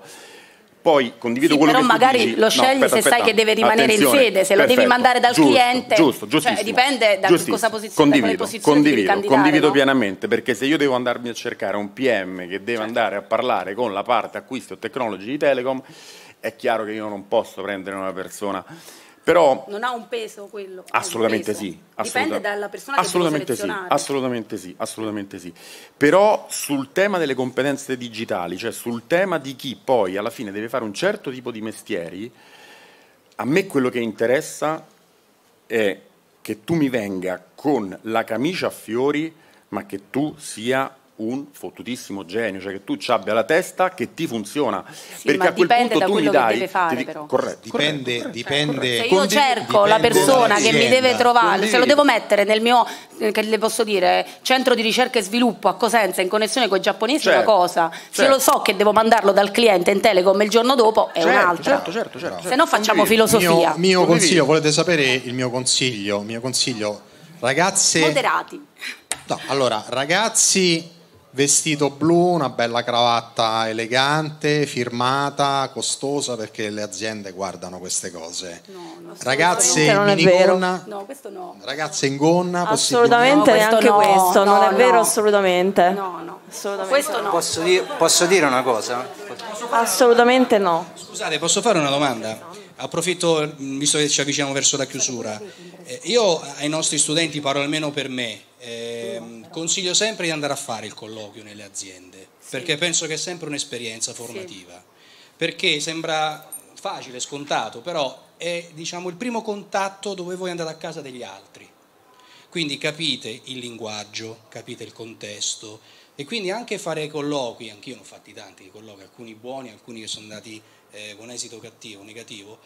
J: Poi condivido sì, quello però che magari dici, lo scegli no, aspetta, se aspetta, sai che deve rimanere in fede, se lo devi mandare dal giusto, cliente. Giusto, giusto. Cioè, dipende da giustissimo. cosa posizione, condivido, posizione condivido, condivido no? pienamente, perché se io devo andarmi a cercare un PM che deve certo. andare a parlare con la parte acquisti o tecnologi di Telecom, è chiaro che io non posso prendere una persona però,
I: non ha un peso quello? Assolutamente sì. Assolutamente, Dipende dalla persona assolutamente che assolutamente sì,
J: assolutamente sì, assolutamente sì. Però sul tema delle competenze digitali, cioè sul tema di chi poi alla fine deve fare un certo tipo di mestieri, a me quello che interessa è che tu mi venga con la camicia a fiori, ma che tu sia un fottutissimo genio, cioè che tu ci abbia la testa che ti funziona. Sì, perché a quel punto tu mi dai. Deve fare, ti, però. Corretto, dipende, corretto, dipende. Corretto. Se io cerco la persona che mi deve trovare, Condividi.
I: se lo devo mettere nel mio, eh, che le posso dire, centro di ricerca e sviluppo a Cosenza in connessione con i giapponesi certo, una cosa. Se certo. lo so che devo mandarlo dal cliente in telecom il giorno dopo è certo, un'altra. Certo, certo, certo, certo. Se no facciamo Condividi. filosofia. Mio, mio consiglio,
G: volete sapere il mio consiglio? Il mio consiglio, ragazze. Moderati. No, allora, ragazzi vestito blu, una bella cravatta elegante, firmata, costosa perché le aziende guardano queste cose. No, ragazze in gonna,
I: no, questo no.
G: Ragazze in gonna, assolutamente neanche no, questo, questo, non è vero
H: assolutamente. No,
I: no. Assolutamente. Posso,
C: dire, posso dire una cosa?
H: Assolutamente no.
C: Scusate, posso fare una domanda? approfitto, mm, visto che ci avviciniamo verso la chiusura, eh, io ai nostri studenti parlo almeno per me, eh, consiglio sempre di andare a fare il colloquio nelle aziende, sì. perché penso che è sempre un'esperienza formativa, sì. perché sembra facile, scontato, però è diciamo, il primo contatto dove voi andate a casa degli altri. Quindi capite il linguaggio, capite il contesto e quindi anche fare colloqui, anch'io ne ho fatti tanti colloqui, alcuni buoni, alcuni che sono andati eh, con esito cattivo, negativo,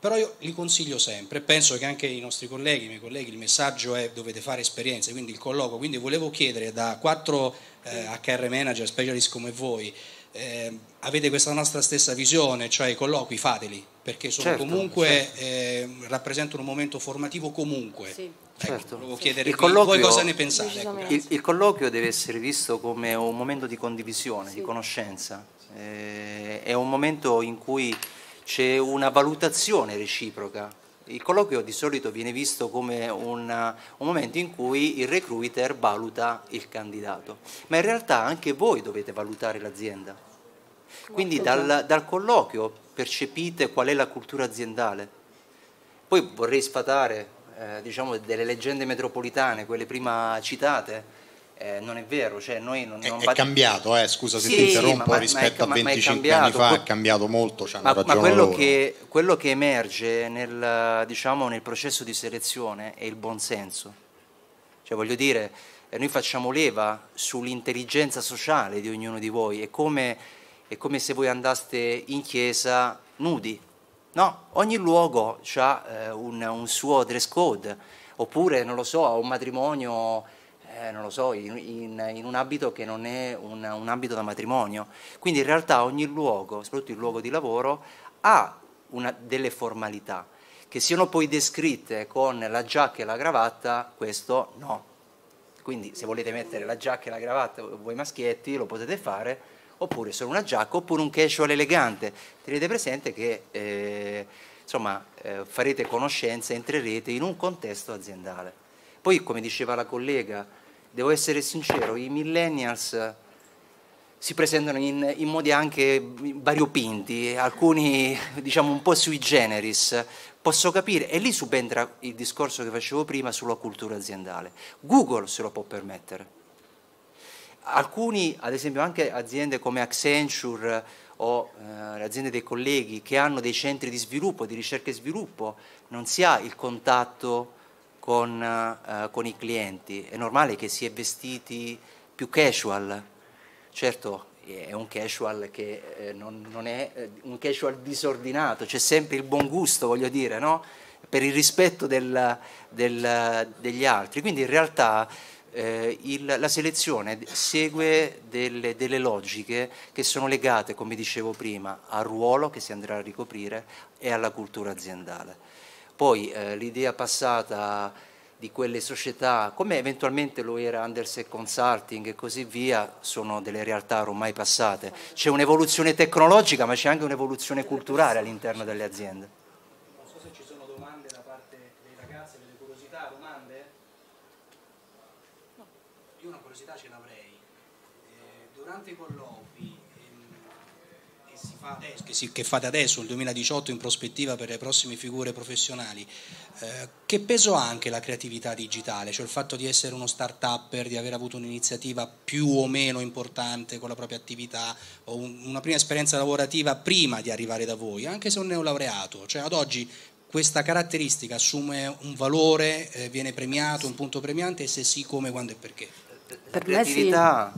C: però io li consiglio sempre, penso che anche i nostri colleghi, i miei colleghi, il messaggio è dovete fare esperienze, quindi il colloquio, quindi volevo chiedere da quattro eh, HR manager, specialist come voi, eh, avete questa nostra stessa visione, cioè i colloqui fateli, perché certo, comunque certo. Eh, rappresentano un momento formativo comunque. Sì. Ecco, certo. Volevo chiedere il colloquio, cosa ne pensate. il,
F: il, colloquio deve essere visto come un momento di condivisione, sì. di conoscenza, eh, è un momento in cui c'è una valutazione reciproca. Il colloquio di solito viene visto come una, un momento in cui il recruiter valuta il candidato, ma in realtà anche voi dovete valutare l'azienda. Quindi dal, dal colloquio percepite qual è la cultura aziendale. Poi vorrei sfatare eh, diciamo, delle leggende metropolitane, quelle prima citate, eh, non è vero, cioè noi non, è, non è bat... cambiato, eh, scusa se sì, ti interrompo, ma, rispetto ma è, a 25 anni fa è
G: cambiato molto, cioè ma, ma quello,
F: che, quello, che, emerge nel, diciamo, nel, processo di selezione è il buonsenso, cioè voglio dire, eh, noi facciamo leva sull'intelligenza sociale di ognuno di voi, è come, è come se voi andaste in chiesa nudi, no? Ogni luogo ha eh, un, un suo dress code, oppure, non lo so, a un matrimonio eh, non lo so, in, in, in, un abito che non è un, un abito da matrimonio. Quindi in realtà ogni luogo, soprattutto il luogo di lavoro, ha una, delle formalità che siano poi descritte con la giacca e la gravatta, questo no. Quindi se volete mettere la giacca e la gravatta voi maschietti lo potete fare, oppure solo una giacca, oppure un casual elegante. Tenete presente che eh, insomma, eh, farete conoscenza, entrerete in un contesto aziendale. Poi, come diceva la collega, devo essere sincero, i millennials eh, si presentano in, in, modi anche variopinti, alcuni diciamo un po' sui generis, posso capire, e lì subentra il discorso che facevo prima sulla cultura aziendale. Google se lo può permettere. Alcuni, ad esempio anche aziende come Accenture eh, o eh, le aziende dei colleghi che hanno dei centri di sviluppo, di ricerca e sviluppo, non si ha il contatto con, eh, con, i clienti. È normale che si è vestiti più casual, certo è un casual che eh, non, non, è eh, un casual disordinato, c'è sempre il buon gusto, voglio dire, no? per il rispetto del, del, degli altri. Quindi in realtà eh, il, la selezione segue delle, delle logiche che sono legate, come dicevo prima, al ruolo che si andrà a ricoprire e alla cultura aziendale. Poi eh, l'idea passata di quelle società, come eventualmente lo era Andersen Consulting e così via, sono delle realtà ormai passate. C'è un'evoluzione tecnologica, ma c'è anche un'evoluzione culturale all'interno delle aziende.
C: che fate adesso, il 2018 in prospettiva per le prossime figure professionali, eh, che peso ha anche la creatività digitale, cioè il fatto di essere uno start-upper, di aver avuto un'iniziativa più o meno importante con la propria attività o un, una prima esperienza lavorativa prima di arrivare da voi, anche se un neolaureato, cioè ad oggi questa caratteristica assume un valore, eh, viene premiato, un punto premiante e se sì come, quando e perché? Eh, per me sì.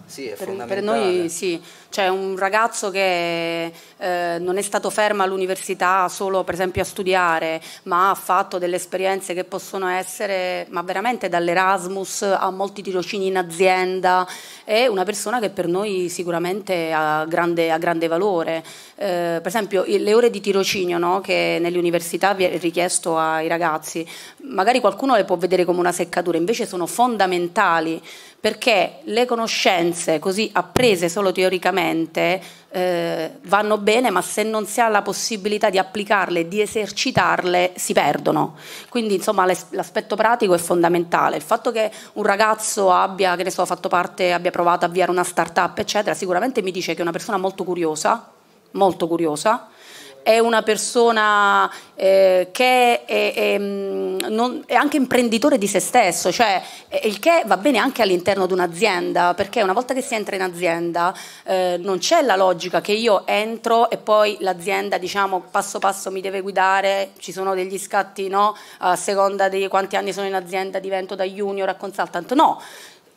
C: sì è per, per noi
I: sì. cioè un ragazzo che eh, non è stato fermo all'università solo per esempio a studiare, ma ha fatto delle esperienze che possono essere, ma veramente dall'Erasmus a molti tirocini in azienda, è una persona che per noi sicuramente ha grande, ha grande valore. Eh, per esempio le ore di tirocinio no, che nelle università vi è richiesto ai ragazzi, magari qualcuno le può vedere come una seccatura, invece sono fondamentali perché le conoscenze così apprese solo teoricamente eh, vanno bene, ma se non si ha la possibilità di applicarle, di esercitarle, si perdono. Quindi insomma l'aspetto pratico è fondamentale. Il fatto che un ragazzo abbia, so, fatto parte, abbia provato a avviare una start-up, eccetera, sicuramente mi dice che è una persona molto curiosa, molto curiosa, è una persona eh, che è, è, mm, non, è, anche imprenditore di se stesso, cioè eh, il che va bene anche all'interno di un'azienda, perché una volta che si entra in azienda eh, non c'è la logica che io entro e poi l'azienda diciamo passo passo mi deve guidare, ci sono degli scatti no? a seconda di quanti anni sono in azienda divento da junior a consultant, no,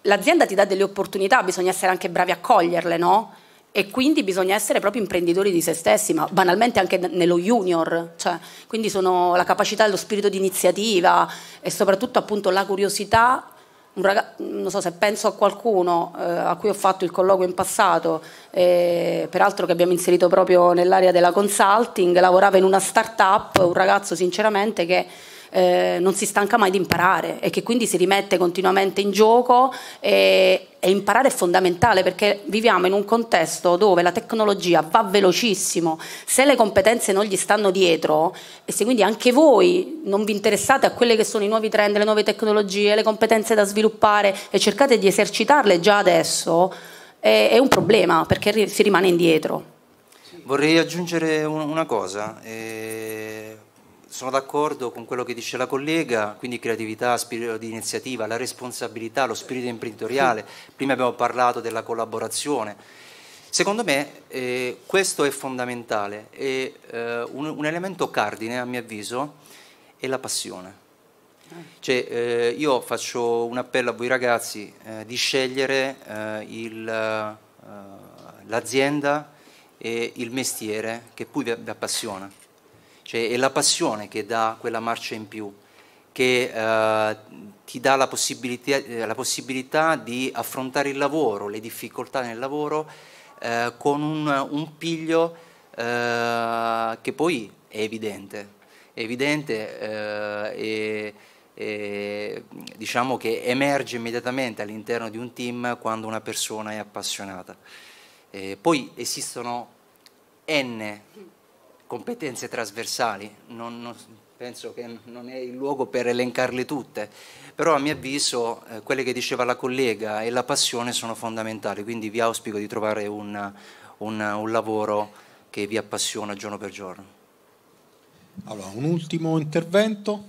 I: l'azienda ti dà delle opportunità, bisogna essere anche bravi a coglierle, no? e quindi bisogna essere proprio imprenditori di se stessi, ma banalmente anche nello junior, cioè, quindi sono la capacità e lo spirito di iniziativa e soprattutto appunto la curiosità. Raga- non so se penso a qualcuno eh, a cui ho fatto il colloquio in passato, eh, peraltro che abbiamo inserito proprio nell'area della consulting, lavorava in una start-up, un ragazzo sinceramente che eh, non si stanca mai di imparare e che quindi si rimette continuamente in gioco e, e imparare è fondamentale perché viviamo in un contesto dove la tecnologia va velocissimo, se le competenze non gli stanno dietro e se quindi anche voi non vi interessate a quelle che sono i nuovi trend, le nuove tecnologie, le competenze da sviluppare e cercate di esercitarle già adesso, è, è un problema perché si rimane indietro.
F: Vorrei aggiungere una cosa. Eh, sono d'accordo con quello che dice la collega, quindi creatività, spirito di iniziativa, la responsabilità, lo spirito imprenditoriale. Prima abbiamo parlato della collaborazione. Secondo me eh, questo è fondamentale e eh, un, un, elemento cardine, a mio avviso, è la passione. Ah. Cioè, eh, io faccio un appello a voi ragazzi eh, di scegliere eh, eh, l'azienda e il mestiere che poi vi appassiona cioè è la passione che dà quella marcia in più, che eh, ti dà la possibilità, eh, la possibilità, di affrontare il lavoro, le difficoltà nel lavoro, eh, con un, un piglio eh, che poi è evidente, è evidente eh, e, e, diciamo che emerge immediatamente all'interno di un team quando una persona è appassionata. poi esistono n competenze trasversali, non, non, penso che non è il luogo per elencarle tutte, però a mio avviso eh, quelle che diceva la collega e la passione sono fondamentali, quindi vi auspico di trovare un, un, un lavoro che vi appassiona giorno per giorno.
G: Allora, un ultimo intervento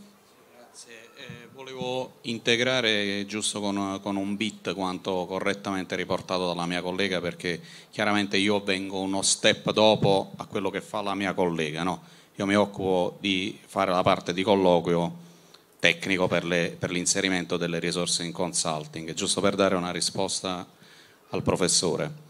E: volevo integrare giusto con, con, un bit quanto correttamente riportato dalla mia collega perché chiaramente io vengo uno step dopo a quello che fa la mia collega. No? Io mi occupo di fare la parte di colloquio tecnico per, le, per l'inserimento delle risorse in consulting, giusto per dare una risposta al professore.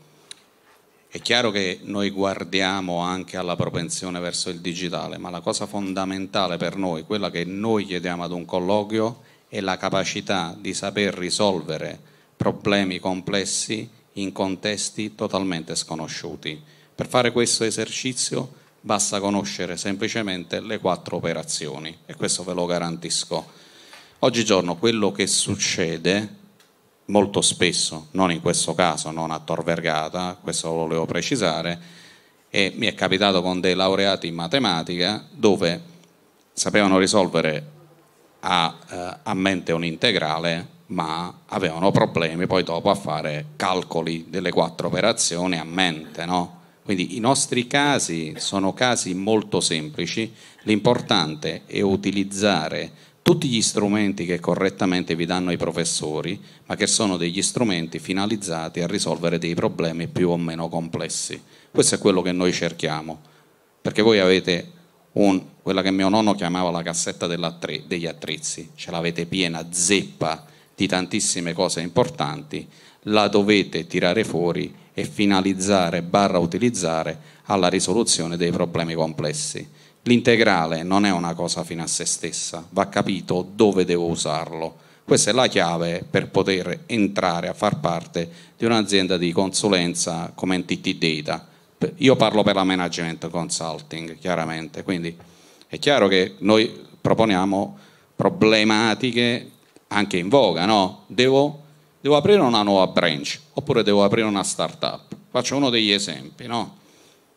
E: È chiaro che noi guardiamo anche alla propensione verso il digitale, ma la cosa fondamentale per noi, quella che noi chiediamo ad un colloquio, è la capacità di saper risolvere problemi complessi in contesti totalmente sconosciuti. Per fare questo esercizio basta conoscere semplicemente le quattro operazioni e questo ve lo garantisco. Oggigiorno quello che succede molto spesso, non in questo caso, non a Tor Vergata, questo lo volevo precisare, e mi è capitato con dei laureati in matematica dove sapevano risolvere a, eh, a mente un integrale, ma avevano problemi poi dopo a fare calcoli delle quattro operazioni a mente, no? Quindi i nostri casi sono casi molto semplici, l'importante è utilizzare tutti gli strumenti che correttamente vi danno i professori, ma che sono degli strumenti finalizzati a risolvere dei problemi più o meno complessi. Questo è quello che noi cerchiamo, perché voi avete un, quella che mio nonno chiamava la cassetta degli attrezzi, ce l'avete piena, zeppa di tantissime cose importanti, la dovete tirare fuori e finalizzare, barra utilizzare alla risoluzione dei problemi complessi L'integrale non è una cosa fine a se stessa, va capito dove devo usarlo. Questa è la chiave per poter entrare a far parte di un'azienda di consulenza come NTT Data. Io parlo per la management consulting, chiaramente, quindi è chiaro che noi proponiamo problematiche anche in voga, no? Devo, devo aprire una nuova branch oppure devo aprire una startup. Faccio uno degli esempi, no?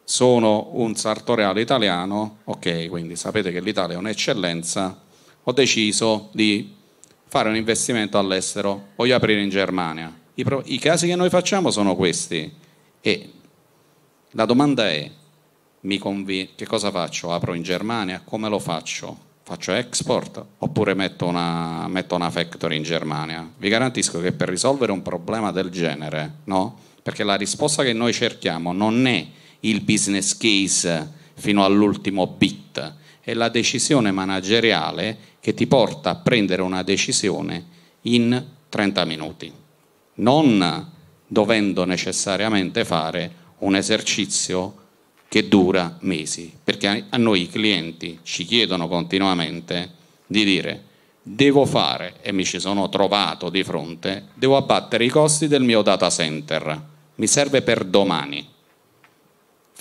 E: sono un sartoriale italiano, ok, quindi sapete che l'Italia è un'eccellenza, ho deciso di fare un investimento all'estero, voglio aprire in Germania. I, pro- I, casi che noi facciamo sono questi e la domanda è, conv- che cosa faccio? Apro in Germania? Come lo faccio? Faccio export oppure metto una, metto una factory in Germania? Vi garantisco che per risolvere un problema del genere, no? Perché la risposta che noi cerchiamo non è il business case fino all'ultimo bit, è la decisione manageriale che ti porta a prendere una decisione in 30 minuti, non dovendo necessariamente fare un esercizio che dura mesi, perché a noi i clienti ci chiedono continuamente di dire devo fare, e mi ci sono trovato di fronte, devo abbattere i costi del mio data center, mi serve per domani.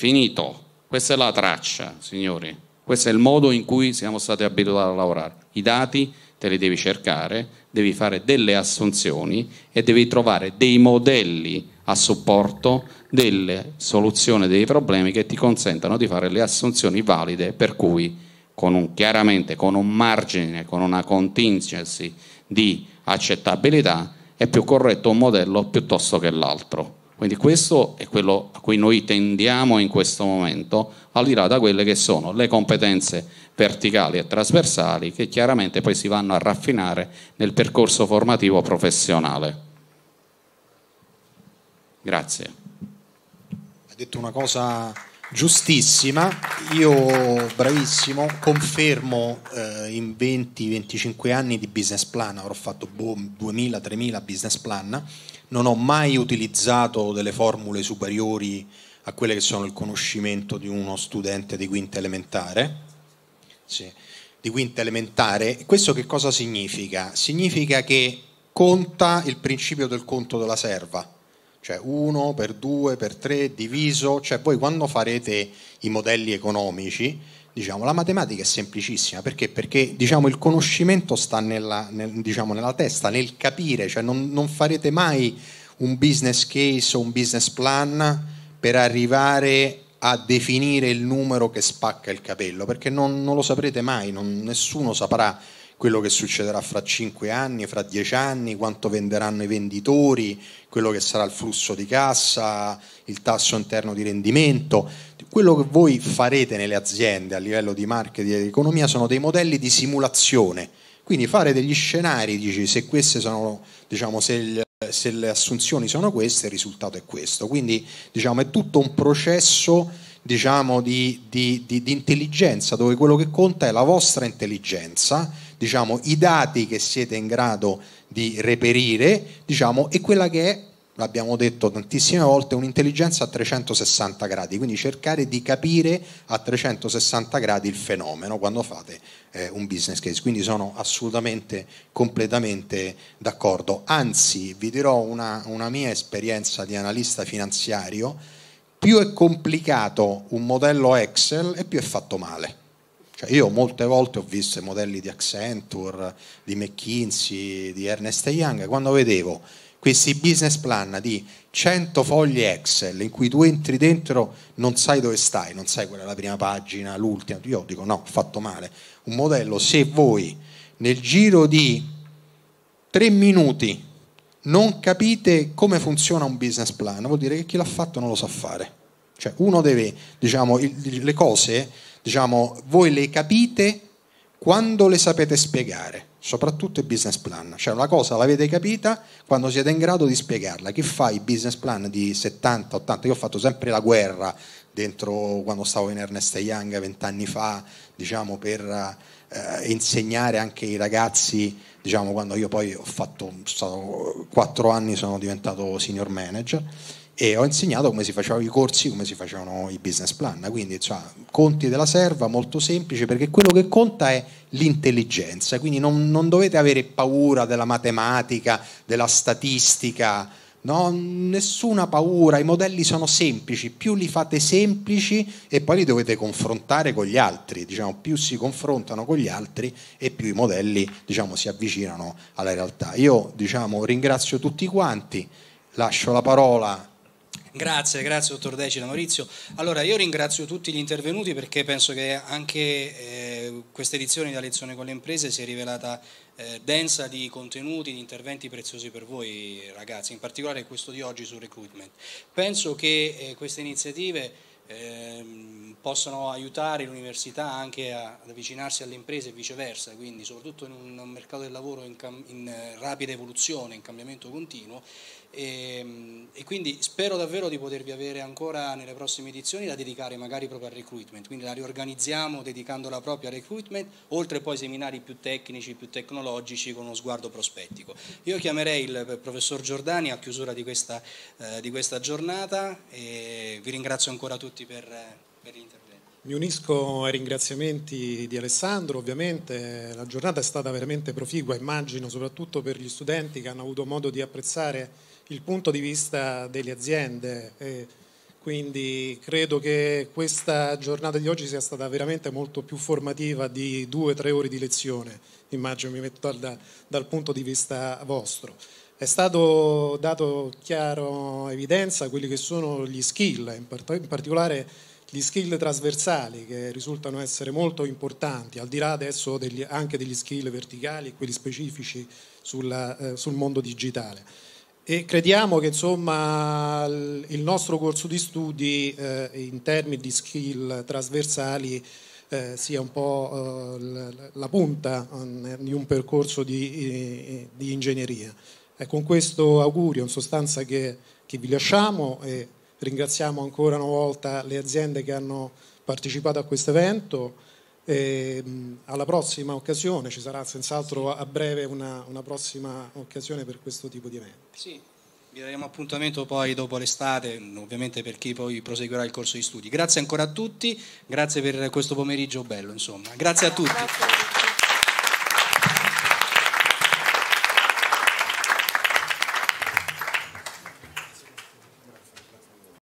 E: Finito. Questa è la traccia, signori. Questo è il modo in cui siamo stati abituati a lavorare. I dati te li devi cercare, devi fare delle assunzioni e devi trovare dei modelli a supporto delle soluzioni dei problemi che ti consentano di fare le assunzioni valide per cui con un, chiaramente con un margine, con una contingency di accettabilità è più corretto un modello piuttosto che l'altro. Quindi questo è quello a cui noi tendiamo in questo momento, al di là da quelle che sono le competenze verticali e trasversali che chiaramente poi si vanno a raffinare nel percorso formativo professionale. Grazie.
G: Hai detto una cosa giustissima, io bravissimo, confermo eh, in 20-25 anni di business plan, avrò fatto boh, 2000-3000 business plan non ho mai utilizzato delle formule superiori a quelle che sono il conoscimento di uno studente di quinta elementare. Sì, di quinta elementare. Questo che cosa significa? Significa che conta il principio del conto della serva, cioè 1 per 2 per 3 diviso, cioè voi quando farete i modelli economici Diciamo, la matematica è semplicissima perché? Perché diciamo, il conoscimento sta nella, nel, diciamo, nella testa, nel capire, cioè non, non, farete mai un business case o un business plan per arrivare a definire il numero che spacca il capello, perché non, non lo saprete mai, non, nessuno saprà quello che succederà fra 5 anni, fra 10 anni, quanto venderanno i venditori, quello che sarà il flusso di cassa, il tasso interno di rendimento quello che voi farete nelle aziende a livello di marketing e di economia sono dei modelli di simulazione, quindi fare degli scenari, dici se queste sono, diciamo, se, il, se le assunzioni sono queste, il risultato è questo. Quindi diciamo, è tutto un processo diciamo, di, di, di, di, intelligenza, dove quello che conta è la vostra intelligenza, diciamo, i dati che siete in grado di reperire diciamo, e quella che è l'abbiamo detto tantissime volte, un'intelligenza a 360 gradi, quindi cercare di capire a 360 gradi il fenomeno quando fate eh, un business case. Quindi sono assolutamente, completamente d'accordo. Anzi, vi dirò una, una mia esperienza di analista finanziario, più è complicato un modello Excel e più è fatto male. Cioè io molte volte ho visto i modelli di Accenture, di McKinsey, di Ernest Young, quando vedevo questi business plan di 100 foglie Excel in cui tu entri dentro non sai dove stai, non sai qual è la prima pagina, l'ultima, io dico no, ho fatto male. Un modello, se voi nel giro di 3 minuti non capite come funziona un business plan, vuol dire che chi l'ha fatto non lo sa fare. Cioè uno deve, diciamo, le cose, diciamo, voi le capite quando le sapete spiegare soprattutto il business plan. Cioè una cosa l'avete capita quando siete in grado di spiegarla. Chi fa i business plan di 70, 80, io ho fatto sempre la guerra dentro quando stavo in Ernest Young vent'anni fa, diciamo, per eh, insegnare anche ai ragazzi, diciamo, quando io poi ho fatto, sono stato 4 anni sono diventato senior manager e ho insegnato come si facevano i corsi, come si facevano i business plan, quindi cioè, conti della serva molto semplice perché quello che conta è l'intelligenza, quindi non, non dovete avere paura della matematica, della statistica, no? nessuna paura, i modelli sono semplici, più li fate semplici e poi li dovete confrontare con gli altri, diciamo, più si confrontano con gli altri e più i modelli diciamo, si avvicinano alla realtà. Io diciamo, ringrazio tutti quanti, lascio la parola a...
C: Grazie, grazie dottor Decina. Maurizio, allora io ringrazio tutti gli intervenuti perché penso che anche eh, questa edizione della lezione con le imprese si è rivelata eh, densa di contenuti, di interventi preziosi per voi ragazzi, in particolare questo di oggi sul recruitment. Penso che eh, queste iniziative ehm, possano aiutare l'università anche ad avvicinarsi alle imprese e viceversa, quindi soprattutto in un mercato del lavoro in, in eh, rapida evoluzione, in cambiamento continuo, e, ehm, e, quindi spero davvero di potervi avere ancora nelle prossime edizioni da dedicare magari proprio al recruitment, quindi la riorganizziamo dedicandola proprio al recruitment, oltre poi seminari più tecnici, più tecnologici con uno sguardo prospettico. Io chiamerei il professor Giordani a chiusura di questa, eh, di questa giornata e vi ringrazio ancora tutti per, per l'intervento.
B: Mi unisco ai ringraziamenti di Alessandro, ovviamente la giornata è stata veramente proficua, immagino soprattutto per gli studenti che hanno avuto modo di apprezzare il punto di vista delle aziende. E quindi credo che questa giornata di oggi sia stata veramente molto più formativa di due o tre ore di lezione, immagino mi metto dal, dal punto di vista vostro. È stato dato chiaro evidenza quelli che sono gli skill, in, part- in particolare gli skill trasversali che risultano essere molto importanti, al di là adesso degli, anche degli skill verticali, quelli specifici sulla, eh, sul mondo digitale. E crediamo che insomma, il nostro corso di studi eh, in termini di skill trasversali eh, sia un po' eh, la punta eh, di un percorso di, eh, di ingegneria. con questo augurio in sostanza che, che vi lasciamo e ringraziamo ancora una volta le aziende che hanno partecipato a questo evento e, ehm, alla prossima occasione ci sarà senz'altro a breve una, una, prossima occasione per questo tipo di eventi.
C: Sì, vi daremo appuntamento poi dopo l'estate, ovviamente per chi poi proseguirà il corso di studi. Grazie ancora a tutti, grazie per questo pomeriggio bello, insomma. Grazie a tutti.
F: Grazie.